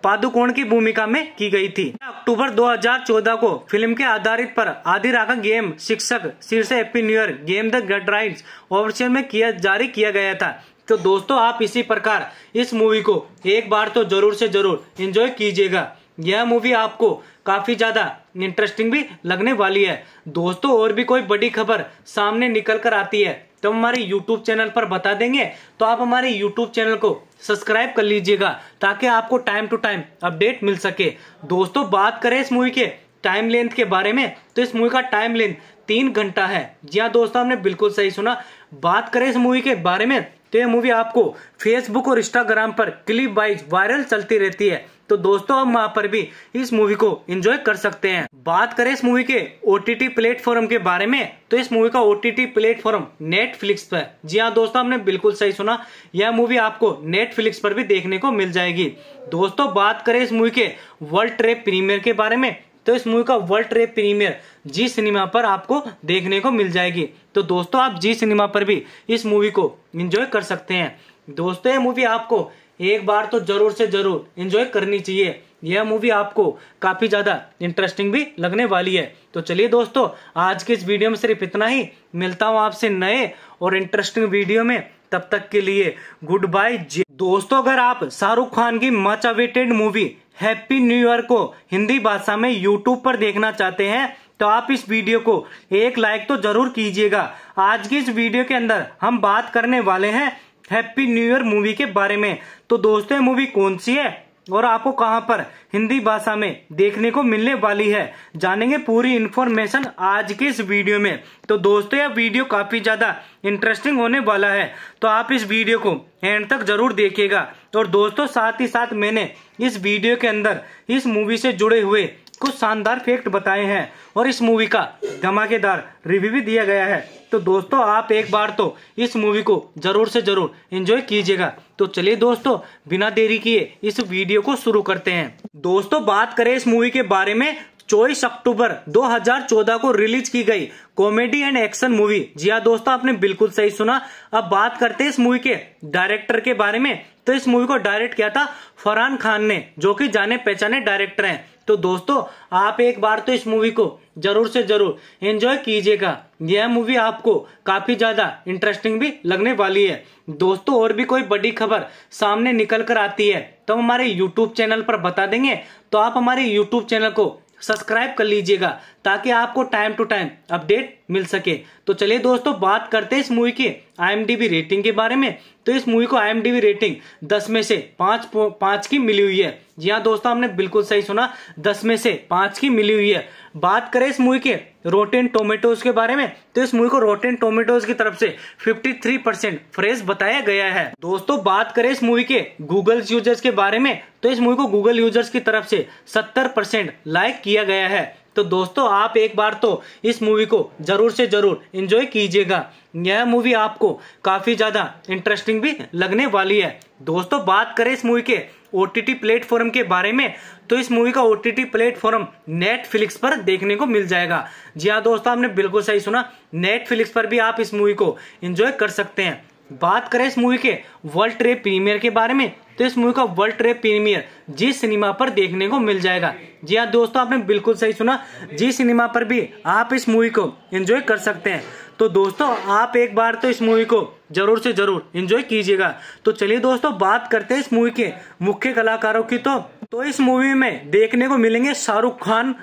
पादुकोण की भूमिका में की गई थी अक्टूबर 2014 को फिल्म के आधारित पर आदि राघा गेम शिक्षक शीर्ष AP new year game the great rides option में किया जारी किया गया था तो दोस्तों आप इसी प्रकार इस मूवी को एक बार तो जरूर से जरूर एंजॉय कीजिएगा यह मूवी आपको काफी ज्यादा इंटरेस्टिंग भी लगने वाली है दोस्तों और भी कोई बड़ी खबर सामने निकल कर आती है तो हमारे YouTube चैनल पर बता देंगे तो आप हमारे YouTube चैनल को सब्सक्राइब कर लीजिएगा ताकि आपको टाइम टू टाइम अपडेट मिल सके दोस्तों बात करें इस मूवी के टाइम लेंथ के बारे में तो इस मूवी का टाइम लेंथ तीन घंटा है जी हाँ दोस्तों हमने बिल्कुल सही सुना बात करें इस मूवी के बारे में तो ये मूवी आपको फेसबुक और इंस्टाग्राम पर क्लिप वाइज वायरल चलती रहती है तो दोस्तों आप वहाँ पर भी इस मूवी को एंजॉय कर सकते हैं बात करें इस मूवी के ओ टी प्लेटफॉर्म के बारे में तो इस मूवी का ओ टी प्लेटफॉर्म नेटफ्लिक्स पर जी हाँ दोस्तों आपने बिल्कुल सही सुना यह मूवी आपको नेटफ्लिक्स पर भी देखने को मिल जाएगी दोस्तों बात करें इस मूवी के वर्ल्ड ट्रेप प्रीमियर के बारे में तो इस मूवी का world trap premiere Zee cinema पर आपको देखने को मिल जाएगी तो दोस्तों आप जी सिनेमा पर भी इस मूवी को इंजॉय कर सकते हैं दोस्तों ये मूवी आपको एक बार तो जरूर से जरूर इंजॉय करनी चाहिए यह मूवी आपको काफी ज्यादा इंटरेस्टिंग भी लगने वाली है तो चलिए दोस्तों आज के इस वीडियो में सिर्फ इतना ही मिलता हूँ आपसे नए और इंटरेस्टिंग वीडियो में तब तक के लिए गुड बाय दोस्तों अगर आप शाहरुख खान की much awaited movie happy new year को हिंदी भाषा में यूट्यूब पर देखना चाहते हैं तो आप इस वीडियो को एक लाइक तो जरूर कीजिएगा आज की इस वीडियो के अंदर हम बात करने वाले हैं हैप्पी न्यू ईयर मूवी के बारे में तो दोस्तों मूवी कौन सी है और आपको कहां पर हिंदी भाषा में देखने को मिलने वाली है जानेंगे पूरी इन्फॉर्मेशन आज के इस वीडियो में तो दोस्तों यह वीडियो काफी ज्यादा इंटरेस्टिंग होने वाला है तो आप इस वीडियो को एंड तक जरूर देखिएगा और दोस्तों साथ ही साथ मैंने इस वीडियो के अंदर इस मूवी से जुड़े हुए कुछ शानदार फैक्ट बताए हैं और इस मूवी का धमाकेदार रिव्यू भी दिया गया है तो दोस्तों आप एक बार तो इस मूवी को जरूर से जरूर एंजॉय कीजिएगा तो चलिए दोस्तों बिना देरी किए इस वीडियो को शुरू करते हैं दोस्तों बात करें इस मूवी के बारे में चौबीस अक्टूबर 2014 को रिलीज की गई कॉमेडी एंड एक्शन मूवी जी हाँ दोस्तों आपने बिल्कुल सही सुना अब बात करते हैं इस मूवी के डायरेक्टर के बारे में तो इस मूवी को डायरेक्ट किया था फरहान खान ने जो कि जाने पहचाने डायरेक्टर हैं तो दोस्तों आप एक बार तो इस मूवी को जरूर से जरूर एंजॉय कीजिएगा यह मूवी आपको काफी ज्यादा इंटरेस्टिंग भी लगने वाली है दोस्तों और भी कोई बड़ी खबर सामने निकल कर आती है तो हमारे यूट्यूब चैनल पर बता देंगे तो आप हमारे यूट्यूब चैनल को सब्सक्राइब कर लीजिएगा ताकि आपको टाइम टू टाइम अपडेट मिल सके तो चलिए दोस्तों बात करते हैं इस मूवी के आई रेटिंग के बारे में तो इस मूवी को आई रेटिंग दस में से पाँच पाँच की मिली हुई है जी हाँ दोस्तों हमने बिल्कुल सही सुना दस में से पाँच की मिली हुई है बात करें इस मूवी के रोटेन टोमेटोज के बारे में तो इस मूवी को रोटेन टोमेटोज की तरफ से 53 परसेंट फ्रेश बताया गया है दोस्तों बात करें इस मूवी के गूगल यूजर्स के बारे में तो इस मूवी को गूगल यूजर्स की तरफ से 70 परसेंट लाइक किया गया है तो दोस्तों आप एक बार तो इस मूवी को ज़रूर से ज़रूर इंजॉय कीजिएगा यह मूवी आपको काफ़ी ज़्यादा इंटरेस्टिंग भी लगने वाली है दोस्तों बात करें इस मूवी के ओ टी प्लेटफॉर्म के बारे में तो इस मूवी का ओ टी प्लेटफॉर्म नेटफ्लिक्स पर देखने को मिल जाएगा जी हाँ दोस्तों आपने बिल्कुल सही सुना नेटफ्लिक्स पर भी आप इस मूवी को एंजॉय कर सकते हैं बात करें इस मूवी के वर्ल्ड ट्रेड प्रीमियर के बारे में तो इस मूवी का world trade premiere Zee cinema पर देखने को मिल जाएगा जी हाँ दोस्तों आपने बिल्कुल सही सुना जी सिनेमा पर भी आप इस मूवी को एंजॉय कर सकते हैं तो दोस्तों आप एक बार तो इस मूवी को जरूर से जरूर एंजॉय कीजिएगा तो चलिए दोस्तों बात करते हैं इस मूवी के मुख्य कलाकारों की तो तो इस मूवी में देखने को मिलेंगे शाहरुख खान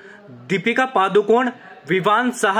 दीपिका पादुकोण विवान शाह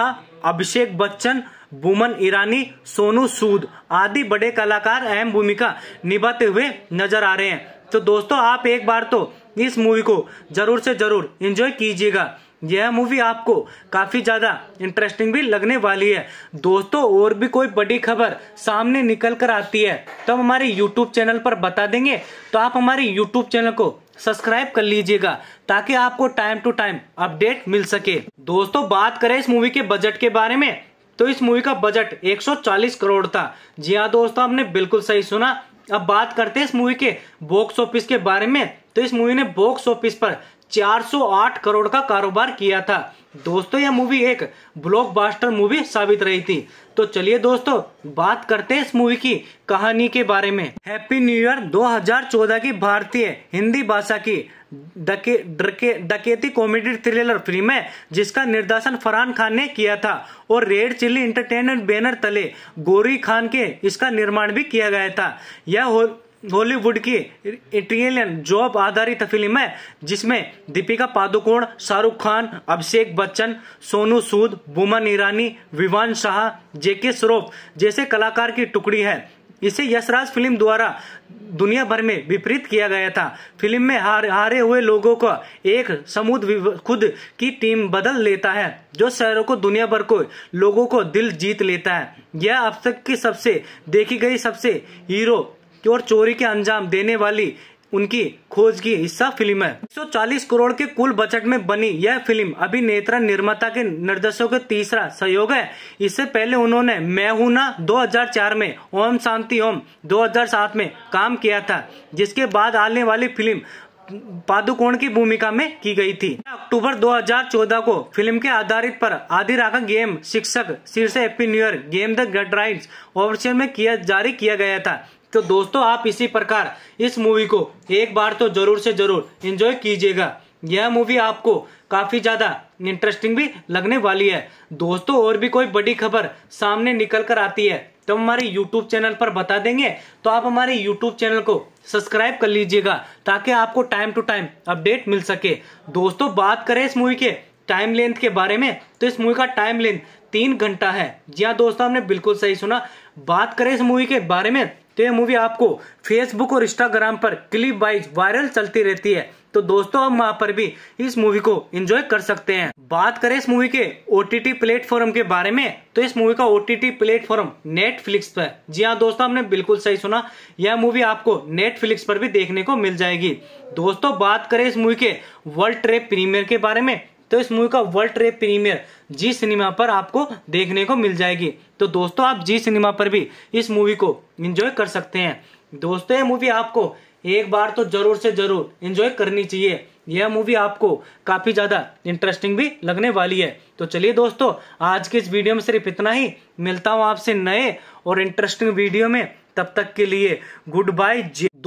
अभिषेक बच्चन बुमन ईरानी सोनू सूद आदि बड़े कलाकार अहम भूमिका निभाते हुए नजर आ रहे हैं तो दोस्तों आप एक बार तो इस मूवी को जरूर से जरूर एंजॉय कीजिएगा यह मूवी आपको काफ़ी ज़्यादा इंटरेस्टिंग भी लगने वाली है दोस्तों और भी कोई बड़ी खबर सामने निकल कर आती है तो हम हमारे YouTube चैनल पर बता देंगे तो आप हमारे YouTube चैनल को सब्सक्राइब कर लीजिएगा ताकि आपको टाइम टू टाइम अपडेट मिल सके दोस्तों बात करें इस मूवी के बजट के बारे में तो इस मूवी का बजट 140 करोड़ था जी हाँ दोस्तों आपने बिल्कुल सही सुना अब बात करते हैं इस मूवी के बॉक्स ऑफिस के बारे में तो इस मूवी ने बॉक्स ऑफिस पर 408 करोड़ का कारोबार किया था दोस्तों यह मूवी एक ब्लॉकबस्टर मूवी साबित रही थी तो चलिए दोस्तों बात करते हैं इस मूवी की कहानी के बारे में हैप्पी न्यू ईयर 2014 की भारतीय हिंदी भाषा की डके डके डकेती कॉमेडी थ्रिलर फिल्म है जिसका निर्देशन फरहान खान ने किया था और रेड चिल्ली इंटरटेनमेंट बैनर तले गोरी खान के इसका निर्माण भी किया गया था यह हॉलीवुड की इटालियन जॉब आधारित फिल्म है जिसमें दीपिका पादुकोण शाहरुख खान अभिषेक बच्चन सोनू सूद बुमन ईरानी विवान शाह जेके श्रोफ जैसे कलाकार की टुकड़ी है इसे यशराज फिल्म द्वारा दुनिया भर में विपरीत किया गया था फिल्म में हार, हारे हुए लोगों का एक समूह खुद की टीम बदल लेता है जो शहरों को दुनिया भर को लोगों को दिल जीत लेता है यह अब तक की सबसे देखी गई सबसे हीरो और चोरी के अंजाम देने वाली उनकी खोज की हिस्सा फिल्म है 140 करोड़ के कुल बजट में बनी यह फिल्म नेत्रा निर्माता के निर्देशों का तीसरा सहयोग है इससे पहले उन्होंने मैं हूं ना 2004 में ओम शांति ओम 2007 में काम किया था जिसके बाद आने वाली फिल्म पादुकोण की भूमिका में की गई थी अक्टूबर 2014 को फिल्म के आधारित पर आधी राका गेम शिक्षक शीर्ष एपी न्यूयर गेम द गट राइड ऑफिशियल में किया जारी किया गया था तो दोस्तों आप इसी प्रकार इस मूवी को एक बार तो जरूर से जरूर इंजॉय कीजिएगा यह मूवी आपको काफी ज्यादा इंटरेस्टिंग भी लगने वाली है दोस्तों और भी कोई बड़ी खबर सामने निकल कर आती है तो हमारे YouTube चैनल पर बता देंगे तो आप हमारे YouTube चैनल को सब्सक्राइब कर लीजिएगा ताकि आपको टाइम टू टाइम अपडेट मिल सके दोस्तों बात करें इस मूवी के टाइम लेंथ के बारे में तो इस मूवी का टाइम लेंथ तीन घंटा है जी हाँ दोस्तों हमने बिल्कुल सही सुना बात करें इस मूवी के बारे में तो ये मूवी आपको फेसबुक और इंस्टाग्राम पर क्लिप वाइज वायरल चलती रहती है तो दोस्तों आप वहाँ पर भी इस मूवी को एंजॉय कर सकते हैं बात करें इस मूवी के ओ टी प्लेटफॉर्म के बारे में तो इस मूवी का ओ टी प्लेटफॉर्म नेटफ्लिक्स पर जी हाँ दोस्तों आपने बिल्कुल सही सुना यह मूवी आपको नेटफ्लिक्स पर भी देखने को मिल जाएगी दोस्तों बात करें इस मूवी के वर्ल्ड ट्रेप प्रीमियर के बारे में तो इस मूवी का world trap premiere Zee cinema पर आपको देखने को मिल जाएगी तो दोस्तों आप जी सिनेमा पर भी इस मूवी को इंजॉय कर सकते हैं दोस्तों ये मूवी आपको एक बार तो जरूर से जरूर इंजॉय करनी चाहिए यह मूवी आपको काफी ज्यादा इंटरेस्टिंग भी लगने वाली है तो चलिए दोस्तों आज के इस वीडियो में सिर्फ इतना ही मिलता हूँ आपसे नए और इंटरेस्टिंग वीडियो में तब तक के लिए गुड बाय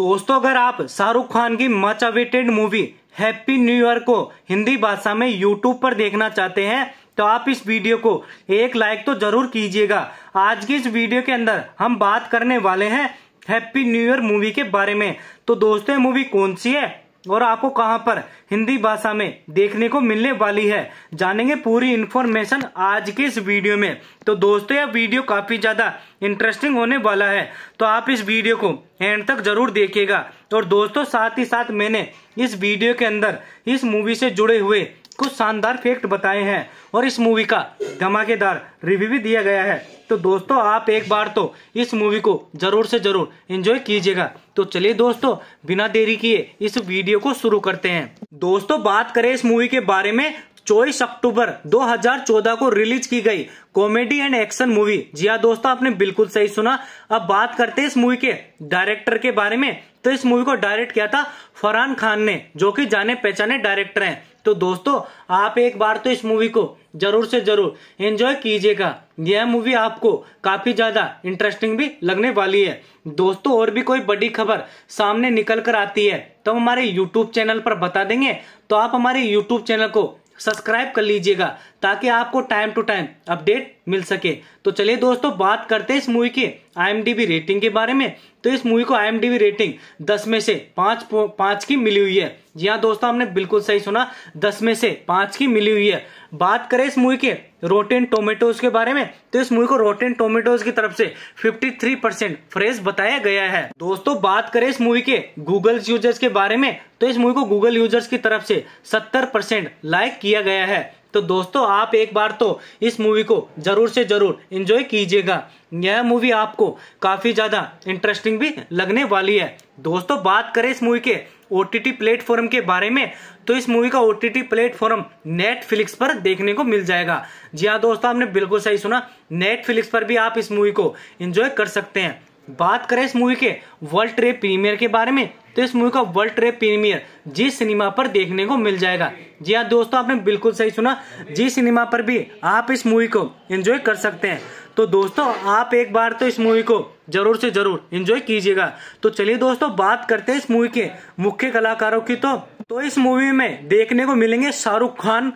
दोस्तों अगर आप शाहरुख खान की much awaited movie happy new year को हिंदी भाषा में यूट्यूब पर देखना चाहते हैं तो आप इस वीडियो को एक लाइक तो जरूर कीजिएगा आज की इस वीडियो के अंदर हम बात करने वाले हैं हैप्पी न्यू ईयर मूवी के बारे में तो दोस्तों मूवी कौन सी है और आपको कहां पर हिंदी भाषा में देखने को मिलने वाली है जानेंगे पूरी इन्फॉर्मेशन आज के इस वीडियो में तो दोस्तों यह वीडियो काफी ज्यादा इंटरेस्टिंग होने वाला है तो आप इस वीडियो को एंड तक जरूर देखिएगा और दोस्तों साथ ही साथ मैंने इस वीडियो के अंदर इस मूवी से जुड़े हुए कुछ शानदार फैक्ट बताए हैं और इस मूवी का धमाकेदार रिव्यू भी दिया गया है तो दोस्तों आप एक बार तो इस मूवी को जरूर से जरूर एंजॉय कीजिएगा तो चलिए दोस्तों बिना देरी किए इस वीडियो को शुरू करते हैं दोस्तों बात करें इस मूवी के बारे में चौबीस अक्टूबर 2014 को रिलीज की गई कॉमेडी एंड एक्शन मूवी जी हाँ दोस्तों आपने बिल्कुल सही सुना अब बात करते हैं इस मूवी के डायरेक्टर के बारे में तो इस मूवी को डायरेक्ट किया था फरहान खान ने जो कि जाने पहचाने डायरेक्टर हैं तो दोस्तों आप एक बार तो इस मूवी को जरूर से जरूर एंजॉय कीजिएगा यह मूवी आपको काफी ज्यादा इंटरेस्टिंग भी लगने वाली है दोस्तों और भी कोई बड़ी खबर सामने निकल कर आती है तो हम हमारे यूट्यूब चैनल पर बता देंगे तो आप हमारे यूट्यूब चैनल को सब्सक्राइब कर लीजिएगा ताकि आपको टाइम टू टाइम अपडेट मिल सके तो चलिए दोस्तों बात करते हैं इस मूवी के आईएमडीबी रेटिंग के बारे में तो इस मूवी को आई रेटिंग दस में से पाँच पाँच की मिली हुई है जी हाँ दोस्तों हमने बिल्कुल सही सुना दस में से पाँच की मिली हुई है बात करें इस मूवी के रोटेन टोमेटोज के बारे में तो इस मूवी को रोटेन टोमेटोज की तरफ से 53 परसेंट फ्रेश बताया गया है दोस्तों बात करें इस मूवी के गूगल यूजर्स के बारे में तो इस मूवी को गूगल यूजर्स की तरफ से 70 परसेंट लाइक किया गया है तो दोस्तों आप एक बार तो इस मूवी को जरूर से जरूर इंजॉय कीजिएगा यह मूवी आपको काफी ज्यादा इंटरेस्टिंग भी लगने वाली है दोस्तों बात करें इस मूवी के ओ प्लेटफॉर्म के बारे में तो इस मूवी का ओ प्लेटफॉर्म नेटफ्लिक्स पर देखने को मिल जाएगा जी हाँ दोस्तों आपने बिल्कुल सही सुना नेटफ्लिक्स पर भी आप इस मूवी को एंजॉय कर सकते हैं बात करें इस मूवी के वर्ल्ड ट्रेड प्रीमियर के बारे में तो इस मूवी का world trade premiere Zee cinema पर देखने को मिल जाएगा जी हाँ दोस्तों आपने बिल्कुल सही सुना जी सिनेमा पर भी आप इस मूवी को एंजॉय कर सकते हैं तो दोस्तों आप एक बार तो इस मूवी को जरूर से जरूर एंजॉय कीजिएगा तो चलिए दोस्तों बात करते हैं इस मूवी के मुख्य कलाकारों की तो तो इस मूवी में देखने को मिलेंगे शाहरुख खान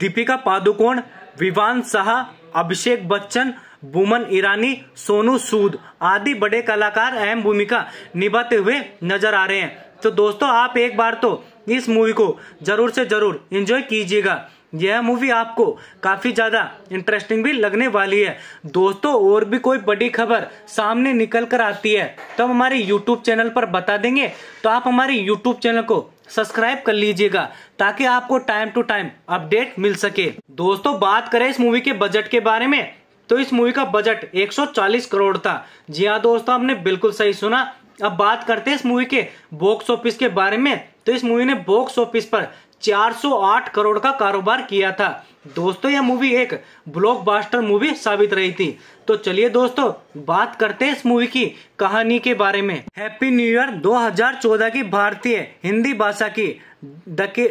दीपिका पादुकोण विवान शाह अभिषेक बच्चन बुमन ईरानी सोनू सूद आदि बड़े कलाकार अहम भूमिका निभाते हुए नजर आ रहे हैं तो दोस्तों आप एक बार तो इस मूवी को जरूर से जरूर एंजॉय कीजिएगा यह मूवी आपको काफ़ी ज़्यादा इंटरेस्टिंग भी लगने वाली है दोस्तों और भी कोई बड़ी खबर सामने निकल कर आती है तो हम हमारे यूट्यूब चैनल पर बता देंगे तो आप हमारे यूट्यूब चैनल को सब्सक्राइब कर लीजिएगा ताकि आपको टाइम टू टाइम अपडेट मिल सके दोस्तों बात करें इस मूवी के बजट के बारे में तो इस मूवी का बजट 140 करोड़ था जी हाँ दोस्तों आपने बिल्कुल सही सुना अब बात करते हैं इस मूवी के बॉक्स ऑफिस के बारे में तो इस मूवी ने बॉक्स ऑफिस पर 408 करोड़ का कारोबार किया था दोस्तों यह मूवी एक ब्लॉकबस्टर मूवी साबित रही थी तो चलिए दोस्तों बात करते हैं इस मूवी की कहानी के बारे में हैप्पी न्यू ईयर 2014 की भारतीय हिंदी भाषा की डके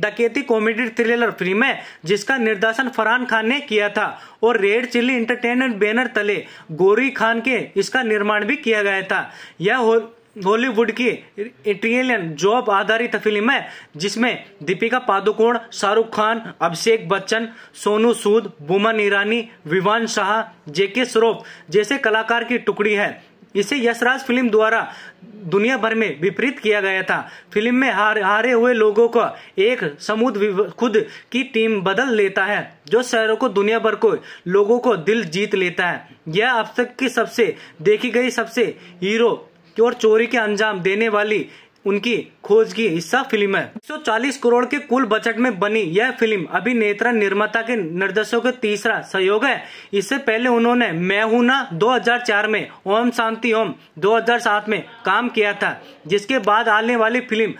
डकेती कॉमेडी थ्रिलर फिल्म है जिसका निर्देशन फरहान खान ने किया था और रेड चिल्ली इंटरटेनमेंट बैनर तले गोरी खान के इसका निर्माण भी किया गया था यह हॉलीवुड की इटालियन जॉब आधारित फिल्म है जिसमें दीपिका पादुकोण शाहरुख खान अभिषेक बच्चन सोनू सूद बुमन ईरानी विवान शाह जेके श्रोफ जैसे कलाकार की टुकड़ी है इसे यशराज फिल्म द्वारा दुनिया भर में विपरीत किया गया था फिल्म में हार, हारे हुए लोगों का एक समूह खुद की टीम बदल लेता है जो शहरों को दुनिया भर को लोगों को दिल जीत लेता है यह अब तक की सबसे देखी गई सबसे हीरो और चोरी के अंजाम देने वाली उनकी खोज की हिस्सा फिल्म है 140 करोड़ के कुल बजट में बनी यह फिल्म नेत्रा निर्माता के निर्देशों का तीसरा सहयोग है इससे पहले उन्होंने मैं हूं ना 2004 में ओम शांति ओम 2007 में काम किया था जिसके बाद आने वाली फिल्म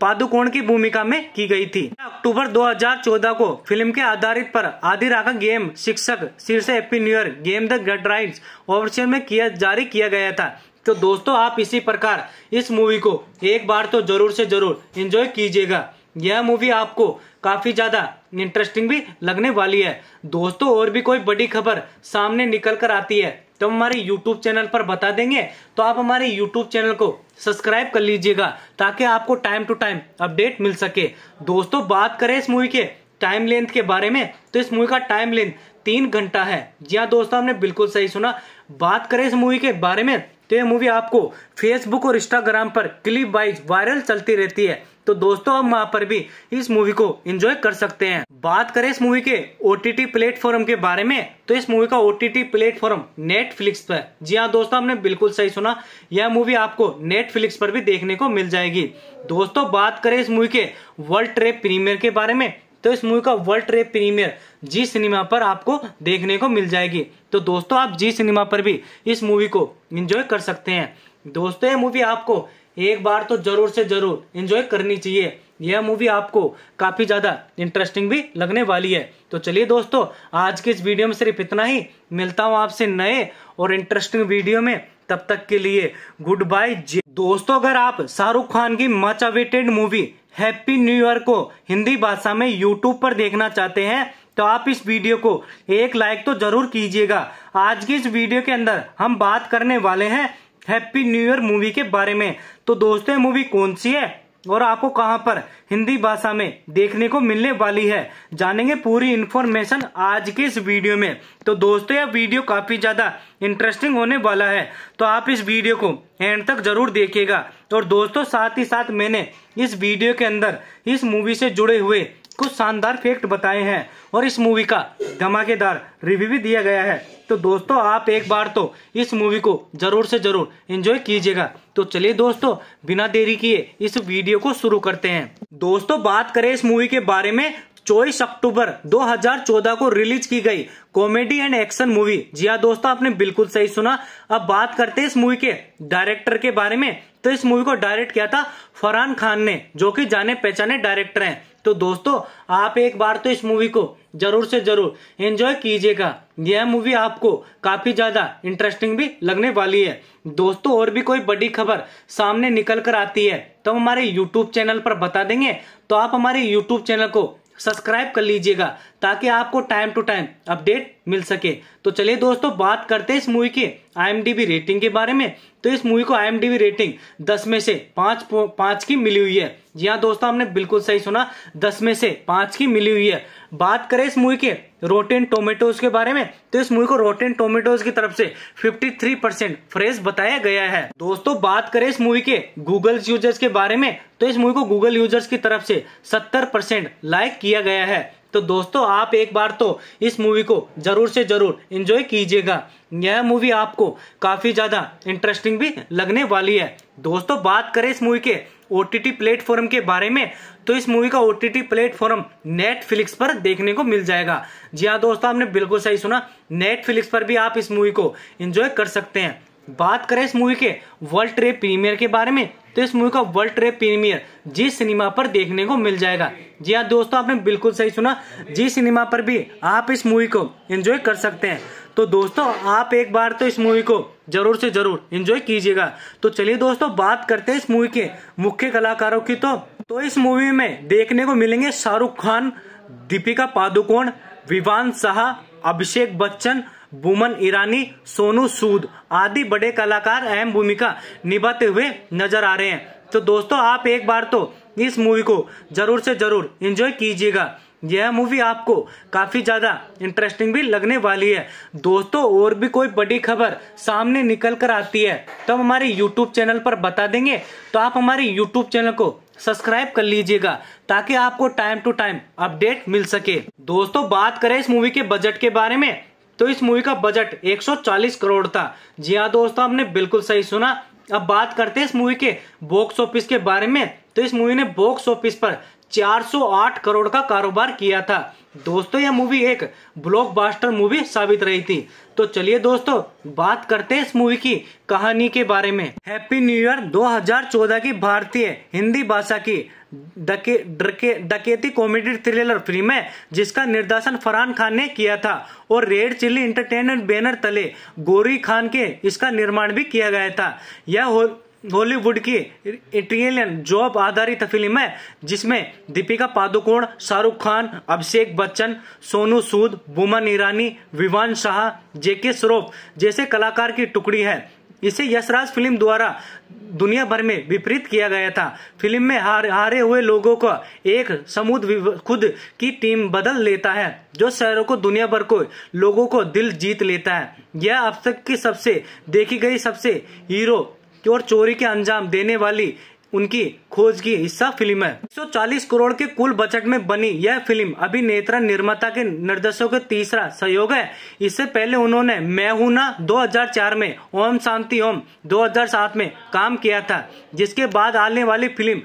पादुकोण की भूमिका में की गई थी अक्टूबर 2014 को फिल्म के आधारित पर आदि राखा गेम शिक्षक शीर्ष happy game the great right option में किया जारी किया गया था तो दोस्तों आप इसी प्रकार इस मूवी को एक बार तो जरूर से जरूर एंजॉय कीजिएगा यह मूवी आपको काफी ज्यादा इंटरेस्टिंग भी लगने वाली है दोस्तों और भी कोई बड़ी खबर सामने निकल कर आती है तो हमारे YouTube चैनल पर बता देंगे तो आप हमारे YouTube चैनल को सब्सक्राइब कर लीजिएगा ताकि आपको टाइम टू टाइम अपडेट मिल सके दोस्तों बात करें इस मूवी के टाइम लेंथ के बारे में तो इस मूवी का टाइम लेंथ तीन घंटा है जी हाँ दोस्तों हमने बिल्कुल सही सुना बात करें इस मूवी के बारे में तो ये मूवी आपको फेसबुक और इंस्टाग्राम पर क्लिप वाइज वायरल चलती रहती है तो दोस्तों आप वहाँ पर भी इस मूवी को एंजॉय कर सकते हैं बात करें इस मूवी के ओ प्लेटफॉर्म के बारे में तो इस मूवी का ओ प्लेटफॉर्म नेटफ्लिक्स पर जी हाँ दोस्तों आपने बिल्कुल सही सुना यह मूवी आपको नेटफ्लिक्स पर भी देखने को मिल जाएगी दोस्तों बात करें इस मूवी के वर्ल्ड ट्रेप प्रीमियर के बारे में तो इस मूवी का world trap premiere Zee cinema पर आपको देखने को मिल जाएगी तो दोस्तों आप जी सिनेमा पर भी इस मूवी को इंजॉय कर सकते हैं दोस्तों ये मूवी आपको एक बार तो जरूर से जरूर इंजॉय करनी चाहिए यह मूवी आपको काफी ज्यादा इंटरेस्टिंग भी लगने वाली है तो चलिए दोस्तों आज के इस वीडियो में सिर्फ इतना ही मिलता हूँ आपसे नए और इंटरेस्टिंग वीडियो में तब तक के लिए गुड बाय दोस्तों अगर आप शाहरुख खान की much awaited movie happy new year को हिंदी भाषा में यूट्यूब पर देखना चाहते हैं तो आप इस वीडियो को एक लाइक तो जरूर कीजिएगा आज की इस वीडियो के अंदर हम बात करने वाले हैं हैप्पी न्यू ईयर मूवी के बारे में तो दोस्तों मूवी कौन सी है और आपको कहां पर हिंदी भाषा में देखने को मिलने वाली है जानेंगे पूरी इन्फॉर्मेशन आज के इस वीडियो में तो दोस्तों यह वीडियो काफी ज्यादा इंटरेस्टिंग होने वाला है तो आप इस वीडियो को एंड तक जरूर देखिएगा और दोस्तों साथ ही साथ मैंने इस वीडियो के अंदर इस मूवी से जुड़े हुए कुछ शानदार फैक्ट बताए हैं और इस मूवी का धमाकेदार रिव्यू भी दिया गया है तो दोस्तों आप एक बार तो इस मूवी को जरूर से जरूर एंजॉय कीजिएगा तो चलिए दोस्तों बिना देरी किए इस वीडियो को शुरू करते हैं दोस्तों बात करें इस मूवी के बारे में चौबीस अक्टूबर 2014 को रिलीज की गई कॉमेडी एंड एक्शन मूवी जी हाँ दोस्तों आपने बिल्कुल सही सुना अब बात करते हैं इस मूवी के डायरेक्टर के बारे में तो इस मूवी को डायरेक्ट किया था फरहान खान ने जो कि जाने पहचाने डायरेक्टर हैं तो दोस्तों आप एक बार तो इस मूवी को जरूर से जरूर एंजॉय कीजिएगा यह मूवी आपको काफी ज्यादा इंटरेस्टिंग भी लगने वाली है दोस्तों और भी कोई बड़ी खबर सामने निकल कर आती है तो हमारे यूट्यूब चैनल पर बता देंगे तो आप हमारे यूट्यूब चैनल को सब्सक्राइब कर लीजिएगा ताकि आपको टाइम टू टाइम अपडेट मिल सके तो चलिए दोस्तों बात करते हैं इस मूवी के आई रेटिंग के बारे में तो इस मूवी को आई रेटिंग दस में से पांच पांच की मिली हुई है जी हाँ दोस्तों आपने बिल्कुल सही सुना दस में से पांच की मिली हुई है बात करें इस मूवी के रोटेन टोमेटोज के बारे में तो इस मूवी को रोटेन टोमेटोज की तरफ से 53 परसेंट फ्रेश बताया गया है दोस्तों बात करें इस मूवी के गूगल यूजर्स के बारे में तो इस मूवी को गूगल यूजर्स की तरफ से 70 परसेंट लाइक किया गया है तो दोस्तों आप एक बार तो इस मूवी को जरूर से जरूर इंजॉय कीजिएगा यह मूवी आपको काफी ज्यादा इंटरेस्टिंग भी लगने वाली है दोस्तों बात करें इस मूवी के ओ प्लेटफॉर्म के बारे में तो इस मूवी का ओ प्लेटफॉर्म नेटफ्लिक्स पर देखने को मिल जाएगा जी हाँ दोस्तों आपने बिल्कुल सही सुना नेटफ्लिक्स पर भी आप इस मूवी को एंजॉय कर सकते हैं बात करें इस मूवी के वर्ल्ड ट्रेड प्रीमियर के बारे में तो इस मूवी का world trade premiere Zee cinema पर देखने को मिल जाएगा जी हाँ दोस्तों आपने बिल्कुल सही सुना जी सिनेमा पर भी आप इस मूवी को एंजॉय कर सकते हैं तो दोस्तों आप एक बार तो इस मूवी को जरूर से जरूर एंजॉय कीजिएगा तो चलिए दोस्तों बात करते हैं इस मूवी के मुख्य कलाकारों की तो तो इस मूवी में देखने को मिलेंगे शाहरुख खान दीपिका पादुकोण विवान शाह अभिषेक बच्चन बुमन ईरानी सोनू सूद आदि बड़े कलाकार अहम भूमिका निभाते हुए नजर आ रहे हैं तो दोस्तों आप एक बार तो इस मूवी को जरूर से जरूर एंजॉय कीजिएगा यह मूवी आपको काफ़ी ज़्यादा इंटरेस्टिंग भी लगने वाली है दोस्तों और भी कोई बड़ी खबर सामने निकल कर आती है तो हम हमारे यूट्यूब चैनल पर बता देंगे तो आप हमारे यूट्यूब चैनल को सब्सक्राइब कर लीजिएगा ताकि आपको टाइम टू टाइम अपडेट मिल सके दोस्तों बात करें इस मूवी के बजट के बारे में तो इस मूवी का बजट 140 करोड़ था जी हाँ दोस्तों आपने बिल्कुल सही सुना अब बात करते हैं इस मूवी के बॉक्स ऑफिस के बारे में तो इस मूवी ने बॉक्स ऑफिस पर 408 करोड़ का कारोबार किया था दोस्तों यह मूवी एक ब्लॉकबस्टर मूवी साबित रही थी तो चलिए दोस्तों बात करते हैं इस मूवी की कहानी के बारे में हैप्पी न्यू ईयर 2014 की भारतीय हिंदी भाषा की डके डके डकेती कॉमेडी थ्रिलर फिल्म है जिसका निर्देशन फरहान खान ने किया था और रेड चिल्ली इंटरटेनमेंट बैनर तले गोरी खान के इसका निर्माण भी किया गया था यह हॉलीवुड की इटालियन जॉब आधारित फिल्म है जिसमें दीपिका पादुकोण शाहरुख खान अभिषेक बच्चन सोनू सूद बुमन ईरानी विवान शाह जेके श्रोफ जैसे कलाकार की टुकड़ी है इसे यशराज फिल्म द्वारा दुनिया भर में विपरीत किया गया था फिल्म में हार, हारे हुए लोगों को एक समूह खुद की टीम बदल लेता है जो शहरों को दुनिया भर को लोगों को दिल जीत लेता है यह अब तक की सबसे देखी गई सबसे हीरो और चोरी के अंजाम देने वाली उनकी खोज की हिस्सा फिल्म है 140 करोड़ के कुल बजट में बनी यह फिल्म अभिनेत्रा निर्माता के निर्देशों का तीसरा सहयोग है इससे पहले उन्होंने मैं हूं ना 2004 में ओम शांति ओम 2007 में काम किया था जिसके बाद आने वाली फिल्म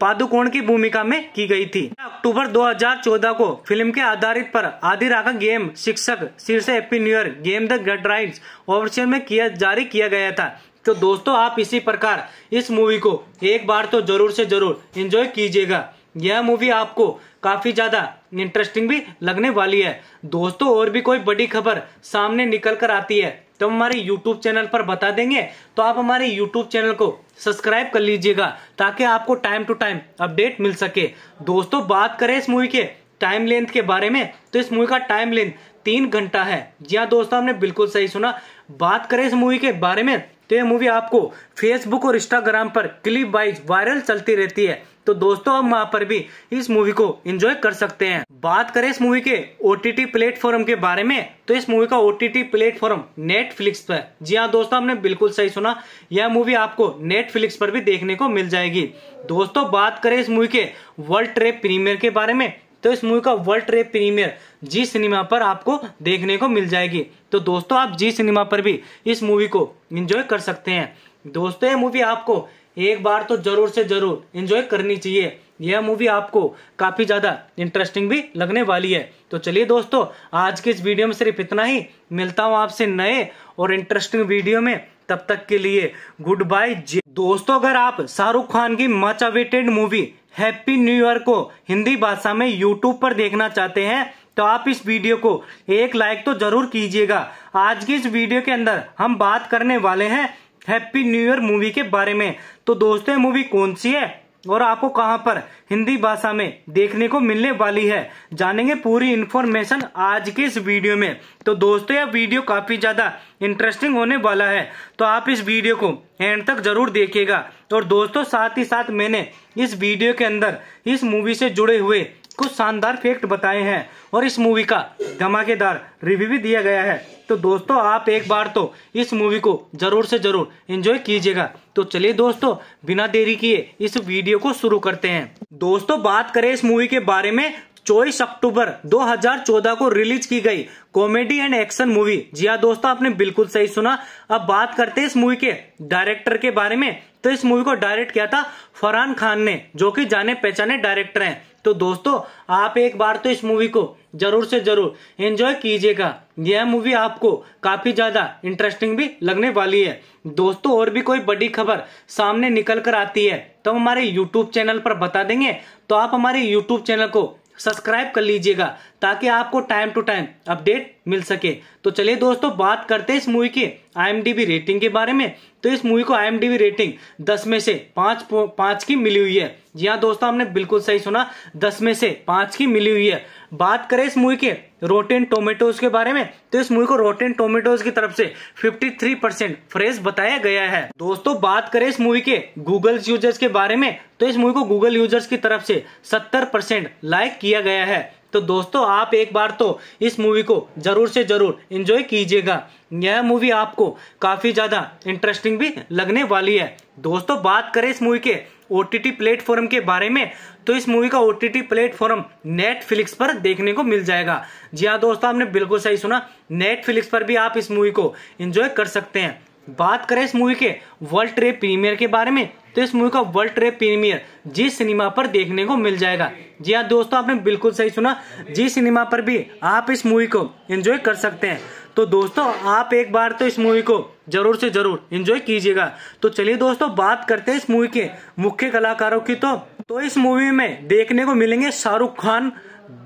पादुकोण की भूमिका में की गई थी अक्टूबर 2014 को फिल्म के आधारित पर आधी का गेम शिक्षक शीर्ष एपी न्यूयर गेम द गट राइट ऑप्शन में किया जारी किया गया था तो दोस्तों आप इसी प्रकार इस मूवी को एक बार तो जरूर से जरूर एंजॉय कीजिएगा यह मूवी आपको काफी ज्यादा इंटरेस्टिंग भी लगने वाली है दोस्तों और भी कोई बड़ी खबर सामने निकल कर आती है तो हम हमारे YouTube चैनल पर बता देंगे तो आप हमारे YouTube चैनल को सब्सक्राइब कर लीजिएगा ताकि आपको टाइम टू टाइम अपडेट मिल सके दोस्तों बात करें इस मूवी के टाइम लेंथ के बारे में तो इस मूवी का टाइम लेंथ तीन घंटा है जी हाँ दोस्तों हमने बिल्कुल सही सुना बात करें इस मूवी के बारे में तो ये मूवी आपको फेसबुक और इंस्टाग्राम पर क्लिप वाइज वायरल चलती रहती है तो दोस्तों आप वहाँ पर भी इस मूवी को एंजॉय कर सकते हैं बात करें इस मूवी के ओ टी प्लेटफॉर्म के बारे में तो इस मूवी का ओ टी प्लेटफॉर्म नेटफ्लिक्स पर जी हाँ दोस्तों आपने बिल्कुल सही सुना यह मूवी आपको नेटफ्लिक्स पर भी देखने को मिल जाएगी दोस्तों बात करें इस मूवी के वर्ल्ड ट्रेड प्रीमियर के बारे में तो इस मूवी का world trade premiere Zee cinema पर आपको देखने को मिल जाएगी तो दोस्तों आप जी सिनेमा पर भी इस मूवी को इंजॉय कर सकते हैं दोस्तों ये मूवी आपको एक बार तो जरूर से जरूर इंजॉय करनी चाहिए यह मूवी आपको काफी ज्यादा इंटरेस्टिंग भी लगने वाली है तो चलिए दोस्तों आज के इस वीडियो में सिर्फ इतना ही मिलता हूँ आपसे नए और इंटरेस्टिंग वीडियो में तब तक के लिए गुड बाय दोस्तों अगर आप शाहरुख खान की much awaited movie happy new year को हिंदी भाषा में यूट्यूब पर देखना चाहते हैं तो आप इस वीडियो को एक लाइक तो जरूर कीजिएगा आज की इस वीडियो के अंदर हम बात करने वाले हैं हैप्पी न्यू ईयर मूवी के बारे में तो दोस्तों मूवी कौन सी है और आपको कहां पर हिंदी भाषा में देखने को मिलने वाली है जानेंगे पूरी इन्फॉर्मेशन आज के इस वीडियो में तो दोस्तों यह वीडियो काफ़ी ज़्यादा इंटरेस्टिंग होने वाला है तो आप इस वीडियो को एंड तक जरूर देखिएगा और दोस्तों साथ ही साथ मैंने इस वीडियो के अंदर इस मूवी से जुड़े हुए कुछ शानदार फैक्ट बताए हैं और इस मूवी का धमाकेदार रिव्यू भी दिया गया है तो दोस्तों आप एक बार तो इस मूवी को जरूर से जरूर एंजॉय कीजिएगा तो चलिए दोस्तों बिना देरी किए इस वीडियो को शुरू करते हैं दोस्तों बात करें इस मूवी के बारे में चौबीस अक्टूबर 2014 को रिलीज की गई कॉमेडी एंड एक्शन मूवी जी हाँ दोस्तों आपने बिल्कुल सही सुना अब बात करते हैं इस मूवी के डायरेक्टर के बारे में तो इस मूवी को डायरेक्ट किया था फरहान खान ने जो कि जाने पहचाने डायरेक्टर हैं तो दोस्तों आप एक बार तो इस मूवी को जरूर से जरूर एंजॉय कीजिएगा यह मूवी आपको काफी ज्यादा इंटरेस्टिंग भी लगने वाली है दोस्तों और भी कोई बड़ी खबर सामने निकल कर आती है तो हमारे यूट्यूब चैनल पर बता देंगे तो आप हमारे यूट्यूब चैनल को सब्सक्राइब कर लीजिएगा ताकि आपको टाइम टू टाइम अपडेट मिल सके तो चलिए दोस्तों बात करते हैं इस मूवी के आई रेटिंग के बारे में तो इस मूवी को आई रेटिंग दस में से पाँच पाँच की मिली हुई है जी हाँ दोस्तों हमने बिल्कुल सही सुना दस में से पाँच की मिली हुई है बात करें इस मूवी के रोटेन टोमेटोज के बारे में तो इस मूवी को रोटेन टोमेटोज की तरफ से 53 परसेंट फ्रेश बताया गया है दोस्तों बात करें इस मूवी के गूगल यूजर्स के बारे में तो इस मूवी को गूगल यूजर्स की तरफ से 70 परसेंट लाइक किया गया है तो दोस्तों आप एक बार तो इस मूवी को जरूर से जरूर एंजॉय कीजिएगा यह मूवी आपको काफी ज्यादा इंटरेस्टिंग भी लगने वाली है दोस्तों बात करें इस मूवी के ओ प्लेटफॉर्म के बारे में तो इस मूवी का ओ प्लेटफॉर्म नेटफ्लिक्स पर देखने को मिल जाएगा जी हाँ दोस्तों आपने बिल्कुल सही सुना नेटफ्लिक्स पर भी आप इस मूवी को एंजॉय कर सकते हैं बात करें इस मूवी के वर्ल्ड ट्रेड प्रीमियर के बारे में तो इस मूवी का वर्ल्ड ट्रे प्रीमियर जी सिनेमा पर देखने को मिल जाएगा जी हाँ दोस्तों आपने बिल्कुल सही सुना जी सिनेमा पर भी आप इस मूवी को एंजॉय कर सकते हैं तो दोस्तों आप एक बार तो इस मूवी को जरूर से जरूर एंजॉय कीजिएगा तो चलिए दोस्तों बात करते हैं इस मूवी के मुख्य कलाकारों की तो तो इस मूवी में देखने को मिलेंगे शाहरुख खान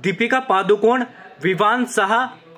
दीपिका पादुकोण विवान शाह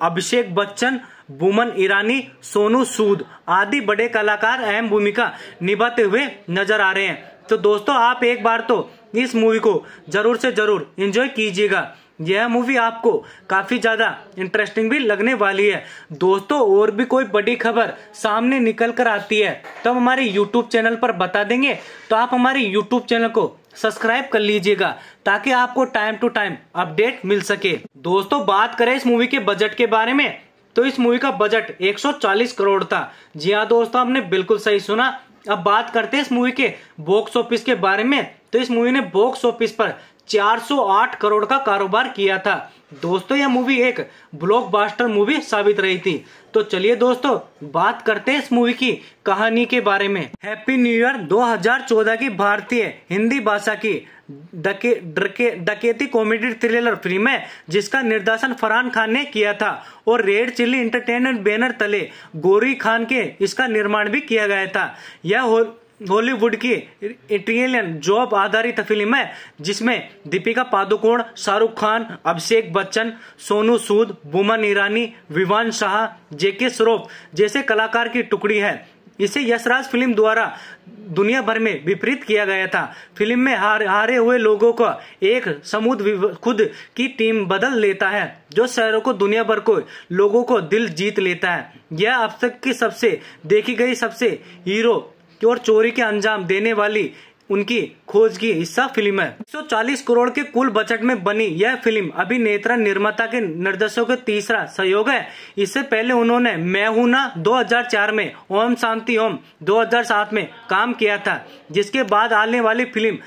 अभिषेक बच्चन बुमन ईरानी सोनू सूद आदि बड़े कलाकार अहम भूमिका निभाते हुए नजर आ रहे हैं तो दोस्तों आप एक बार तो इस मूवी को जरूर से जरूर एंजॉय कीजिएगा यह मूवी आपको काफ़ी ज़्यादा इंटरेस्टिंग भी लगने वाली है दोस्तों और भी कोई बड़ी खबर सामने निकल कर आती है तो हम हमारे यूट्यूब चैनल पर बता देंगे तो आप हमारे यूट्यूब चैनल को सब्सक्राइब कर लीजिएगा ताकि आपको टाइम टू टाइम अपडेट मिल सके दोस्तों बात करें इस मूवी के बजट के बारे में तो इस मूवी का बजट 140 करोड़ था जी हाँ दोस्तों आपने बिल्कुल सही सुना अब बात करते हैं इस मूवी के बॉक्स ऑफिस के बारे में तो इस मूवी ने बॉक्स ऑफिस पर 408 करोड़ का कारोबार किया था दोस्तों यह मूवी एक ब्लॉकबस्टर मूवी साबित रही थी तो चलिए दोस्तों बात करते हैं इस मूवी की कहानी के बारे में हैप्पी न्यू ईयर 2014 की भारतीय हिंदी भाषा की डके, डके, डकेती कॉमेडी थ्रिलर फिल्म है जिसका निर्देशन फरहान खान ने किया था और रेड चिल्ली इंटरटेनमेंट बैनर तले गोरी खान के इसका निर्माण भी किया गया था यह हॉलीवुड की इटालियन जॉब आधारित फिल्म है जिसमें दीपिका पादुकोण शाहरुख खान अभिषेक बच्चन सोनू सूद बुमन ईरानी विवान शाह जेके श्रोफ जैसे कलाकार की टुकड़ी है इसे यशराज फिल्म द्वारा दुनिया भर में विपरीत किया गया था फिल्म में हार, हारे हुए लोगों को एक समूह खुद की टीम बदल लेता है जो शहरों को दुनिया भर को लोगों को दिल जीत लेता है यह अब तक की सबसे देखी गई सबसे हीरो और चोरी के अंजाम देने वाली उनकी खोज की हिस्सा फिल्म है 140 करोड़ के कुल बजट में बनी यह फिल्म अभिनेत्रा निर्माता के निर्देशों का तीसरा सहयोग है इससे पहले उन्होंने मैं हूं ना 2004 में ओम शांति ओम 2007 में काम किया था जिसके बाद आने वाली फिल्म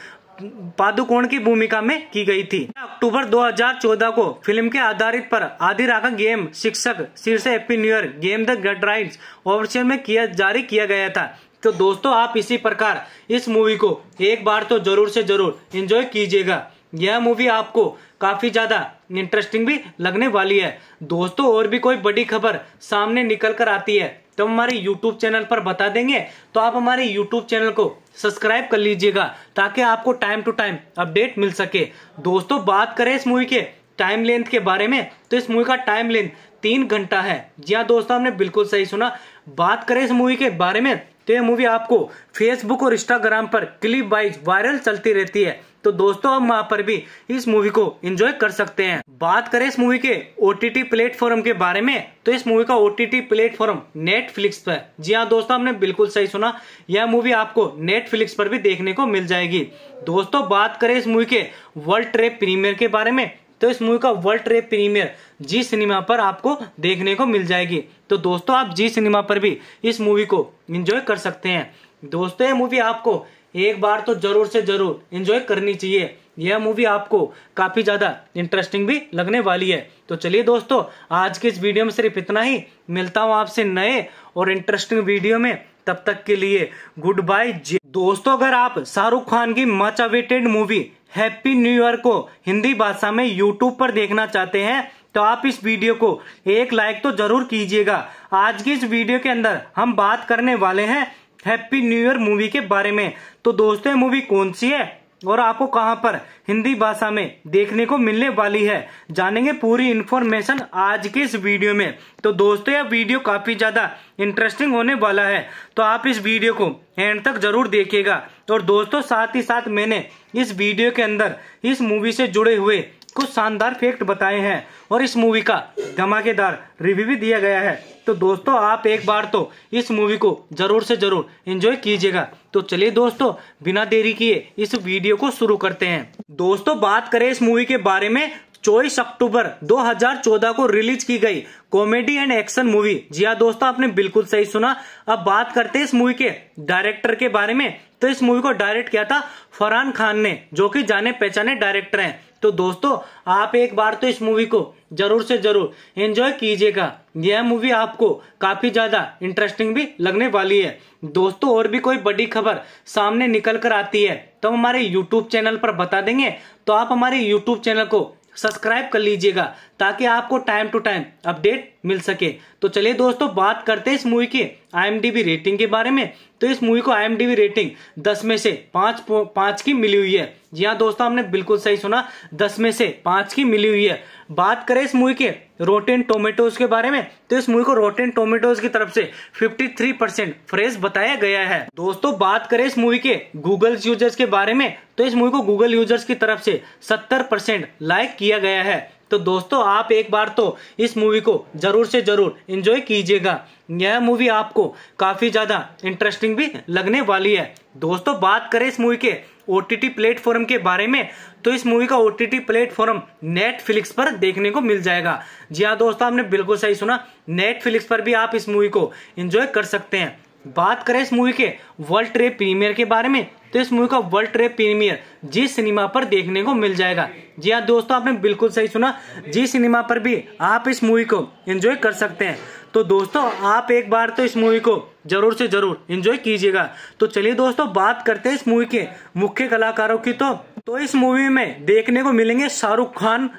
पादुकोण की भूमिका में की गई थी अक्टूबर 2014 को फिल्म के आधारित पर आधी राघा गेम शिक्षक शीर्ष happy new year game the great rides option में किया जारी किया गया था तो दोस्तों आप इसी प्रकार इस मूवी को एक बार तो जरूर से जरूर एंजॉय कीजिएगा यह मूवी आपको काफी ज्यादा इंटरेस्टिंग भी लगने वाली है दोस्तों और भी कोई बड़ी खबर सामने निकल कर आती है तो हम हमारे YouTube चैनल पर बता देंगे तो आप हमारे YouTube चैनल को सब्सक्राइब कर लीजिएगा ताकि आपको टाइम टू टाइम अपडेट मिल सके दोस्तों बात करें इस मूवी के टाइम लेंथ के बारे में तो इस मूवी का टाइम लेंथ तीन घंटा है जी हाँ दोस्तों हमने बिल्कुल सही सुना बात करें इस मूवी के बारे में तो ये मूवी आपको फेसबुक और इंस्टाग्राम पर क्लिप वाइज वायरल चलती रहती है तो दोस्तों हम वहाँ पर भी इस मूवी को एंजॉय कर सकते हैं बात करें इस मूवी के ओ टी प्लेटफॉर्म के बारे में तो इस मूवी का ओ टी प्लेटफॉर्म नेटफ्लिक्स पर जी हाँ दोस्तों हमने बिल्कुल सही सुना यह मूवी आपको नेटफ्लिक्स पर भी देखने को मिल जाएगी दोस्तों बात करें इस मूवी के वर्ल्ड ट्रेड प्रीमियर के बारे में तो इस मूवी का world trade premiere Zee cinema पर आपको देखने को मिल जाएगी तो दोस्तों आप जी सिनेमा पर भी इस मूवी को इंजॉय कर सकते हैं दोस्तों ये मूवी आपको एक बार तो जरूर से जरूर इंजॉय करनी चाहिए यह मूवी आपको काफी ज्यादा इंटरेस्टिंग भी लगने वाली है तो चलिए दोस्तों आज के इस वीडियो में सिर्फ इतना ही मिलता हूँ आपसे नए और इंटरेस्टिंग वीडियो में तब तक के लिए गुड बाय दोस्तों अगर आप शाहरुख खान की much awaited movie happy new year को हिंदी भाषा में यूट्यूब पर देखना चाहते हैं तो आप इस वीडियो को एक लाइक तो जरूर कीजिएगा आज की इस वीडियो के अंदर हम बात करने वाले हैं हैप्पी न्यू ईयर मूवी के बारे में तो दोस्तों मूवी कौन सी है और आपको कहां पर हिंदी भाषा में देखने को मिलने वाली है जानेंगे पूरी इन्फॉर्मेशन आज के इस वीडियो में तो दोस्तों यह वीडियो काफी ज्यादा इंटरेस्टिंग होने वाला है तो आप इस वीडियो को एंड तक जरूर देखिएगा और दोस्तों साथ ही साथ मैंने इस वीडियो के अंदर इस मूवी से जुड़े हुए कुछ शानदार फैक्ट बताए हैं और इस मूवी का धमाकेदार रिव्यू भी दिया गया है तो दोस्तों आप एक बार तो इस मूवी को जरूर से जरूर एंजॉय कीजिएगा तो चलिए दोस्तों बिना देरी किए इस वीडियो को शुरू करते हैं दोस्तों बात करें इस मूवी के बारे में चौबीस अक्टूबर 2014 को रिलीज की गई कॉमेडी एंड एक्शन मूवी जी हाँ दोस्तों आपने बिल्कुल सही सुना अब बात करते हैं इस मूवी के डायरेक्टर के बारे में तो इस मूवी को डायरेक्ट किया था फरहान खान ने जो कि जाने पहचाने डायरेक्टर हैं तो दोस्तों आप एक बार तो इस मूवी को जरूर से जरूर एंजॉय कीजिएगा यह मूवी आपको काफी ज्यादा इंटरेस्टिंग भी लगने वाली है दोस्तों और भी कोई बड़ी खबर सामने निकल कर आती है तो हमारे यूट्यूब चैनल पर बता देंगे तो आप हमारे यूट्यूब चैनल को सब्सक्राइब कर लीजिएगा ताकि आपको टाइम टू टाइम अपडेट मिल सके तो चलिए दोस्तों बात करते हैं इस मूवी के आई रेटिंग के बारे में तो इस मूवी को आई रेटिंग दस में से पाँच पाँच की मिली हुई है जी हाँ दोस्तों हमने बिल्कुल सही सुना दस में से पाँच की मिली हुई है बात करें इस मूवी के रोटेन टोमेटोज के बारे में तो इस मूवी को रोटेन टोमेटोज की तरफ से 53 परसेंट फ्रेश बताया गया है दोस्तों बात करें इस मूवी के गूगल यूजर्स के बारे में तो इस मूवी को गूगल यूजर्स की तरफ से 70 परसेंट लाइक किया गया है तो दोस्तों आप एक बार तो इस मूवी को ज़रूर से ज़रूर इंजॉय कीजिएगा यह मूवी आपको काफ़ी ज़्यादा इंटरेस्टिंग भी लगने वाली है दोस्तों बात करें इस मूवी के ओ टी प्लेटफॉर्म के बारे में तो इस मूवी का ओ टी प्लेटफॉर्म नेटफ्लिक्स पर देखने को मिल जाएगा जी हाँ दोस्तों आपने बिल्कुल सही सुना नेटफ्लिक्स पर भी आप इस मूवी को एंजॉय कर सकते हैं बात करें इस मूवी के वर्ल्ड ट्रेड प्रीमियर के बारे में तो इस मूवी का world trade premiere Zee cinema पर देखने को मिल जाएगा जी हाँ दोस्तों आपने बिल्कुल सही सुना जी सिनेमा पर भी आप इस मूवी को एंजॉय कर सकते हैं तो दोस्तों आप एक बार तो इस मूवी को जरूर से जरूर एंजॉय कीजिएगा तो चलिए दोस्तों बात करते हैं इस मूवी के मुख्य कलाकारों की तो तो इस मूवी में देखने को मिलेंगे शाहरुख खान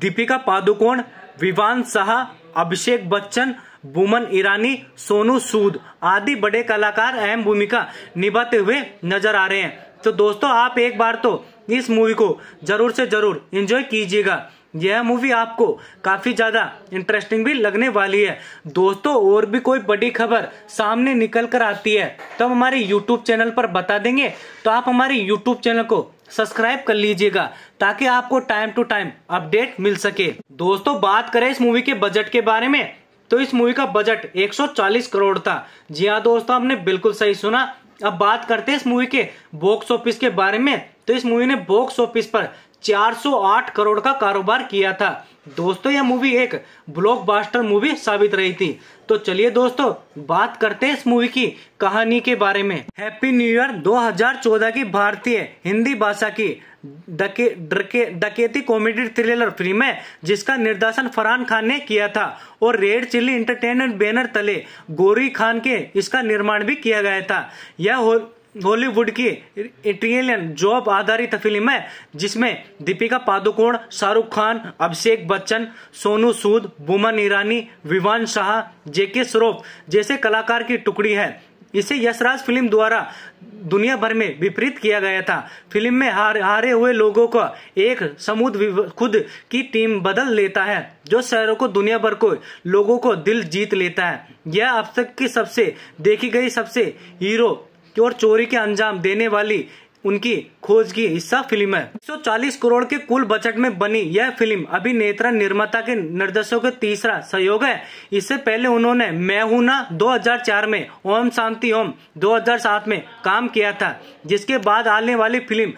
दीपिका पादुकोण विवान शाह अभिषेक बच्चन बुमन ईरानी सोनू सूद आदि बड़े कलाकार अहम भूमिका निभाते हुए नजर आ रहे हैं तो दोस्तों आप एक बार तो इस मूवी को जरूर से जरूर एंजॉय कीजिएगा यह मूवी आपको काफ़ी ज़्यादा इंटरेस्टिंग भी लगने वाली है दोस्तों और भी कोई बड़ी खबर सामने निकल कर आती है तो हम हमारे यूट्यूब चैनल पर बता देंगे तो आप हमारे यूट्यूब चैनल को सब्सक्राइब कर लीजिएगा ताकि आपको टाइम टू टाइम अपडेट मिल सके दोस्तों बात करें इस मूवी के बजट के बारे में तो इस मूवी का बजट 140 करोड़ था जी हाँ दोस्तों आपने बिल्कुल सही सुना अब बात करते हैं इस मूवी के बॉक्स ऑफिस के बारे में तो इस मूवी ने बॉक्स ऑफिस पर 408 करोड़ का कारोबार किया था दोस्तों यह मूवी एक ब्लॉकबस्टर मूवी साबित रही थी तो चलिए दोस्तों बात करते हैं इस मूवी की कहानी के बारे में हैप्पी न्यू ईयर 2014 की भारतीय हिंदी भाषा की डके, दके, कॉमेडी थ्रिलर फिल्म है जिसका निर्देशन फरहान खान ने किया था और रेड चिल्ली इंटरटेनमेंट बैनर तले गोरी खान के इसका निर्माण भी किया गया था यह बॉलीवुड की इटालियन जॉब आधारित फिल्म है जिसमें दीपिका पादुकोण शाहरुख खान अभिषेक बच्चन सोनू सूद बुमन ईरानी विवान शाह जेके श्रोफ जैसे कलाकार की टुकड़ी है इसे यशराज फिल्म द्वारा दुनिया भर में विपरीत किया गया था फिल्म में हार, हारे हुए लोगों का एक समूह खुद की टीम बदल लेता है जो शहरों को दुनिया भर को लोगों को दिल जीत लेता है यह अब तक की सबसे देखी गई सबसे हीरो और चोरी के अंजाम देने वाली उनकी खोज की हिस्सा फिल्म है 140 करोड़ के कुल बजट में बनी यह फिल्म अभिनेत्रा निर्माता के निर्देशों का तीसरा सहयोग है इससे पहले उन्होंने मैं हूं ना 2004 में ओम शांति ओम 2007 में काम किया था जिसके बाद आने वाली फिल्म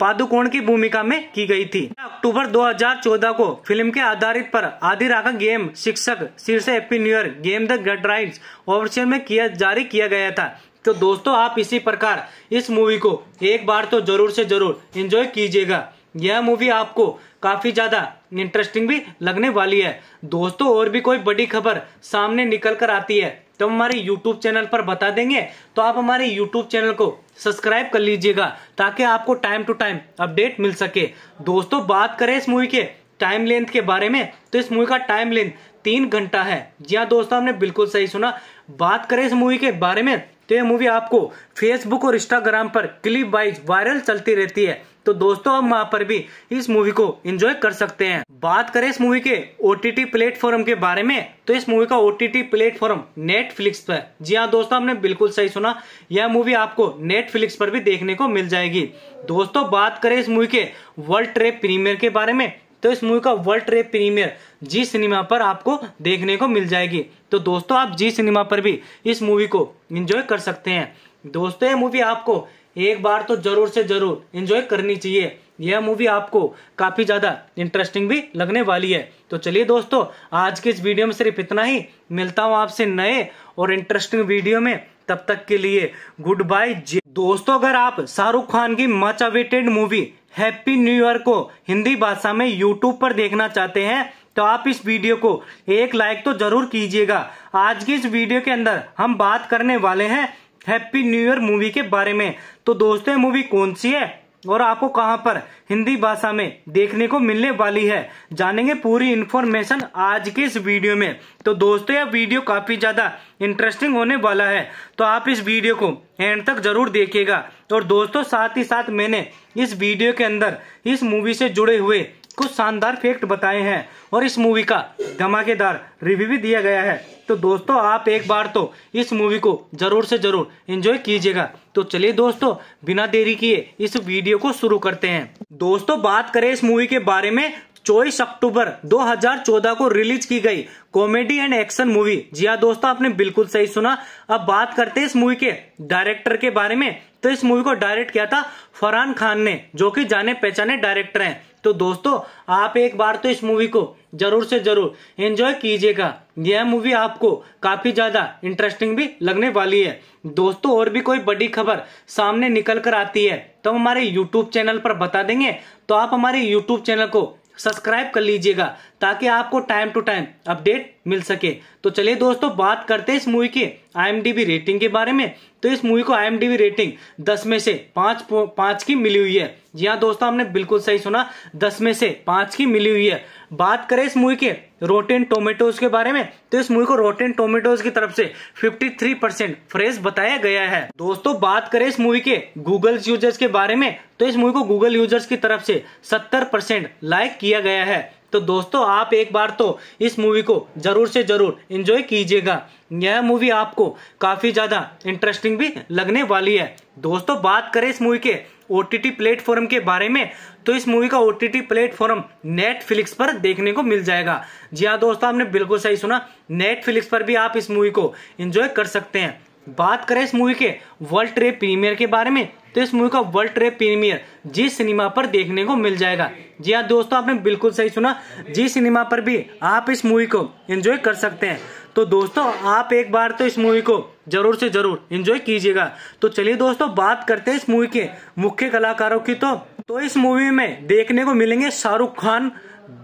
पादुकोण की भूमिका में की गई थी अक्टूबर 2014 को फिल्म के आधारित पर आधी राका गेम शिक्षक शीर्ष एपी न्यूयर गेम द गट राइट्स ऑफिशियल में किया जारी किया गया था तो दोस्तों आप इसी प्रकार इस मूवी को एक बार तो जरूर से जरूर एंजॉय कीजिएगा यह मूवी आपको काफी ज्यादा इंटरेस्टिंग भी लगने वाली है दोस्तों और भी कोई बड़ी खबर सामने निकल कर आती है तो हमारे यूट्यूब चैनल पर बता देंगे तो आप हमारे यूट्यूब चैनल को सब्सक्राइब कर लीजिएगा ताकि आपको टाइम टू टाइम अपडेट मिल सके दोस्तों बात करें इस मूवी के टाइम लेंथ के बारे में तो इस मूवी का टाइम लेंथ तीन घंटा है जी हाँ दोस्तों हमने बिल्कुल सही सुना बात करें इस मूवी के बारे में तो ये मूवी आपको फेसबुक और इंस्टाग्राम पर क्लिप वाइज वायरल चलती रहती है तो दोस्तों आप वहाँ पर भी इस मूवी को एंजॉय कर सकते हैं बात करें इस मूवी के ओ टी प्लेटफॉर्म के बारे में तो इस मूवी का ओ टी प्लेटफॉर्म नेटफ्लिक्स पर जी हाँ दोस्तों आपने बिल्कुल सही सुना यह मूवी आपको नेटफ्लिक्स पर भी देखने को मिल जाएगी दोस्तों बात करें इस मूवी के वर्ल्ड ट्रेप प्रीमियर के बारे में तो इस मूवी का world trade premiere Zee cinema पर आपको देखने को मिल जाएगी तो दोस्तों आप जी सिनेमा पर भी इस मूवी को इंजॉय कर सकते हैं दोस्तों ये मूवी आपको एक बार तो जरूर से जरूर इंजॉय करनी चाहिए यह मूवी आपको काफी ज्यादा इंटरेस्टिंग भी लगने वाली है तो चलिए दोस्तों आज के इस वीडियो में सिर्फ इतना ही मिलता हूँ आपसे नए और इंटरेस्टिंग वीडियो में तब तक के लिए गुड बाय दोस्तों अगर आप शाहरुख खान की much awaited movie happy new year को हिंदी भाषा में यूट्यूब पर देखना चाहते हैं तो आप इस वीडियो को एक लाइक तो जरूर कीजिएगा आज की इस वीडियो के अंदर हम बात करने वाले हैं हैप्पी न्यू ईयर मूवी के बारे में तो दोस्तों मूवी कौन सी है और आपको कहां पर हिंदी भाषा में देखने को मिलने वाली है जानेंगे पूरी इन्फॉर्मेशन आज के इस वीडियो में तो दोस्तों यह वीडियो काफी ज्यादा इंटरेस्टिंग होने वाला है तो आप इस वीडियो को एंड तक जरूर देखिएगा और दोस्तों साथ ही साथ मैंने इस वीडियो के अंदर इस मूवी से जुड़े हुए कुछ शानदार फैक्ट बताए हैं और इस मूवी का धमाकेदार रिव्यू भी दिया गया है तो दोस्तों आप एक बार तो इस मूवी को ज़रूर से ज़रूर इन्जॉय कीजिएगा तो चलिए दोस्तों बिना देरी किए इस वीडियो को शुरू करते हैं दोस्तों बात करें इस मूवी के बारे में चौबीस अक्टूबर 2014 को रिलीज की गई कॉमेडी एंड एक्शन मूवी जी हाँ दोस्तों आपने बिल्कुल सही सुना अब बात करते हैं इस मूवी के डायरेक्टर के बारे में तो इस मूवी को डायरेक्ट किया था फरहान खान ने जो कि जाने पहचाने डायरेक्टर हैं तो दोस्तों आप एक बार तो इस मूवी को जरूर से जरूर एंजॉय कीजिएगा यह मूवी आपको काफी ज्यादा इंटरेस्टिंग भी लगने वाली है दोस्तों और भी कोई बड़ी खबर सामने निकल कर आती है तो हमारे यूट्यूब चैनल पर बता देंगे तो आप हमारे यूट्यूब चैनल को सब्सक्राइब कर लीजिएगा ताकि आपको टाइम टू टाइम अपडेट मिल सके तो चलिए दोस्तों बात करते हैं इस मूवी के आई रेटिंग के बारे में तो इस मूवी को आई रेटिंग दस में से पाँच पाँच की मिली हुई है जी हाँ दोस्तों हमने बिल्कुल सही सुना दस में से पाँच की मिली हुई है बात करें इस मूवी के रोटेन टोमेटोज के बारे में तो इस मूवी को रोटेन टोमेटोज की तरफ से 53 परसेंट फ्रेश बताया गया है दोस्तों बात करें इस मूवी के गूगल यूजर्स के बारे में तो इस मूवी को गूगल यूजर्स की तरफ से 70 परसेंट लाइक किया गया है तो दोस्तों आप एक बार तो इस मूवी को जरूर से जरूर इंजॉय कीजिएगा यह मूवी आपको काफी ज्यादा इंटरेस्टिंग भी लगने वाली है दोस्तों बात करें इस मूवी के ओ टी प्लेटफॉर्म के बारे में तो इस मूवी का ओ टी प्लेटफॉर्म नेटफ्लिक्स पर देखने को मिल जाएगा जी हाँ दोस्तों आपने बिल्कुल सही सुना नेटफ्लिक्स पर भी आप इस मूवी को एंजॉय कर सकते हैं बात करें इस मूवी के वर्ल्ड ट्रेड प्रीमियर के बारे में तो इस मूवी का world trade premiere Zee cinema पर देखने को मिल जाएगा जी हाँ दोस्तों आपने बिल्कुल सही सुना जी सिनेमा पर भी आप इस मूवी को एंजॉय कर सकते हैं तो दोस्तों आप एक बार तो इस मूवी को जरूर से जरूर एंजॉय कीजिएगा तो चलिए दोस्तों बात करते हैं इस मूवी के मुख्य कलाकारों की तो तो इस मूवी में देखने को मिलेंगे शाहरुख खान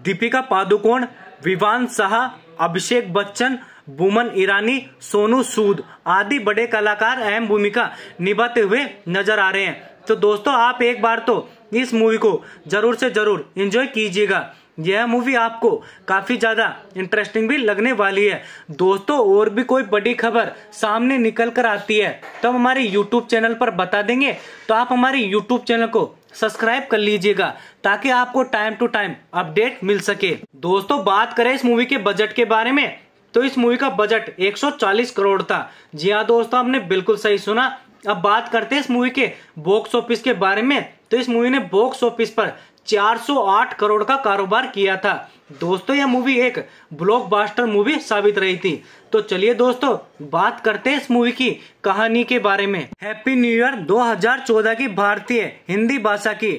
दीपिका पादुकोण विवान शाह अभिषेक बच्चन बुमन ईरानी सोनू सूद आदि बड़े कलाकार अहम भूमिका निभाते हुए नजर आ रहे हैं तो दोस्तों आप एक बार तो इस मूवी को जरूर से जरूर एंजॉय कीजिएगा यह मूवी आपको काफ़ी ज़्यादा इंटरेस्टिंग भी लगने वाली है दोस्तों और भी कोई बड़ी खबर सामने निकल कर आती है तो हम हमारे यूट्यूब चैनल पर बता देंगे तो आप हमारे यूट्यूब चैनल को सब्सक्राइब कर लीजिएगा ताकि आपको टाइम टू टाइम अपडेट मिल सके दोस्तों बात करें इस मूवी के बजट के बारे में तो इस मूवी का बजट 140 करोड़ था जी हाँ दोस्तों आपने बिल्कुल सही सुना अब बात करते हैं इस मूवी के बॉक्स ऑफिस के बारे में तो इस मूवी ने बॉक्स ऑफिस पर 408 करोड़ का कारोबार किया था दोस्तों यह मूवी एक ब्लॉकबस्टर मूवी साबित रही थी तो चलिए दोस्तों बात करते हैं इस मूवी की कहानी के बारे में हैप्पी न्यू ईयर 2014 की भारतीय हिंदी भाषा की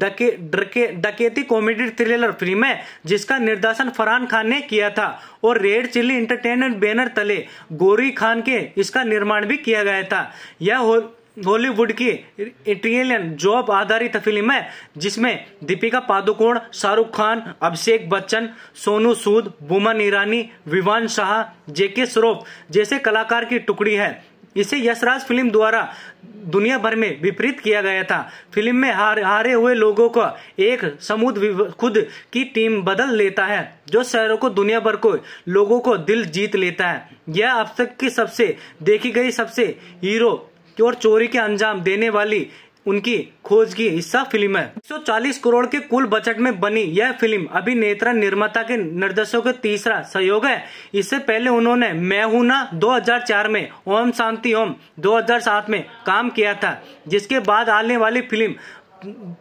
डके दके, कॉमेडी थ्रिलर फिल्म है जिसका निर्देशन फरहान खान ने किया था और रेड चिल्ली इंटरटेनमेंट बैनर तले गोरी खान के इसका निर्माण भी किया गया था यह हॉलीवुड की इटालियन जॉब आधारित फिल्म है जिसमें दीपिका पादुकोण शाहरुख खान अभिषेक बच्चन सोनू सूद बुमन ईरानी विवान शाह जेके श्रोफ जैसे कलाकार की टुकड़ी है इसे यशराज फिल्म द्वारा दुनिया भर में विपरीत किया गया था फिल्म में हार, हारे हुए लोगों का एक समूह खुद की टीम बदल लेता है जो शहरों को दुनिया भर को लोगों को दिल जीत लेता है यह अब तक की सबसे देखी गई सबसे हीरो और चोरी के अंजाम देने वाली उनकी खोज की हिस्सा फिल्म है 140 करोड़ के कुल बजट में बनी यह फिल्म नेत्रा निर्माता के निर्देशों का तीसरा सहयोग है इससे पहले उन्होंने मैं हूं ना 2004 में ओम शांति ओम 2007 में काम किया था जिसके बाद आने वाली फिल्म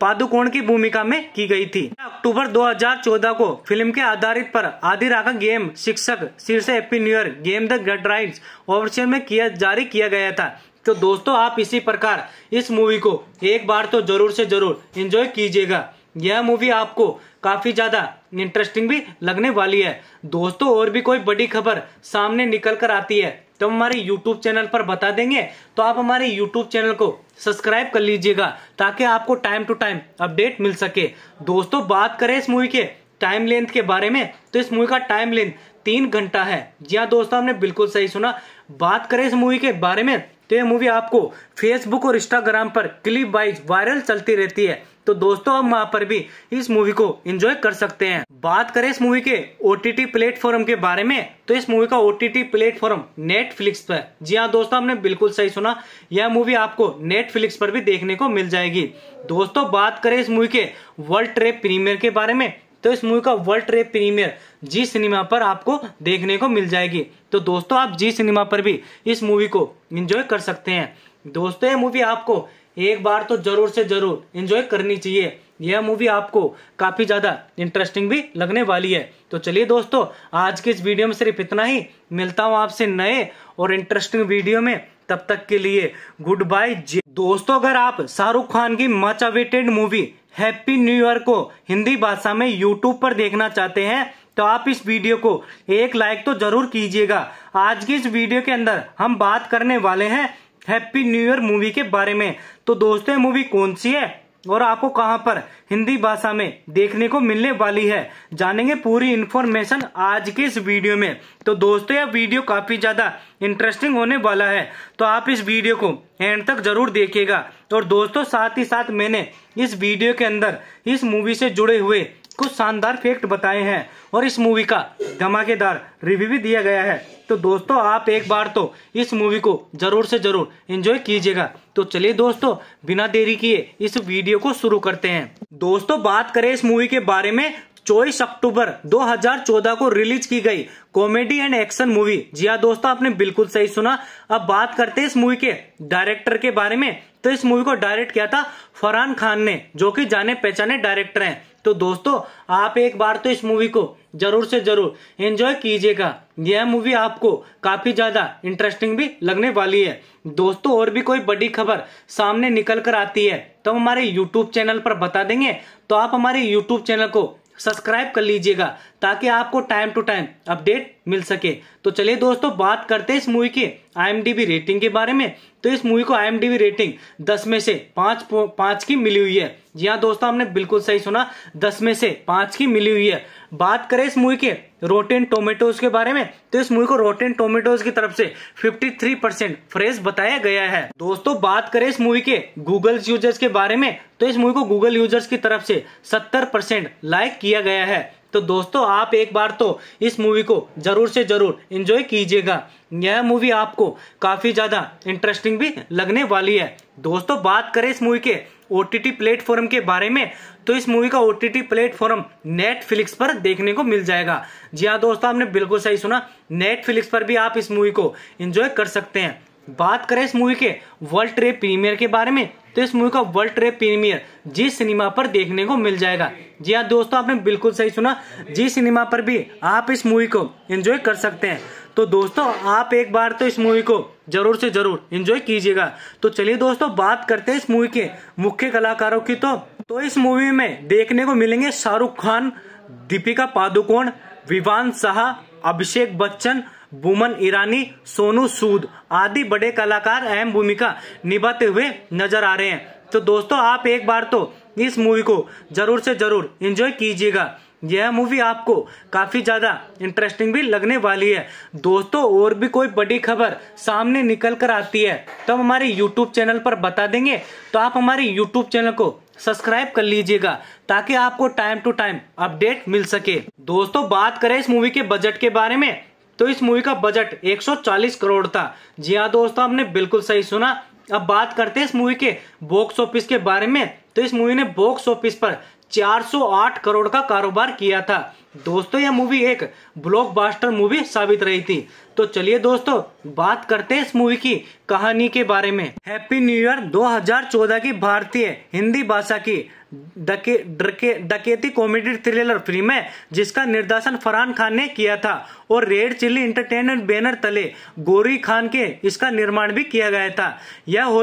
पादुकोण की भूमिका में की गई थी अक्टूबर 2014 को फिल्म के आधारित पर आदि राका गेम शिक्षक शीर्ष हैप्पी न्यू गेम द गट राइड्स ऑफिशियल में किया जारी किया गया था तो दोस्तों आप इसी प्रकार इस मूवी को एक बार तो जरूर से जरूर एंजॉय कीजिएगा यह मूवी आपको काफी ज्यादा इंटरेस्टिंग भी लगने वाली है दोस्तों और भी कोई बड़ी खबर सामने निकल कर आती है तो हमारे YouTube चैनल पर बता देंगे तो आप हमारे YouTube चैनल को सब्सक्राइब कर लीजिएगा ताकि आपको टाइम टू टाइम अपडेट मिल सके दोस्तों बात करें इस मूवी के टाइम लेंथ के बारे में तो इस मूवी का टाइम लेंथ तीन घंटा है जी हाँ दोस्तों हमने बिल्कुल सही सुना बात करें इस मूवी के बारे में तो ये मूवी आपको फेसबुक और इंस्टाग्राम पर क्लिप वाइज वायरल चलती रहती है तो दोस्तों आप वहाँ पर भी इस मूवी को एंजॉय कर सकते हैं बात करें इस मूवी के ओ टी प्लेटफॉर्म के बारे में तो इस मूवी का ओ टी प्लेटफॉर्म नेटफ्लिक्स पर जी हाँ दोस्तों आपने बिल्कुल सही सुना यह मूवी आपको नेटफ्लिक्स पर भी देखने को मिल जाएगी दोस्तों बात करें इस मूवी के वर्ल्ड ट्रेप प्रीमियर के बारे में तो इस मूवी का world trade premiere Zee cinema पर आपको देखने को मिल जाएगी तो दोस्तों आप जी सिनेमा पर भी इस मूवी को इंजॉय कर सकते हैं दोस्तों ये मूवी आपको एक बार तो जरूर से जरूर इंजॉय करनी चाहिए यह मूवी आपको काफी ज्यादा इंटरेस्टिंग भी लगने वाली है तो चलिए दोस्तों आज के इस वीडियो में सिर्फ इतना ही मिलता हूँ आपसे नए और इंटरेस्टिंग वीडियो में तब तक के लिए गुड बाय दोस्तों अगर आप शाहरुख खान की much awaited movie happy new year को हिंदी भाषा में यूट्यूब पर देखना चाहते हैं तो आप इस वीडियो को एक लाइक तो जरूर कीजिएगा आज की इस वीडियो के अंदर हम बात करने वाले हैं हैप्पी न्यू ईयर मूवी के बारे में तो दोस्तों मूवी कौन सी है और आपको कहां पर हिंदी भाषा में देखने को मिलने वाली है जानेंगे पूरी इन्फॉर्मेशन आज के इस वीडियो में तो दोस्तों यह वीडियो काफी ज्यादा इंटरेस्टिंग होने वाला है तो आप इस वीडियो को एंड तक जरूर देखिएगा और दोस्तों साथ ही साथ मैंने इस वीडियो के अंदर इस मूवी से जुड़े हुए कुछ शानदार फैक्ट बताए हैं और इस मूवी का धमाकेदार रिव्यू भी दिया गया है तो दोस्तों आप एक बार तो इस मूवी को ज़रूर से ज़रूर एंजॉय कीजिएगा तो चलिए दोस्तों बिना देरी किए इस वीडियो को शुरू करते हैं दोस्तों बात करें इस मूवी के बारे में चौबीस अक्टूबर 2014 को रिलीज की गई कॉमेडी एंड एक्शन मूवी जी हाँ दोस्तों आपने बिल्कुल सही सुना अब बात करते हैं इस मूवी के डायरेक्टर के बारे में तो इस मूवी को डायरेक्ट किया था फरहान खान ने जो कि जाने पहचाने डायरेक्टर हैं तो दोस्तों आप एक बार तो इस मूवी को जरूर से जरूर एंजॉय कीजिएगा यह मूवी आपको काफी ज्यादा इंटरेस्टिंग भी लगने वाली है दोस्तों और भी कोई बड़ी खबर सामने निकल कर आती है तो हमारे यूट्यूब चैनल पर बता देंगे तो आप हमारे यूट्यूब चैनल को सब्सक्राइब कर लीजिएगा ताकि आपको टाइम टू टाइम अपडेट मिल सके तो चलिए दोस्तों बात करते हैं इस मूवी के आई रेटिंग के बारे में तो इस मूवी को आई रेटिंग दस में से 5 5 की मिली हुई है जी हाँ दोस्तों हमने बिल्कुल सही सुना दस में से 5 की मिली हुई है बात करें इस मूवी के रोटेन टोमेटोज के बारे में तो इस मूवी को रोटेन टोमेटोज की तरफ से 53 परसेंट फ्रेश बताया गया है दोस्तों बात करें इस मूवी के गूगल यूजर्स के बारे में तो इस मूवी को गूगल यूजर्स की तरफ से 70 परसेंट लाइक किया गया है तो दोस्तों आप एक बार तो इस मूवी को जरूर से जरूर इंजॉय कीजिएगा यह मूवी आपको काफी ज्यादा इंटरेस्टिंग भी लगने वाली है दोस्तों बात करें इस मूवी के ओ टी प्लेटफॉर्म के बारे में तो इस मूवी का ओ टी प्लेटफॉर्म नेटफ्लिक्स पर देखने को मिल जाएगा जी हाँ दोस्तों आपने बिल्कुल सही सुना नेटफ्लिक्स पर भी आप इस मूवी को एंजॉय कर सकते हैं बात करें इस मूवी के वर्ल्ड ट्रेड प्रीमियर के बारे में तो इस मूवी का वर्ल्ड ट्रेड प्रीमियर जिस सिनेमा पर देखने को मिल जाएगा जी हाँ दोस्तों आपने बिल्कुल सही सुना जी सिनेमा पर भी आप इस मूवी को एंजॉय कर सकते हैं तो दोस्तों आप एक बार तो इस मूवी को जरूर से जरूर एंजॉय कीजिएगा तो चलिए दोस्तों बात करते हैं इस मूवी के मुख्य कलाकारों की तो तो इस मूवी में देखने को मिलेंगे शाहरुख खान दीपिका पादुकोण विवान शाह अभिषेक बच्चन बुमन ईरानी सोनू सूद आदि बड़े कलाकार अहम भूमिका निभाते हुए नजर आ रहे हैं तो दोस्तों आप एक बार तो इस मूवी को जरूर से जरूर एंजॉय कीजिएगा यह मूवी आपको काफ़ी ज़्यादा इंटरेस्टिंग भी लगने वाली है दोस्तों और भी कोई बड़ी खबर सामने निकल कर आती है तो हम हमारे यूट्यूब चैनल पर बता देंगे तो आप हमारे यूट्यूब चैनल को सब्सक्राइब कर लीजिएगा ताकि आपको टाइम टू टाइम अपडेट मिल सके दोस्तों बात करें इस मूवी के बजट के बारे में तो इस मूवी का बजट 140 करोड़ था जी हाँ दोस्तों आपने बिल्कुल सही सुना अब बात करते हैं इस मूवी के बॉक्स ऑफिस के बारे में तो इस मूवी ने बॉक्स ऑफिस पर 408 करोड़ का कारोबार किया था दोस्तों यह मूवी एक ब्लॉकबस्टर मूवी साबित रही थी तो चलिए दोस्तों बात करते हैं इस मूवी की कहानी के बारे में हैप्पी न्यू ईयर 2014 की भारतीय हिंदी भाषा की डके, डके, डकेती कॉमेडी थ्रिलर फिल्म है जिसका निर्देशन फरहान खान ने किया था और रेड चिल्ली इंटरटेनमेंट बैनर तले गोरी खान के इसका निर्माण भी किया गया था यह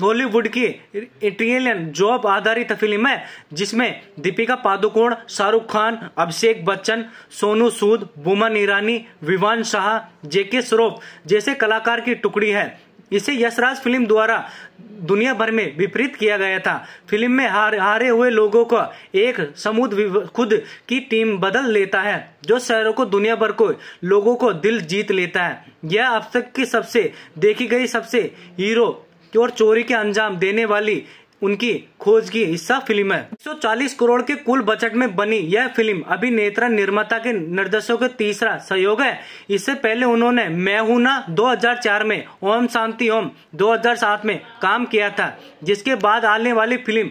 बॉलीवुड की इटालियन जॉब आधारित फिल्म है जिसमें दीपिका पादुकोण शाहरुख खान अभिषेक बच्चन सोनू सूद बुमन ईरानी विवान शाह जेके श्रॉफ जैसे कलाकार की टुकड़ी है इसे यशराज फिल्म द्वारा दुनिया भर में विपरीत किया गया था फिल्म में हार हारे हुए लोगों का एक समूह खुद की टीम बदल लेता है जो शहरों को दुनिया भर को लोगों को दिल जीत लेता है यह अब तक की सबसे देखी गई सबसे हीरो और चोरी के अंजाम देने वाली उनकी खोज की हिस्सा फिल्म है 140 करोड़ के कुल बजट में बनी यह फिल्म अभिनेत्रा निर्माता के निर्देशों का तीसरा सहयोग है इससे पहले उन्होंने मैं हूं ना 2004 में ओम शांति ओम 2007 में काम किया था जिसके बाद आने वाली फिल्म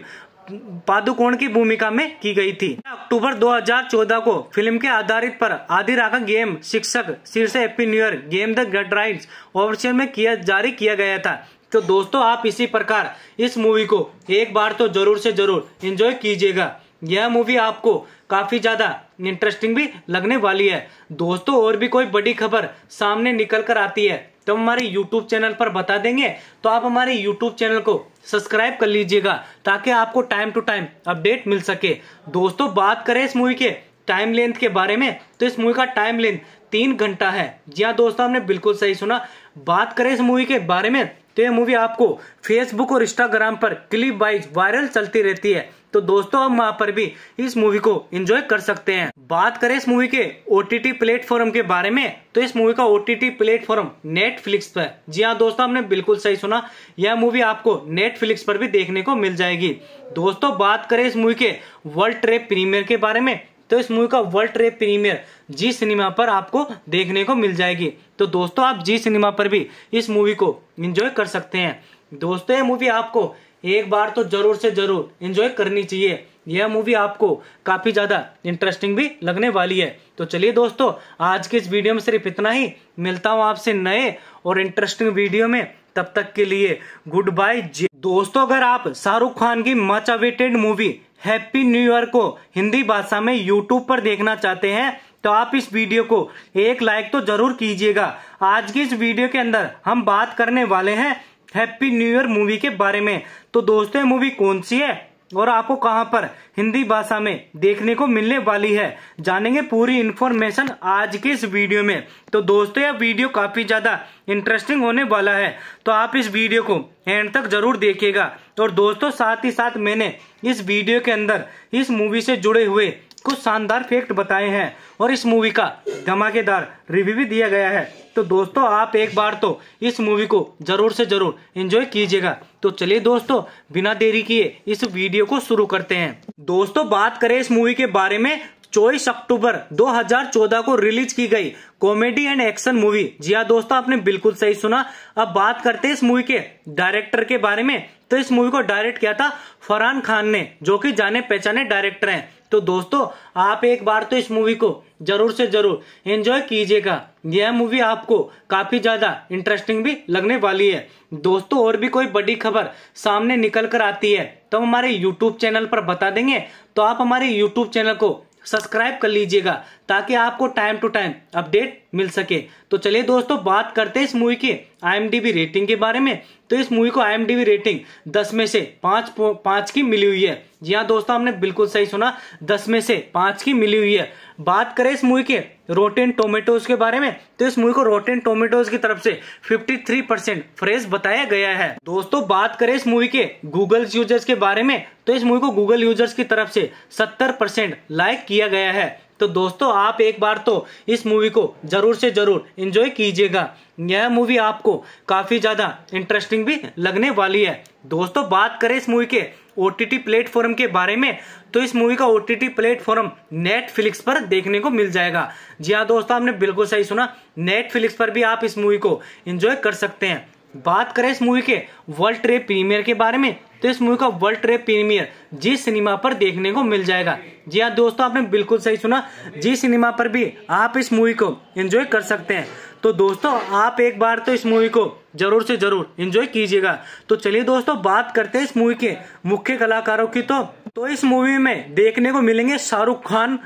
पादुकोण की भूमिका में की गई थी अक्टूबर 2014 को फिल्म के आधारित पर आधी राका गेम शिक्षक शीर्ष एपी न्यूयर गेम द गट राइड ऑफिशियल में किया जारी किया गया था तो दोस्तों आप इसी प्रकार इस मूवी को एक बार तो जरूर से जरूर इंजॉय कीजिएगा यह मूवी आपको काफी ज्यादा इंटरेस्टिंग भी लगने वाली है दोस्तों और भी कोई बड़ी खबर सामने निकल कर आती है तो हमारे YouTube चैनल पर बता देंगे तो आप हमारे YouTube चैनल को सब्सक्राइब कर लीजिएगा ताकि आपको टाइम टू टाइम अपडेट मिल सके दोस्तों बात करें इस मूवी के टाइम लेंथ के बारे में तो इस मूवी का टाइम लेंथ तीन घंटा है जी हाँ दोस्तों हमने बिल्कुल सही सुना बात करें इस मूवी के बारे में तो ये मूवी आपको फेसबुक और इंस्टाग्राम पर क्लिप वाइज वायरल चलती रहती है तो दोस्तों आप वहाँ पर भी इस मूवी को एंजॉय कर सकते हैं बात करें इस मूवी के ओ टी प्लेटफॉर्म के बारे में तो इस मूवी का ओ टी प्लेटफॉर्म नेटफ्लिक्स पर जी हाँ दोस्तों आपने बिल्कुल सही सुना यह मूवी आपको नेटफ्लिक्स पर भी देखने को मिल जाएगी दोस्तों बात करें इस मूवी के वर्ल्ड ट्रेड प्रीमियर के बारे में तो इस मूवी का world trade premiere Zee cinema पर आपको देखने को मिल जाएगी तो दोस्तों आप जी सिनेमा पर भी इस मूवी को इंजॉय कर सकते हैं दोस्तों ये मूवी आपको एक बार तो जरूर से जरूर इंजॉय करनी चाहिए यह मूवी आपको काफी ज्यादा इंटरेस्टिंग भी लगने वाली है तो चलिए दोस्तों आज के इस वीडियो में सिर्फ इतना ही मिलता हूँ आपसे नए और इंटरेस्टिंग वीडियो में तब तक के लिए गुड बाय दोस्तों अगर आप शाहरुख खान की much awaited movie happy new year को हिंदी भाषा में यूट्यूब पर देखना चाहते हैं तो आप इस वीडियो को एक लाइक तो जरूर कीजिएगा आज की इस वीडियो के अंदर हम बात करने वाले हैं हैप्पी न्यू ईयर मूवी के बारे में तो दोस्तों मूवी कौन सी है और आपको कहां पर हिंदी भाषा में देखने को मिलने वाली है जानेंगे पूरी इन्फॉर्मेशन आज के इस वीडियो में तो दोस्तों यह वीडियो काफ़ी ज़्यादा इंटरेस्टिंग होने वाला है तो आप इस वीडियो को एंड तक जरूर देखिएगा और दोस्तों साथ ही साथ मैंने इस वीडियो के अंदर इस मूवी से जुड़े हुए कुछ शानदार फैक्ट बताए हैं और इस मूवी का धमाकेदार रिव्यू भी दिया गया है तो दोस्तों आप एक बार तो इस मूवी को जरूर से जरूर एंजॉय कीजिएगा तो चलिए दोस्तों बिना देरी किए इस वीडियो को शुरू करते हैं दोस्तों बात करें इस मूवी के बारे में चौबीस अक्टूबर 2014 को रिलीज की गई कॉमेडी एंड एक्शन मूवी जी हाँ दोस्तों आपने बिल्कुल सही सुना अब बात करते हैं इस मूवी के डायरेक्टर के बारे में तो इस मूवी को डायरेक्ट किया था फरहान खान ने जो कि जाने पहचाने डायरेक्टर हैं तो दोस्तों आप एक बार तो इस मूवी को जरूर से जरूर एंजॉय कीजिएगा यह मूवी आपको काफी ज्यादा इंटरेस्टिंग भी लगने वाली है दोस्तों और भी कोई बड़ी खबर सामने निकल कर आती है तो हमारे यूट्यूब चैनल पर बता देंगे तो आप हमारे यूट्यूब चैनल को सब्सक्राइब कर लीजिएगा ताकि आपको टाइम टू टाइम अपडेट मिल सके तो चलिए दोस्तों बात करते हैं इस मूवी के आईएमडीबी रेटिंग के बारे में तो इस मूवी को आईएमडीबी रेटिंग 10 में से 5 5 की मिली हुई है जी हाँ दोस्तों हमने बिल्कुल सही सुना 10 में से 5 की मिली हुई है बात करें इस मूवी के रोटेन टोमेटोज के बारे में तो इस मूवी को रोटेन टोमेटोज की तरफ से 53 परसेंट फ्रेश बताया गया है दोस्तों बात करें इस मूवी के गूगल यूजर्स के बारे में तो इस मूवी को गूगल यूजर्स की तरफ से 70 परसेंट लाइक किया गया है तो दोस्तों आप एक बार तो इस मूवी को ज़रूर से ज़रूर इंजॉय कीजिएगा यह मूवी आपको काफ़ी ज़्यादा इंटरेस्टिंग भी लगने वाली है दोस्तों बात करें इस मूवी के ओ टी प्लेटफॉर्म के बारे में तो इस मूवी का ओ टी प्लेटफॉर्म नेटफ्लिक्स पर देखने को मिल जाएगा जी हाँ दोस्तों आपने बिल्कुल सही सुना नेटफ्लिक्स पर भी आप इस मूवी को एंजॉय कर सकते हैं बात करें इस मूवी के वर्ल्ड ट्रे प्रीमियर के बारे में तो इस मूवी का world trade premiere Zee cinema पर देखने को मिल जाएगा जी हाँ दोस्तों आपने बिल्कुल सही सुना जी सिनेमा पर भी आप इस मूवी को एंजॉय कर सकते हैं तो दोस्तों आप एक बार तो इस मूवी को जरूर से जरूर एंजॉय कीजिएगा तो चलिए दोस्तों बात करते हैं इस मूवी के मुख्य कलाकारों की तो तो इस मूवी में देखने को मिलेंगे शाहरुख खान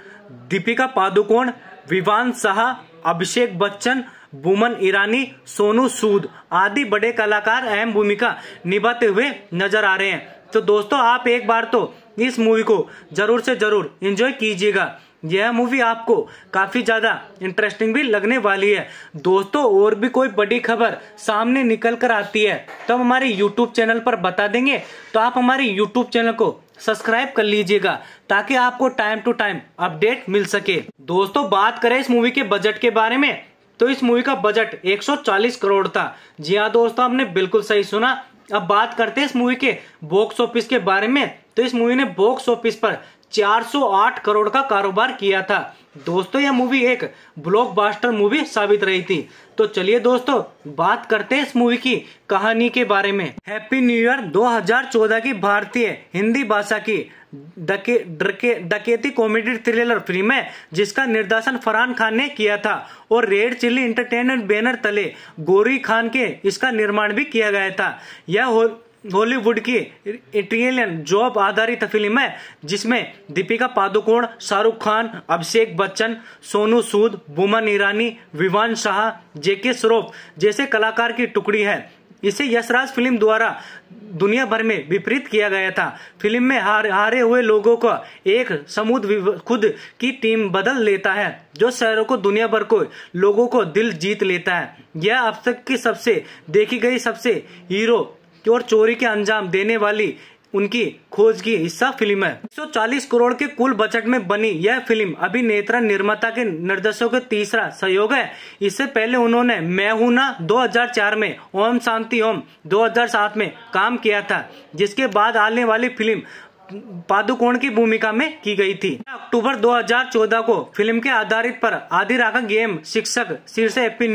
दीपिका पादुकोण विवान शाह अभिषेक बच्चन बुमन ईरानी सोनू सूद आदि बड़े कलाकार अहम भूमिका निभाते हुए नजर आ रहे हैं तो दोस्तों आप एक बार तो इस मूवी को जरूर से जरूर एंजॉय कीजिएगा यह मूवी आपको काफ़ी ज़्यादा इंटरेस्टिंग भी लगने वाली है दोस्तों और भी कोई बड़ी खबर सामने निकल कर आती है तो हम हमारे यूट्यूब चैनल पर बता देंगे तो आप हमारे यूट्यूब चैनल को सब्सक्राइब कर लीजिएगा ताकि आपको टाइम टू टाइम अपडेट मिल सके दोस्तों बात करें इस मूवी के बजट के बारे में तो इस मूवी का बजट 140 करोड़ था जी हाँ दोस्तों आपने बिल्कुल सही सुना अब बात करते हैं इस मूवी के बॉक्स ऑफिस के बारे में तो इस मूवी ने बॉक्स ऑफिस पर 408 करोड़ का कारोबार किया था दोस्तों यह मूवी एक ब्लॉकबस्टर मूवी साबित रही थी तो चलिए दोस्तों बात करते हैं इस मूवी की कहानी के बारे में हैप्पी न्यू ईयर 2014 की भारतीय हिंदी भाषा की डके, डके, डकेती कॉमेडी थ्रिलर फिल्म है जिसका निर्देशन फरहान खान ने किया था और रेड चिल्ली इंटरटेनमेंट बैनर तले गोरी खान के इसका निर्माण भी किया गया था यह बॉलीवुड की इटालियन जॉब आधारित फिल्म है जिसमें दीपिका पादुकोण शाहरुख खान अभिषेक बच्चन सोनू सूद बुमन ईरानी विवान शाह जेके श्रोफ जैसे कलाकार की टुकड़ी है इसे यशराज फिल्म द्वारा दुनिया भर में विपरीत किया गया था फिल्म में हार, हारे हुए लोगों को एक समूह खुद की टीम बदल लेता है जो शहरों को दुनिया भर को लोगों को दिल जीत लेता है यह अब तक की सबसे देखी गई सबसे हीरो और चोरी के अंजाम देने वाली उनकी खोज की हिस्सा फिल्म है 140 करोड़ के कुल बजट में बनी यह फिल्म अभिनेत्रा निर्माता के निर्देशों का तीसरा सहयोग है इससे पहले उन्होंने मैं हूं ना 2004 में ओम शांति ओम 2007 में काम किया था जिसके बाद आने वाली फिल्म पादुकोण की भूमिका में की गई थी अक्टूबर 2014 को फिल्म के आधारित पर आधी का गेम शिक्षक शीर्ष happy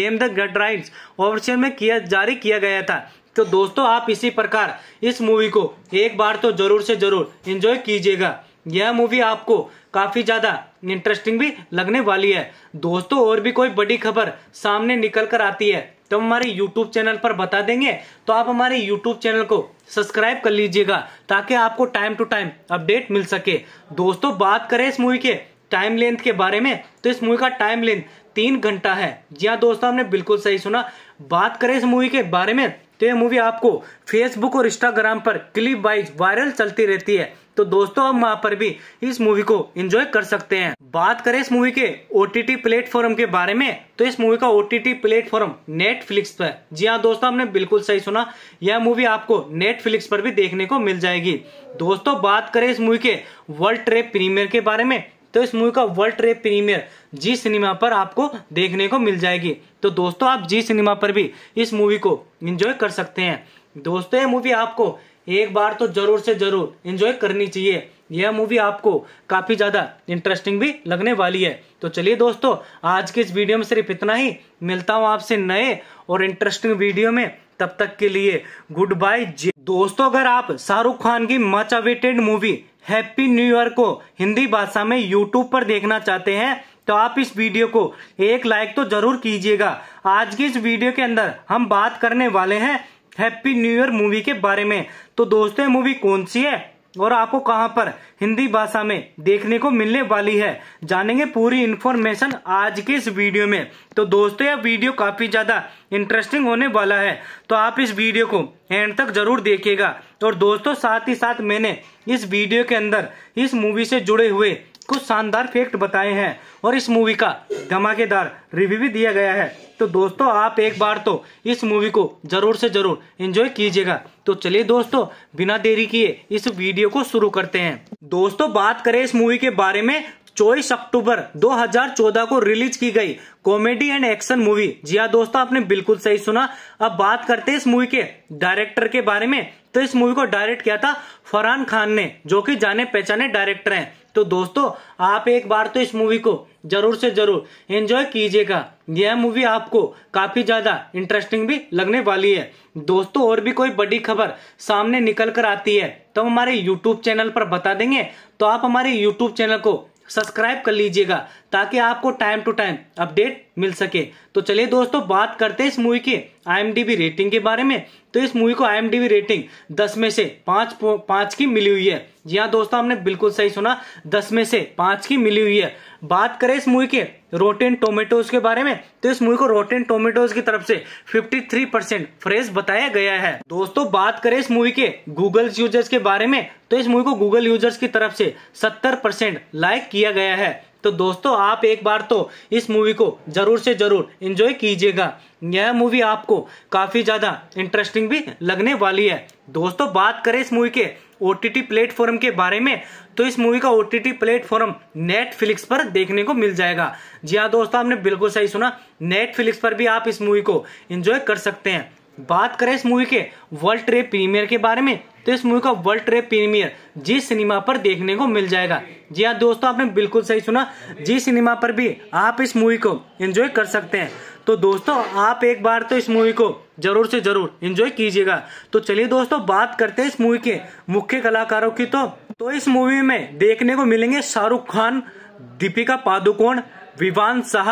game the great rides option में किया जारी किया गया था तो दोस्तों आप इसी प्रकार इस मूवी को एक बार तो जरूर से जरूर एंजॉय कीजिएगा यह मूवी आपको काफी ज्यादा इंटरेस्टिंग भी लगने वाली है दोस्तों और भी कोई बड़ी खबर सामने निकल कर आती है तो हम हमारे YouTube चैनल पर बता देंगे तो आप हमारे YouTube चैनल को सब्सक्राइब कर लीजिएगा ताकि आपको टाइम टू टाइम अपडेट मिल सके दोस्तों बात करें इस मूवी के टाइम लेंथ के बारे में तो इस मूवी का टाइम लेंथ तीन घंटा है जी हाँ दोस्तों हमने बिल्कुल सही सुना बात करें इस मूवी के बारे में तो ये मूवी आपको फेसबुक और इंस्टाग्राम पर क्लिप वाइज वायरल चलती रहती है तो दोस्तों हम वहाँ पर भी इस मूवी को एंजॉय कर सकते हैं बात करें इस मूवी के ओ टी प्लेटफॉर्म के बारे में तो इस मूवी का ओ टी प्लेटफॉर्म नेटफ्लिक्स पर जी हाँ दोस्तों हमने बिल्कुल सही सुना यह मूवी आपको नेटफ्लिक्स पर भी देखने को मिल जाएगी दोस्तों बात करें इस मूवी के वर्ल्ड ट्रेड प्रीमियर के बारे में तो इस मूवी का world trade premiere Zee cinema पर आपको देखने को मिल जाएगी तो दोस्तों आप जी सिनेमा पर भी इस मूवी को इंजॉय कर सकते हैं दोस्तों ये मूवी आपको एक बार तो जरूर से जरूर इंजॉय करनी चाहिए यह मूवी आपको काफी ज्यादा इंटरेस्टिंग भी लगने वाली है तो चलिए दोस्तों आज के इस वीडियो में सिर्फ इतना ही मिलता हूँ आपसे नए और इंटरेस्टिंग वीडियो में तब तक के लिए गुड बाय दोस्तों अगर आप शाहरुख खान की much awaited movie happy new year को हिंदी भाषा में यूट्यूब पर देखना चाहते हैं तो आप इस वीडियो को एक लाइक तो जरूर कीजिएगा आज की इस वीडियो के अंदर हम बात करने वाले हैं हैप्पी न्यू ईयर मूवी के बारे में तो दोस्तों मूवी कौन सी है और आपको कहां पर हिंदी भाषा में देखने को मिलने वाली है जानेंगे पूरी इन्फॉर्मेशन आज के इस वीडियो में तो दोस्तों यह वीडियो काफी ज्यादा इंटरेस्टिंग होने वाला है तो आप इस वीडियो को एंड तक जरूर देखिएगा और दोस्तों साथ ही साथ मैंने इस वीडियो के अंदर इस मूवी से जुड़े हुए कुछ शानदार फैक्ट बताए हैं और इस मूवी का धमाकेदार रिव्यू भी दिया गया है तो दोस्तों आप एक बार तो इस मूवी को जरूर से जरूर एंजॉय कीजिएगा तो चलिए दोस्तों बिना देरी किए इस वीडियो को शुरू करते हैं दोस्तों बात करें इस मूवी के बारे में चौबीस अक्टूबर 2014 को रिलीज की गई कॉमेडी एंड एक्शन मूवी जी हाँ दोस्तों आपने बिल्कुल सही सुना अब बात करते हैं इस मूवी के डायरेक्टर के बारे में तो इस मूवी को डायरेक्ट किया था फरहान खान ने जो कि जाने पहचाने डायरेक्टर हैं तो दोस्तों आप एक बार तो इस मूवी को जरूर से जरूर एंजॉय कीजिएगा यह मूवी आपको काफी ज्यादा इंटरेस्टिंग भी लगने वाली है दोस्तों और भी कोई बड़ी खबर सामने निकल कर आती है तो हमारे यूट्यूब चैनल पर बता देंगे तो आप हमारे यूट्यूब चैनल को सब्सक्राइब कर लीजिएगा ताकि आपको टाइम टू टाइम अपडेट मिल सके तो चलिए दोस्तों बात करते हैं इस मूवी के आई रेटिंग के बारे में तो इस मूवी को आई रेटिंग दस में से पाँच पाँच की मिली हुई है जी हाँ दोस्तों हमने बिल्कुल सही सुना दस में से पाँच की मिली हुई है बात करें इस मूवी के रोटेन टोमेटोज के बारे में तो इस मूवी को रोटेन टोमेटोज की तरफ से 53 परसेंट फ्रेश बताया गया है दोस्तों बात करें इस मूवी के गूगल यूजर्स के बारे में तो इस मूवी को गूगल यूजर्स की तरफ से 70 परसेंट लाइक किया गया है तो दोस्तों आप एक बार तो इस मूवी को ज़रूर से ज़रूर इंजॉय कीजिएगा यह मूवी आपको काफ़ी ज़्यादा इंटरेस्टिंग भी लगने वाली है दोस्तों बात करें इस मूवी के ओ टी प्लेटफॉर्म के बारे में तो इस मूवी का ओ टी प्लेटफॉर्म नेटफ्लिक्स पर देखने को मिल जाएगा जी हाँ दोस्तों आपने बिल्कुल सही सुना नेटफ्लिक्स पर भी आप इस मूवी को एंजॉय कर सकते हैं बात करें इस मूवी के वर्ल्ड ट्रेड प्रीमियर के बारे में तो इस मूवी का world trade premiere Zee cinema पर देखने को मिल जाएगा जी हाँ दोस्तों आपने बिल्कुल सही सुना जी सिनेमा पर भी आप इस मूवी को एंजॉय कर सकते हैं तो दोस्तों आप एक बार तो इस मूवी को जरूर से जरूर एंजॉय कीजिएगा तो चलिए दोस्तों बात करते हैं इस मूवी के मुख्य कलाकारों की तो तो इस मूवी में देखने को मिलेंगे शाहरुख खान दीपिका पादुकोण विवान शाह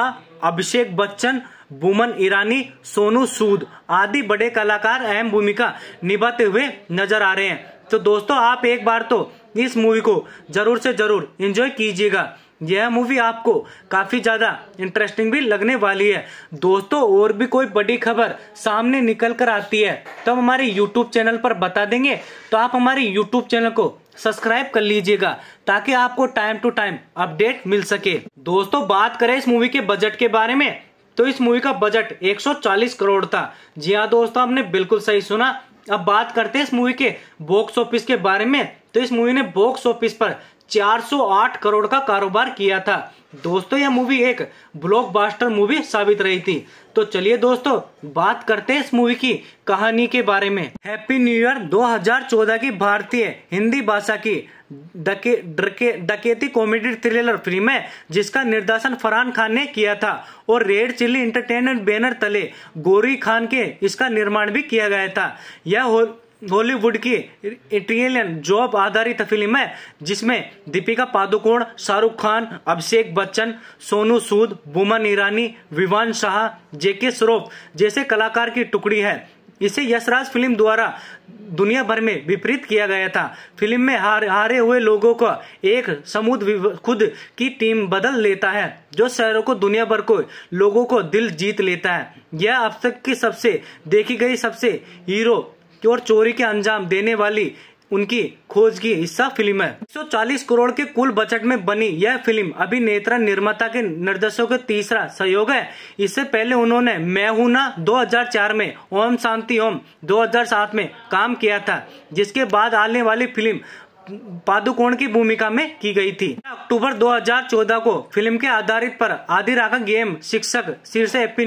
अभिषेक बच्चन बुमन ईरानी सोनू सूद आदि बड़े कलाकार अहम भूमिका निभाते हुए नजर आ रहे हैं तो दोस्तों आप एक बार तो इस मूवी को जरूर से जरूर एंजॉय कीजिएगा यह मूवी आपको काफ़ी ज़्यादा इंटरेस्टिंग भी लगने वाली है दोस्तों और भी कोई बड़ी खबर सामने निकल कर आती है तो हम हमारे यूट्यूब चैनल पर बता देंगे तो आप हमारे यूट्यूब चैनल को सब्सक्राइब कर लीजिएगा ताकि आपको टाइम टू टाइम अपडेट मिल सके दोस्तों बात करें इस मूवी के बजट के बारे में तो इस मूवी का बजट 140 करोड़ था जी हाँ दोस्तों आपने बिल्कुल सही सुना अब बात करते हैं इस मूवी के बॉक्स ऑफिस के बारे में तो इस मूवी ने बॉक्स ऑफिस पर 408 करोड़ का कारोबार किया था दोस्तों यह मूवी एक ब्लॉकबस्टर मूवी साबित रही थी तो चलिए दोस्तों बात करते हैं इस मूवी की कहानी के बारे में हैप्पी न्यू ईयर 2014 की भारतीय हिंदी भाषा की डके डके डकेती कॉमेडी थ्रिलर फिल्म है जिसका निर्देशन फरहान खान ने किया था और रेड चिल्ली इंटरटेनमेंट बैनर तले गोरी खान के इसका निर्माण भी किया गया था यह हो हॉलीवुड की इटालियन जॉब आधारित फिल्म है जिसमें दीपिका पादुकोण शाहरुख खान अभिषेक बच्चन सोनू सूद बुमन ईरानी विवान शाह जेके श्रोफ जैसे कलाकार की टुकड़ी है इसे यशराज फिल्म द्वारा दुनिया भर में विपरीत किया गया था फिल्म में हार, हारे हुए लोगों को एक समूह खुद की टीम बदल लेता है जो शहरों को दुनिया भर को लोगों को दिल जीत लेता है यह अब तक की सबसे देखी गई सबसे हीरो और चोरी के अंजाम देने वाली उनकी खोज की हिस्सा फिल्म है 140 करोड़ के कुल बजट में बनी यह फिल्म अभिनेत्रा निर्माता के निर्देशों का तीसरा सहयोग है इससे पहले उन्होंने मैं हूं ना 2004 में ओम शांति ओम 2007 में काम किया था जिसके बाद आने वाली फिल्म पादुकोण की भूमिका में की गई थी अक्टूबर 2014 को फिल्म के आधारित पर आदि राका गेम शिक्षक शीर्षक happy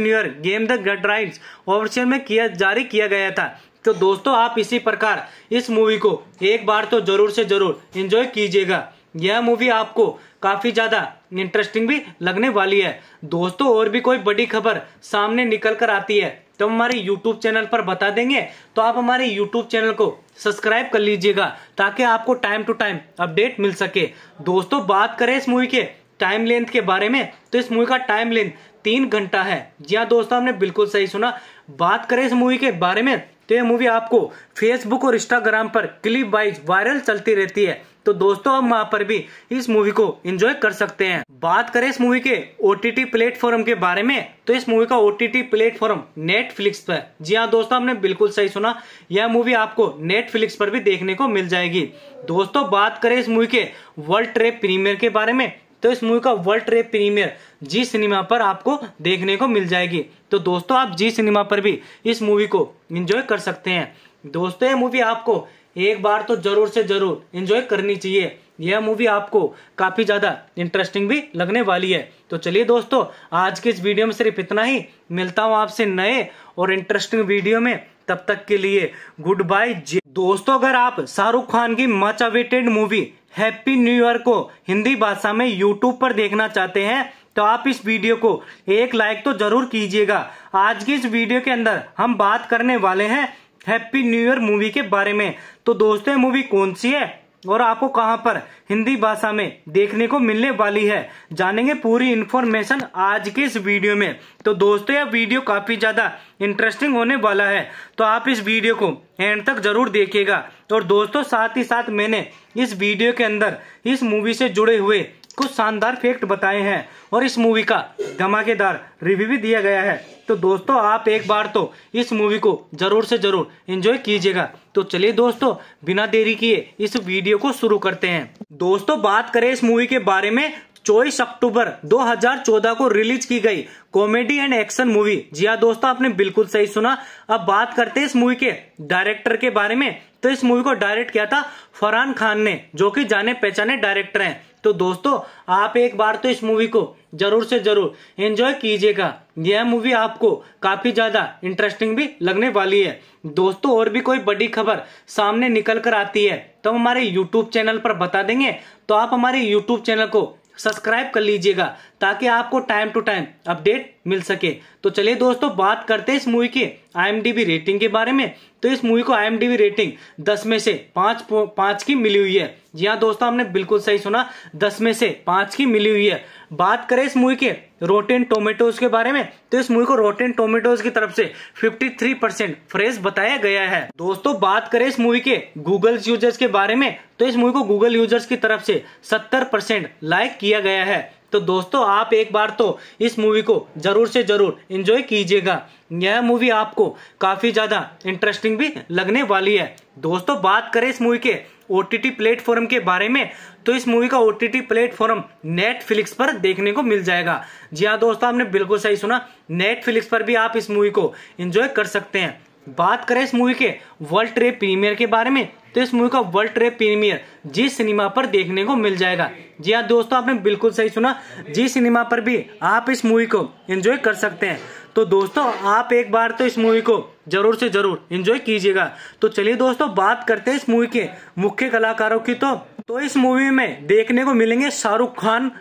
game the great right option में किया जारी किया गया था तो दोस्तों आप इसी प्रकार इस मूवी को एक बार तो जरूर से जरूर एंजॉय कीजिएगा यह मूवी आपको काफी ज्यादा इंटरेस्टिंग भी लगने वाली है दोस्तों और भी कोई बड़ी खबर सामने निकल कर आती है तो हम हमारे YouTube चैनल पर बता देंगे तो आप हमारे YouTube चैनल को सब्सक्राइब कर लीजिएगा ताकि आपको टाइम टू टाइम अपडेट मिल सके दोस्तों बात करें इस मूवी के टाइम लेंथ के बारे में तो इस मूवी का टाइम लेंथ तीन घंटा है जी हाँ दोस्तों हमने बिल्कुल सही सुना बात करें इस मूवी के बारे में तो ये मूवी आपको फेसबुक और इंस्टाग्राम पर क्लिप वाइज वायरल चलती रहती है तो दोस्तों आप वहाँ पर भी इस मूवी को एंजॉय कर सकते हैं बात करें इस मूवी के ओ टी टी प्लेटफॉर्म के बारे में तो इस मूवी का O T T platform Netflix पर जी हाँ दोस्तों आपने बिल्कुल सही सुना यह मूवी आपको नेटफ्लिक्स पर भी देखने को मिल जाएगी दोस्तों बात करें इस मूवी के वर्ल्ड ट्रेड प्रीमियर के बारे में तो इस मूवी का world trade premiere Zee cinema पर आपको देखने को मिल जाएगी तो दोस्तों आप जी सिनेमा पर भी इस मूवी को इंजॉय कर सकते हैं दोस्तों ये मूवी आपको एक बार तो जरूर से जरूर इंजॉय करनी चाहिए यह मूवी आपको काफी ज्यादा इंटरेस्टिंग भी लगने वाली है तो चलिए दोस्तों आज के इस वीडियो में सिर्फ इतना ही मिलता हूँ आपसे नए और इंटरेस्टिंग वीडियो में तब तक के लिए गुड बाय दोस्तों अगर आप शाहरुख खान की much awaited movie happy new year को हिंदी भाषा में यूट्यूब पर देखना चाहते हैं तो आप इस वीडियो को एक लाइक तो जरूर कीजिएगा आज की इस वीडियो के अंदर हम बात करने वाले हैं हैप्पी न्यू ईयर मूवी के बारे में तो दोस्तों मूवी कौन सी है और आपको कहां पर हिंदी भाषा में देखने को मिलने वाली है जानेंगे पूरी इन्फॉर्मेशन आज के इस वीडियो में तो दोस्तों यह वीडियो काफी ज्यादा इंटरेस्टिंग होने वाला है तो आप इस वीडियो को एंड तक जरूर देखिएगा और दोस्तों साथ ही साथ मैंने इस वीडियो के अंदर इस मूवी से जुड़े हुए कुछ शानदार फैक्ट बताए हैं और इस मूवी का धमाकेदार रिव्यू भी दिया गया है तो दोस्तों आप एक बार तो इस मूवी को जरूर से जरूर एंजॉय कीजिएगा तो चलिए दोस्तों बिना देरी किए इस वीडियो को शुरू करते हैं दोस्तों बात करें इस मूवी के बारे में चौबीस अक्टूबर 2014 को रिलीज की गई कॉमेडी एंड एक्शन मूवी जी हाँ दोस्तों आपने बिल्कुल सही सुना अब बात करते हैं इस मूवी के डायरेक्टर के बारे में तो इस मूवी को डायरेक्ट किया था फरहान खान ने जो कि जाने पहचाने डायरेक्टर हैं तो दोस्तों आप एक बार तो इस मूवी को जरूर से जरूर एंजॉय कीजिएगा यह मूवी आपको काफी ज्यादा इंटरेस्टिंग भी लगने वाली है दोस्तों और भी कोई बड़ी खबर सामने निकल कर आती है तो हमारे यूट्यूब चैनल पर बता देंगे तो आप हमारे यूट्यूब चैनल को सब्सक्राइब कर लीजिएगा ताकि आपको टाइम टू टाइम अपडेट मिल सके तो चलिए दोस्तों बात करते हैं इस मूवी के आई रेटिंग के बारे में तो इस मूवी को आई रेटिंग दस में से पाँच पाँच की मिली हुई है जी हाँ दोस्तों हमने बिल्कुल सही सुना दस में से पाँच की मिली हुई है बात करें इस मूवी के रोटेन टोमेटोज के बारे में तो इस मूवी को रोटेन टोमेटोज की तरफ से 53 परसेंट फ्रेश बताया गया है दोस्तों बात करें इस मूवी के गूगल यूजर्स के बारे में तो इस मूवी को गूगल यूजर्स की तरफ से 70 परसेंट लाइक किया गया है तो दोस्तों आप एक बार तो इस मूवी को जरूर से जरूर इंजॉय कीजिएगा यह मूवी आपको काफी ज्यादा इंटरेस्टिंग भी लगने वाली है दोस्तों बात करें इस मूवी के ओ टी प्लेटफॉर्म के बारे में तो इस मूवी का ओ टी प्लेटफॉर्म नेटफ्लिक्स पर देखने को मिल जाएगा जी हाँ दोस्तों आपने बिल्कुल सही सुना नेटफ्लिक्स पर भी आप इस मूवी को एंजॉय कर सकते हैं बात करें इस मूवी के वर्ल्ड ट्रेड प्रीमियर के बारे में तो इस मूवी का world trade premiere Zee cinema पर देखने को मिल जाएगा जी हाँ दोस्तों आपने बिल्कुल सही सुना जी सिनेमा पर भी आप इस मूवी को एंजॉय कर सकते हैं तो दोस्तों आप एक बार तो इस मूवी को जरूर से जरूर एंजॉय कीजिएगा तो चलिए दोस्तों बात करते हैं इस मूवी के मुख्य कलाकारों की तो तो इस मूवी में देखने को मिलेंगे शाहरुख खान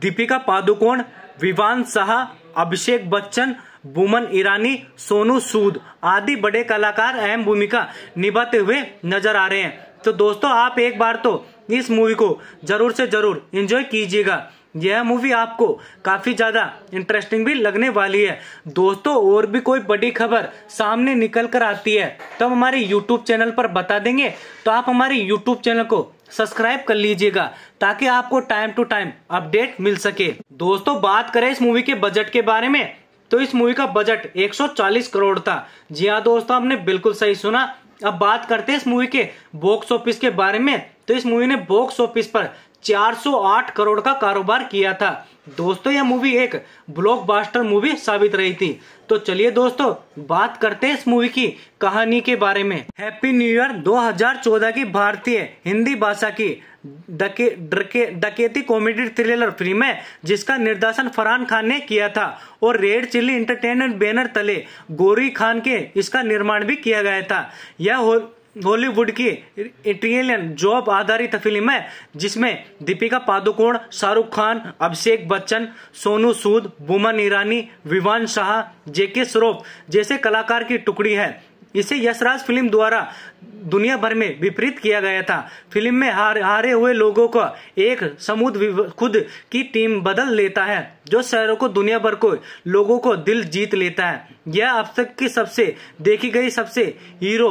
दीपिका पादुकोण विवान शाह अभिषेक बच्चन बुमन ईरानी सोनू सूद आदि बड़े कलाकार अहम भूमिका निभाते हुए नजर आ रहे हैं तो दोस्तों आप एक बार तो इस मूवी को जरूर से जरूर एंजॉय कीजिएगा यह मूवी आपको काफ़ी ज़्यादा इंटरेस्टिंग भी लगने वाली है दोस्तों और भी कोई बड़ी खबर सामने निकल कर आती है तब हम हमारे YouTube चैनल पर बता देंगे तो आप हमारे YouTube चैनल को सब्सक्राइब कर लीजिएगा ताकि आपको टाइम टू टाइम अपडेट मिल सके दोस्तों बात करें इस मूवी के बजट के बारे में तो इस मूवी का बजट 140 करोड़ था जी हाँ दोस्तों आपने बिल्कुल सही सुना अब बात करते हैं इस मूवी के बॉक्स ऑफिस के बारे में तो इस मूवी ने बॉक्स ऑफिस पर 408 करोड़ का कारोबार किया था दोस्तों यह मूवी एक ब्लॉकबस्टर मूवी साबित रही थी तो चलिए दोस्तों बात करते हैं इस मूवी की कहानी के बारे में हैप्पी न्यू ईयर 2014 की भारतीय हिंदी भाषा की डके डके डकेती कॉमेडी थ्रिलर फिल्म है जिसका निर्देशन फरहान खान ने किया था और रेड चिल्ली इंटरटेनमेंट बैनर तले गोरी खान के इसका निर्माण भी किया गया था यह हॉलीवुड की इटालियन जॉब आधारित फिल्म है जिसमें दीपिका पादुकोण शाहरुख खान अभिषेक बच्चन सोनू सूद बुमन ईरानी विवान शाह जेके श्रोफ जैसे कलाकार की टुकड़ी है इसे यशराज फिल्म द्वारा दुनिया भर में विपरीत किया गया था फिल्म में हार, हारे हुए लोगों का एक समूह खुद की टीम बदल लेता है जो शहरों को दुनिया भर को लोगों को दिल जीत लेता है यह अब तक की सबसे देखी गई सबसे हीरो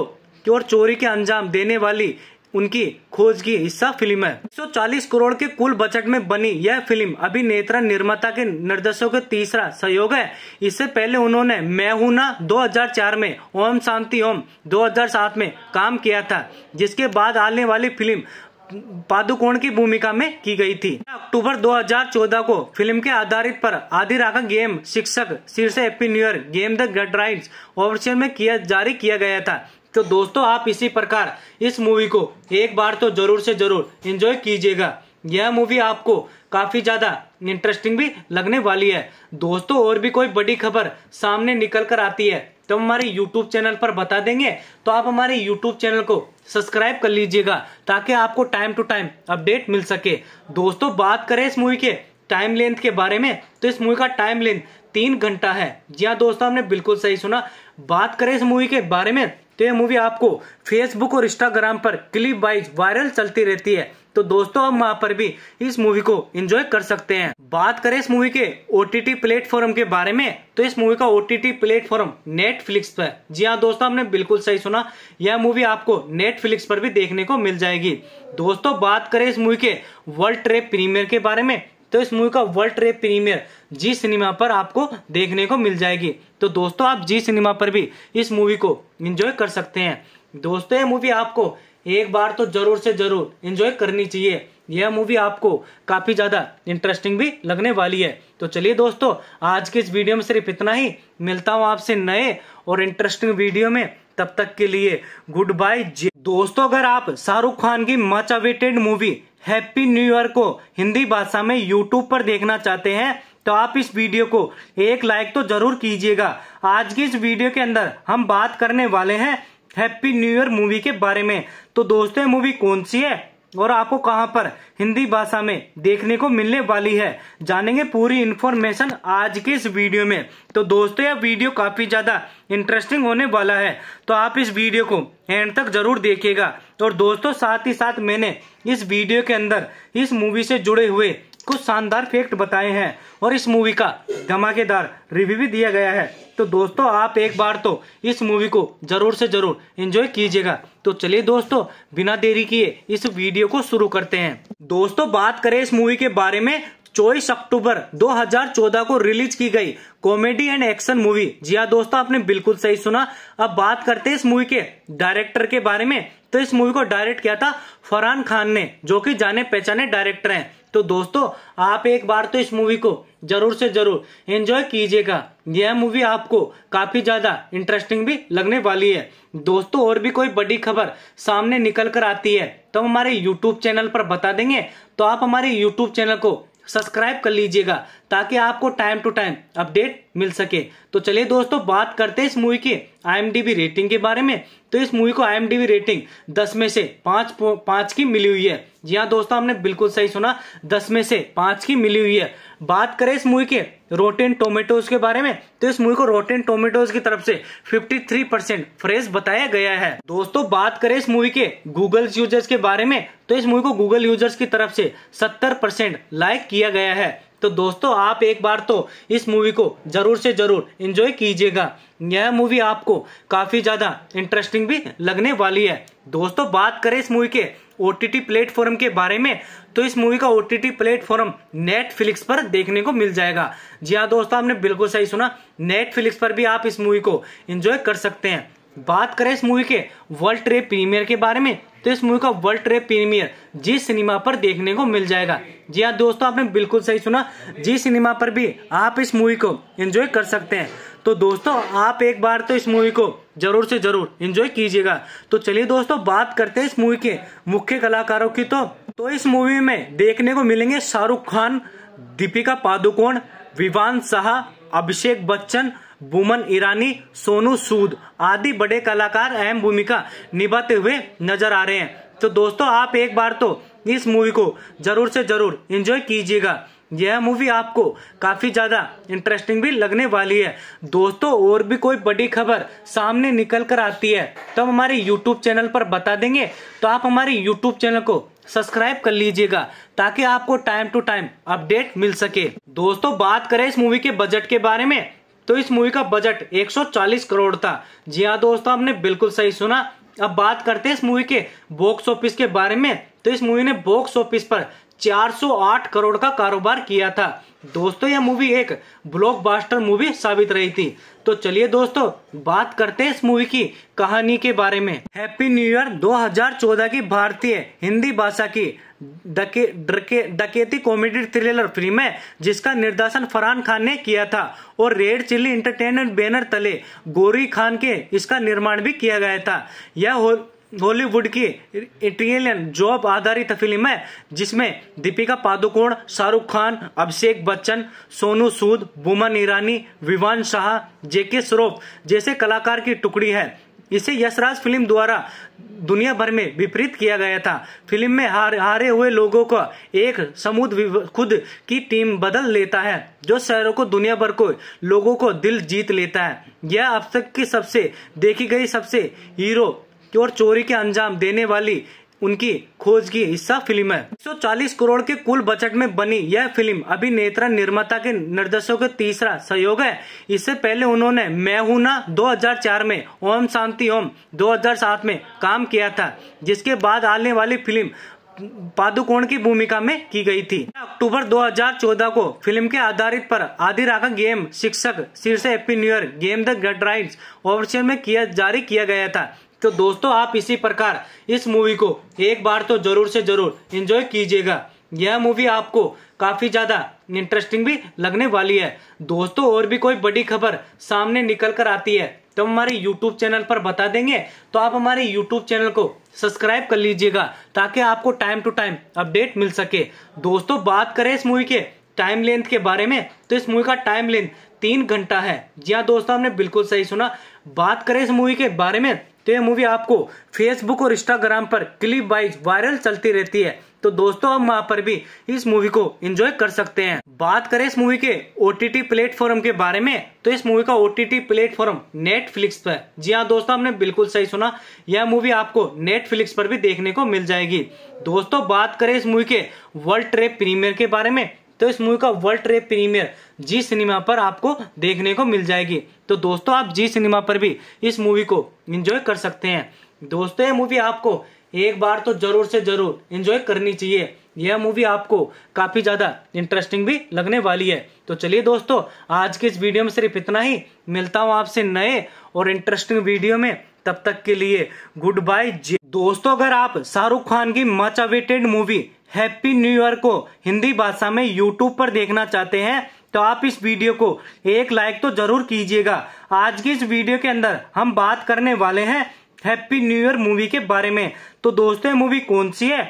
और चोरी के अंजाम देने वाली उनकी खोज की हिस्सा फिल्म है 140 करोड़ के कुल बजट में बनी यह फिल्म नेत्रा निर्माता के निर्देशों का तीसरा सहयोग है इससे पहले उन्होंने मैं हूं ना 2004 में ओम शांति ओम 2007 में काम किया था जिसके बाद आने वाली फिल्म पादुकोण की भूमिका में की गई थी अक्टूबर 2014 को फिल्म के आधारित पर आधी राका गेम शिक्षक शीर्ष हैप्पी गेम द गट राइड ऑफिशियल में किया जारी किया गया था तो दोस्तों आप इसी प्रकार इस मूवी को एक बार तो जरूर से जरूर इंजॉय कीजिएगा यह मूवी आपको काफी ज्यादा इंटरेस्टिंग भी लगने वाली है दोस्तों और भी कोई बड़ी खबर सामने निकल कर आती है तो हमारे YouTube चैनल पर बता देंगे तो आप हमारे YouTube चैनल को सब्सक्राइब कर लीजिएगा ताकि आपको टाइम टू टाइम अपडेट मिल सके दोस्तों बात करें इस मूवी के टाइम लेंथ के बारे में तो इस मूवी का टाइम लेंथ तीन घंटा है जी हाँ दोस्तों हमने बिल्कुल सही सुना बात करें इस मूवी के बारे में तो ये मूवी आपको फेसबुक और इंस्टाग्राम पर क्लिप वाइज वायरल चलती रहती है तो दोस्तों आप वहाँ पर भी इस मूवी को एंजॉय कर सकते हैं बात करें इस मूवी के ओ टी प्लेटफॉर्म के बारे में तो इस मूवी का ओ टी प्लेटफॉर्म नेटफ्लिक्स पर जी हाँ दोस्तों आपने बिल्कुल सही सुना यह मूवी आपको नेटफ्लिक्स पर भी देखने को मिल जाएगी दोस्तों बात करें इस मूवी के वर्ल्ड ट्रेप प्रीमियर के बारे में तो इस मूवी का world trade premiere Zee cinema पर आपको देखने को मिल जाएगी तो दोस्तों आप जी सिनेमा पर भी इस मूवी को इंजॉय कर सकते हैं दोस्तों ये मूवी आपको एक बार तो जरूर से जरूर इंजॉय करनी चाहिए यह मूवी आपको काफी ज्यादा इंटरेस्टिंग भी लगने वाली है तो चलिए दोस्तों आज के इस वीडियो में सिर्फ इतना ही मिलता हूँ आपसे नए और इंटरेस्टिंग वीडियो में तब तक के लिए गुड बाय दोस्तों अगर आप शाहरुख खान की much awaited movie happy new year को हिंदी भाषा में यूट्यूब पर देखना चाहते हैं तो आप इस वीडियो को एक लाइक तो जरूर कीजिएगा आज की इस वीडियो के अंदर हम बात करने वाले हैं हैप्पी न्यू ईयर मूवी के बारे में तो दोस्तों मूवी कौन सी है और आपको कहां पर हिंदी भाषा में देखने को मिलने वाली है जानेंगे पूरी इन्फॉर्मेशन आज के इस वीडियो में तो दोस्तों यह वीडियो काफी ज्यादा इंटरेस्टिंग होने वाला है तो आप इस वीडियो को एंड तक जरूर देखिएगा और दोस्तों साथ ही साथ मैंने इस वीडियो के अंदर इस मूवी से जुड़े हुए कुछ शानदार फैक्ट बताए हैं और इस मूवी का धमाकेदार रिव्यू भी दिया गया है तो दोस्तों आप एक बार तो इस मूवी को जरूर से जरूर एंजॉय कीजिएगा तो चलिए दोस्तों बिना देरी किए इस वीडियो को शुरू करते हैं दोस्तों बात करें इस मूवी के बारे में चौबीस अक्टूबर 2014 को रिलीज की गई कॉमेडी एंड एक्शन मूवी जी हाँ दोस्तों आपने बिल्कुल सही सुना अब बात करते हैं इस मूवी के डायरेक्टर के बारे में तो इस मूवी को डायरेक्ट किया था फरहान खान ने जो कि जाने पहचाने डायरेक्टर हैं तो दोस्तों आप एक बार तो इस मूवी को जरूर से जरूर एंजॉय कीजिएगा यह मूवी आपको काफी ज्यादा इंटरेस्टिंग भी लगने वाली है दोस्तों और भी कोई बड़ी खबर सामने निकल कर आती है तो हमारे यूट्यूब चैनल पर बता देंगे तो आप हमारे यूट्यूब चैनल को सब्सक्राइब कर लीजिएगा ताकि आपको टाइम टू टाइम अपडेट मिल सके तो चलिए दोस्तों बात करते हैं इस मूवी के आईएमडीबी रेटिंग के बारे में तो इस मूवी को आईएमडीबी रेटिंग 10 में से 5 पांच की मिली हुई है जी हाँ दोस्तों हमने बिल्कुल सही सुना 10 में से 5 की मिली हुई है बात करें इस मूवी के रोटेन टोमेटोज के बारे में तो इस मूवी को रोटेन टोमेटोज की तरफ से 53 परसेंट फ्रेश बताया गया है दोस्तों बात करें इस मूवी के गूगल यूजर्स के बारे में तो इस मूवी को गूगल यूजर्स की तरफ से 70 परसेंट लाइक किया गया है तो दोस्तों आप एक बार तो इस मूवी को जरूर से जरूर इंजॉय कीजिएगा यह मूवी आपको काफी ज्यादा इंटरेस्टिंग भी लगने वाली है दोस्तों बात करें इस मूवी के ओ प्लेटफॉर्म के बारे में तो इस मूवी का ओ टी प्लेटफॉर्म नेटफ्लिक्स पर देखने को मिल जाएगा जी हाँ दोस्तों आपने बिल्कुल सही सुना नेटफ्लिक्स पर भी आप इस मूवी को एंजॉय कर सकते हैं बात करें इस मूवी के वर्ल्ड ट्रेड प्रीमियर के बारे में तो इस मूवी का वर्ल्ड ट्रेड प्रीमियर जिस सिनेमा पर देखने को मिल जाएगा जी हाँ दोस्तों आपने बिल्कुल सही सुना जी सिनेमा पर भी आप इस मूवी को एंजॉय कर सकते हैं तो दोस्तों आप एक बार तो इस मूवी को जरूर से जरूर एंजॉय कीजिएगा तो चलिए दोस्तों बात करते हैं इस मूवी के मुख्य कलाकारों की तो तो इस मूवी में देखने को मिलेंगे शाहरुख खान दीपिका पादुकोण विवान शाह अभिषेक बच्चन बुमन ईरानी सोनू सूद आदि बड़े कलाकार अहम भूमिका निभाते हुए नजर आ रहे हैं तो दोस्तों आप एक बार तो इस मूवी को जरूर से जरूर एंजॉय कीजिएगा यह मूवी आपको काफ़ी ज़्यादा इंटरेस्टिंग भी लगने वाली है दोस्तों और भी कोई बड़ी खबर सामने निकल कर आती है तो हम हमारे यूट्यूब चैनल पर बता देंगे तो आप हमारे यूट्यूब चैनल को सब्सक्राइब कर लीजिएगा ताकि आपको टाइम टू टाइम अपडेट मिल सके दोस्तों बात करें इस मूवी के बजट के बारे में तो इस मूवी का बजट 140 करोड़ था जी हाँ दोस्तों आपने बिल्कुल सही सुना अब बात करते हैं इस मूवी के बॉक्स ऑफिस के बारे में तो इस मूवी ने बॉक्स ऑफिस पर 408 करोड़ का कारोबार किया था दोस्तों यह मूवी एक ब्लॉकबस्टर मूवी साबित रही थी तो चलिए दोस्तों बात करते हैं इस मूवी की कहानी के बारे में हैप्पी न्यू ईयर 2014 की भारतीय हिंदी भाषा की डके डके डकेती कॉमेडी थ्रिलर फिल्म है जिसका निर्देशन फरहान खान ने किया था और रेड चिल्ली इंटरटेनमेंट बैनर तले गोरी खान के इसका निर्माण भी किया गया था यह हॉलीवुड की इटालियन जॉब आधारित फिल्म है जिसमें दीपिका पादुकोण शाहरुख खान अभिषेक बच्चन सोनू सूद बुमन ईरानी विवान शाह जेके श्रोफ जैसे कलाकार की टुकड़ी है इसे यशराज फिल्म द्वारा दुनिया भर में विपरीत किया गया था फिल्म में हार, हारे हुए लोगों को एक समूह खुद की टीम बदल लेता है जो शहरों को दुनिया भर को लोगों को दिल जीत लेता है यह अब तक की सबसे देखी गई सबसे हीरो और चोरी के अंजाम देने वाली उनकी खोज की हिस्सा फिल्म है 140 करोड़ के कुल बजट में बनी यह फिल्म अभिनेत्रा निर्माता के निर्देशों का तीसरा सहयोग है इससे पहले उन्होंने मैं हूं ना 2004 में ओम शांति ओम 2007 में काम किया था जिसके बाद आने वाली फिल्म पादुकोण की भूमिका में की गई थी अक्टूबर 2014 को फिल्म के आधारित पर आधी राखा गेम शिक्षक शीर्ष हैप्पी गेम द गड राइट्स ऑप्शन में किया जारी किया गया था तो दोस्तों आप इसी प्रकार इस मूवी को एक बार तो जरूर से जरूर इंजॉय कीजिएगा यह मूवी आपको काफी ज्यादा इंटरेस्टिंग भी लगने वाली है दोस्तों और भी कोई बड़ी खबर सामने निकल कर आती है तो हमारे YouTube चैनल पर बता देंगे तो आप हमारे YouTube चैनल को सब्सक्राइब कर लीजिएगा ताकि आपको टाइम टू टाइम अपडेट मिल सके दोस्तों बात करें इस मूवी के टाइम लेंथ के बारे में तो इस मूवी का टाइम लेंथ तीन घंटा है जी हाँ दोस्तों हमने बिल्कुल सही सुना बात करें इस मूवी के बारे में तो ये मूवी आपको फेसबुक और इंस्टाग्राम पर क्लिप वाइज वायरल चलती रहती है तो दोस्तों आप वहाँ पर भी इस मूवी को एंजॉय कर सकते हैं बात करें इस मूवी के ओ टी प्लेटफॉर्म के बारे में तो इस मूवी का ओ टी प्लेटफॉर्म नेटफ्लिक्स पर जी हाँ दोस्तों आपने बिल्कुल सही सुना यह मूवी आपको नेटफ्लिक्स पर भी देखने को मिल जाएगी दोस्तों बात करें इस मूवी के वर्ल्ड ट्रेप प्रीमियर के बारे में तो इस मूवी का world trap premiere Zee cinema पर आपको देखने को मिल जाएगी तो दोस्तों आप जी सिनेमा पर भी इस मूवी को इंजॉय कर सकते हैं दोस्तों ये मूवी आपको एक बार तो जरूर से जरूर इंजॉय करनी चाहिए यह मूवी आपको काफी ज्यादा इंटरेस्टिंग भी लगने वाली है तो चलिए दोस्तों आज के इस वीडियो में सिर्फ इतना ही मिलता हूँ आपसे नए और इंटरेस्टिंग वीडियो में तब तक के लिए गुड बाय दोस्तों अगर आप शाहरुख खान की much awaited movie happy new year को हिंदी भाषा में यूट्यूब पर देखना चाहते हैं तो आप इस वीडियो को एक लाइक तो जरूर कीजिएगा आज की इस वीडियो के अंदर हम बात करने वाले हैं हैप्पी न्यू ईयर मूवी के बारे में तो दोस्तों ये मूवी कौन सी है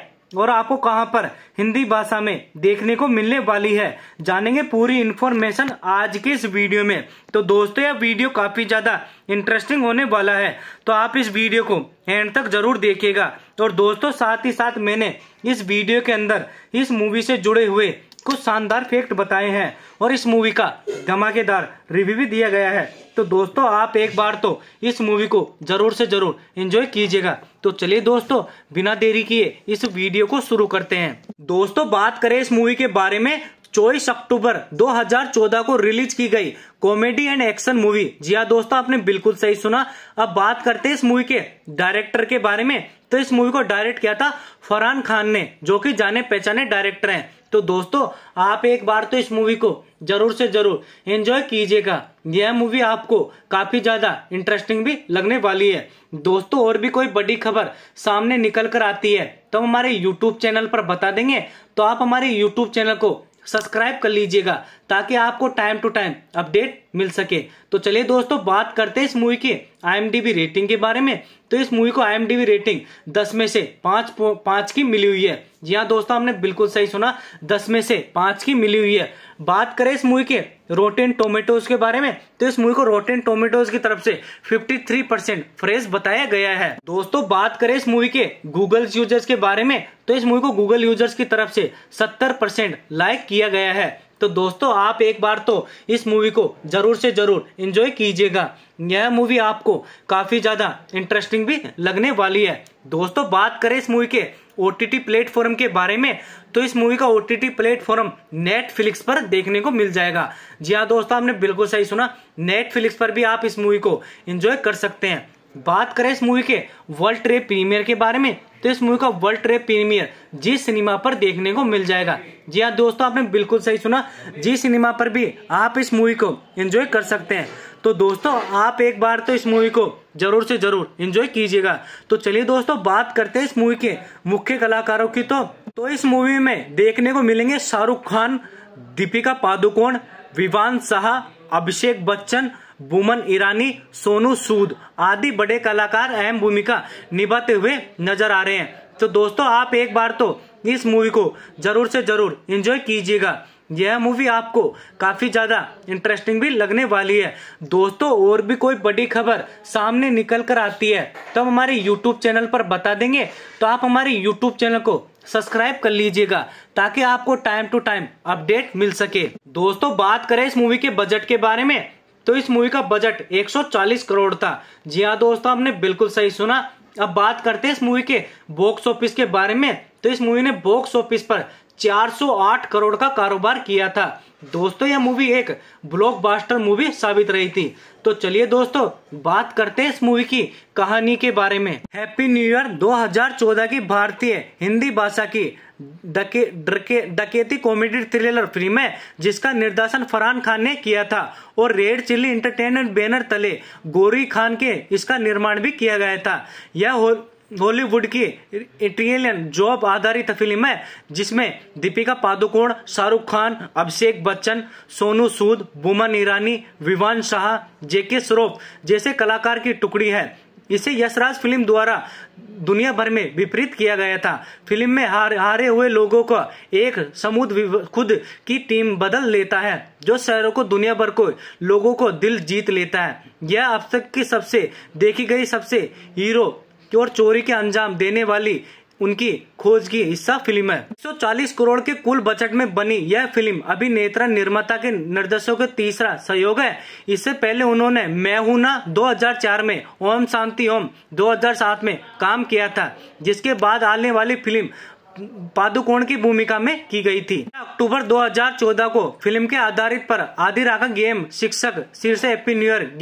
और आपको कहां पर हिंदी भाषा में देखने को मिलने वाली है जानेंगे पूरी इन्फॉर्मेशन आज के इस वीडियो में तो दोस्तों यह वीडियो काफी ज्यादा इंटरेस्टिंग होने वाला है तो आप इस वीडियो को एंड तक जरूर देखिएगा और दोस्तों साथ ही साथ मैंने इस वीडियो के अंदर इस मूवी से जुड़े हुए कुछ शानदार फैक्ट बताए हैं और इस मूवी का धमाकेदार रिव्यू भी दिया गया है तो दोस्तों आप एक बार तो इस मूवी को जरूर से जरूर एंजॉय कीजिएगा तो चलिए दोस्तों बिना देरी किए इस वीडियो को शुरू करते हैं दोस्तों बात करें इस मूवी के बारे में चौबीस अक्टूबर 2014 को रिलीज की गई कॉमेडी एंड एक्शन मूवी जी हाँ दोस्तों आपने बिल्कुल सही सुना अब बात करते हैं इस मूवी के डायरेक्टर के बारे में तो इस मूवी को डायरेक्ट किया था फरहान खान ने जो कि जाने पहचाने डायरेक्टर हैं तो दोस्तों आप एक बार तो इस मूवी को जरूर से जरूर एंजॉय कीजिएगा यह मूवी आपको काफी ज्यादा इंटरेस्टिंग भी लगने वाली है दोस्तों और भी कोई बड़ी खबर सामने निकल कर आती है तो हमारे यूट्यूब चैनल पर बता देंगे तो आप हमारे यूट्यूब चैनल को सब्सक्राइब कर लीजिएगा ताकि आपको टाइम टू टाइम अपडेट मिल सके तो चलिए दोस्तों बात करते हैं इस मूवी के आई रेटिंग के बारे में तो इस मूवी को आई रेटिंग दस में से पांच पांच की मिली हुई है जी हाँ दोस्तों हमने बिल्कुल सही सुना दस में से पांच की मिली हुई है बात करें इस मूवी के रोटेन टोमेटोज के बारे में तो इस मूवी को रोटेन टोमेटोज की तरफ से 53 परसेंट फ्रेश बताया गया है दोस्तों बात करें इस मूवी के गूगल यूजर्स के बारे में तो इस मूवी को गूगल यूजर्स की तरफ से 70 परसेंट लाइक किया गया है तो दोस्तों आप एक बार तो इस मूवी को ज़रूर से ज़रूर इंजॉय कीजिएगा यह मूवी आपको काफ़ी ज़्यादा इंटरेस्टिंग भी लगने वाली है दोस्तों बात करें इस मूवी के ओ प्लेटफॉर्म के बारे में तो इस मूवी का ओ प्लेटफॉर्म नेटफ्लिक्स पर देखने को मिल जाएगा जी हाँ दोस्तों आपने बिल्कुल सही सुना नेटफ्लिक्स पर भी आप इस मूवी को एंजॉय कर सकते हैं बात करें इस मूवी के वर्ल्ड ट्रेड प्रीमियर के बारे में तो इस मूवी का world trade premiere Zee cinema पर देखने को मिल जाएगा जी हाँ दोस्तों आपने बिल्कुल सही सुना जी सिनेमा पर भी आप इस मूवी को एंजॉय कर सकते हैं तो दोस्तों आप एक बार तो इस मूवी को जरूर से जरूर एंजॉय कीजिएगा तो चलिए दोस्तों बात करते हैं इस मूवी के मुख्य कलाकारों की तो तो इस मूवी में देखने को मिलेंगे शाहरुख खान दीपिका पादुकोण विवान शाह अभिषेक बच्चन बुमन ईरानी सोनू सूद आदि बड़े कलाकार अहम भूमिका निभाते हुए नजर आ रहे हैं तो दोस्तों आप एक बार तो इस मूवी को जरूर से जरूर एंजॉय कीजिएगा यह मूवी आपको काफ़ी ज़्यादा इंटरेस्टिंग भी लगने वाली है दोस्तों और भी कोई बड़ी खबर सामने निकल कर आती है तो हम हमारे यूट्यूब चैनल पर बता देंगे तो आप हमारे यूट्यूब चैनल को सब्सक्राइब कर लीजिएगा ताकि आपको टाइम टू टाइम अपडेट मिल सके दोस्तों बात करें इस मूवी के बजट के बारे में तो इस मूवी का बजट 140 करोड़ था जी हाँ दोस्तों आपने बिल्कुल सही सुना अब बात करते हैं इस मूवी के बॉक्स ऑफिस के बारे में तो इस मूवी ने बॉक्स ऑफिस पर 408 करोड़ का कारोबार किया था दोस्तों यह मूवी एक ब्लॉकबस्टर मूवी साबित रही थी तो चलिए दोस्तों बात करते हैं इस मूवी की कहानी के बारे में हैप्पी न्यू ईयर 2014 की भारतीय हिंदी भाषा की डके डके डकेती कॉमेडी थ्रिलर फिल्म है जिसका निर्देशन फरहान खान ने किया था और रेड चिल्ली इंटरटेनमेंट बैनर तले गोरी खान के इसका निर्माण भी किया गया था यह हॉलीवुड की इटालियन जॉब आधारित फिल्म है जिसमें दीपिका पादुकोण शाहरुख खान अभिषेक बच्चन सोनू सूद बुमन ईरानी विवान शाह जेके श्रोफ जैसे कलाकार की टुकड़ी है इसे यशराज फिल्म द्वारा दुनिया भर में विपरीत किया गया था फिल्म में हार, हारे हुए लोगों को एक समूह खुद की टीम बदल लेता है जो शहरों को दुनिया भर को लोगों को दिल जीत लेता है यह अब तक की सबसे देखी गई सबसे हीरो और चोरी के अंजाम देने वाली उनकी खोज की हिस्सा फिल्म है 140 करोड़ के कुल बजट में बनी यह फिल्म नेत्रा निर्माता के निर्देशों के तीसरा सहयोग है इससे पहले उन्होंने मैं हूं ना 2004 में ओम शांति ओम 2007 में काम किया था जिसके बाद आने वाली फिल्म पादुकोण की भूमिका में की गई थी अक्टूबर 2014 को फिल्म के आधारित पर आधी राघा गेम शिक्षक शीर्ष happy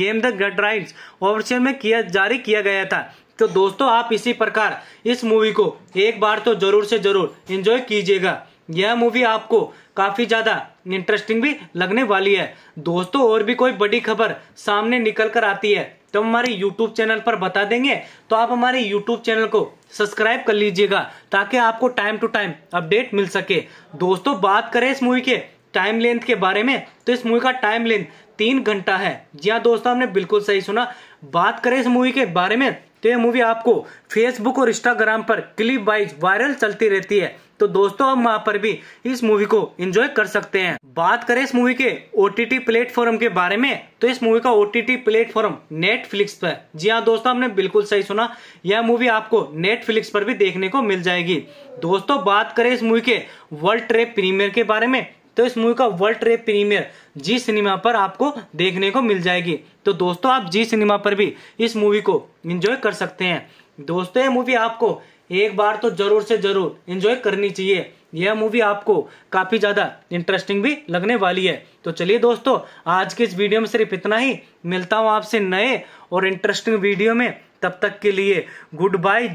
game the great rides option में किया जारी किया गया था तो दोस्तों आप इसी प्रकार इस मूवी को एक बार तो जरूर से जरूर इंजॉय कीजिएगा यह मूवी आपको काफी ज्यादा इंटरेस्टिंग भी लगने वाली है दोस्तों और भी कोई बड़ी खबर सामने निकल कर आती है तो हमारे YouTube चैनल पर बता देंगे तो आप हमारे YouTube चैनल को सब्सक्राइब कर लीजिएगा ताकि आपको टाइम टू टाइम अपडेट मिल सके दोस्तों बात करें इस मूवी के टाइम लेंथ के बारे में तो इस मूवी का टाइम लेंथ तीन घंटा है जी हाँ दोस्तों हमने बिल्कुल सही सुना बात करें इस मूवी के बारे में तो ये मूवी आपको फेसबुक और इंस्टाग्राम पर क्लिप वाइज वायरल चलती रहती है तो दोस्तों हम वहाँ पर भी इस मूवी को एंजॉय कर सकते हैं बात करें इस मूवी के ओ टी प्लेटफॉर्म के बारे में तो इस मूवी का ओ टी प्लेटफॉर्म नेटफ्लिक्स पर जी हाँ दोस्तों हमने बिल्कुल सही सुना यह मूवी आपको नेटफ्लिक्स पर भी देखने को मिल जाएगी दोस्तों बात करें इस मूवी के वर्ल्ड ट्रेप प्रीमियर के बारे में तो इस मूवी का world trap premiere Zee cinema पर आपको देखने को मिल जाएगी तो दोस्तों आप जी सिनेमा पर भी इस मूवी को इंजॉय कर सकते हैं दोस्तों ये मूवी आपको एक बार तो जरूर से जरूर इंजॉय करनी चाहिए यह मूवी आपको काफी ज्यादा इंटरेस्टिंग भी लगने वाली है तो चलिए दोस्तों आज के इस वीडियो में सिर्फ इतना ही मिलता हूँ आपसे नए और इंटरेस्टिंग वीडियो में तब तक के लिए गुड बाय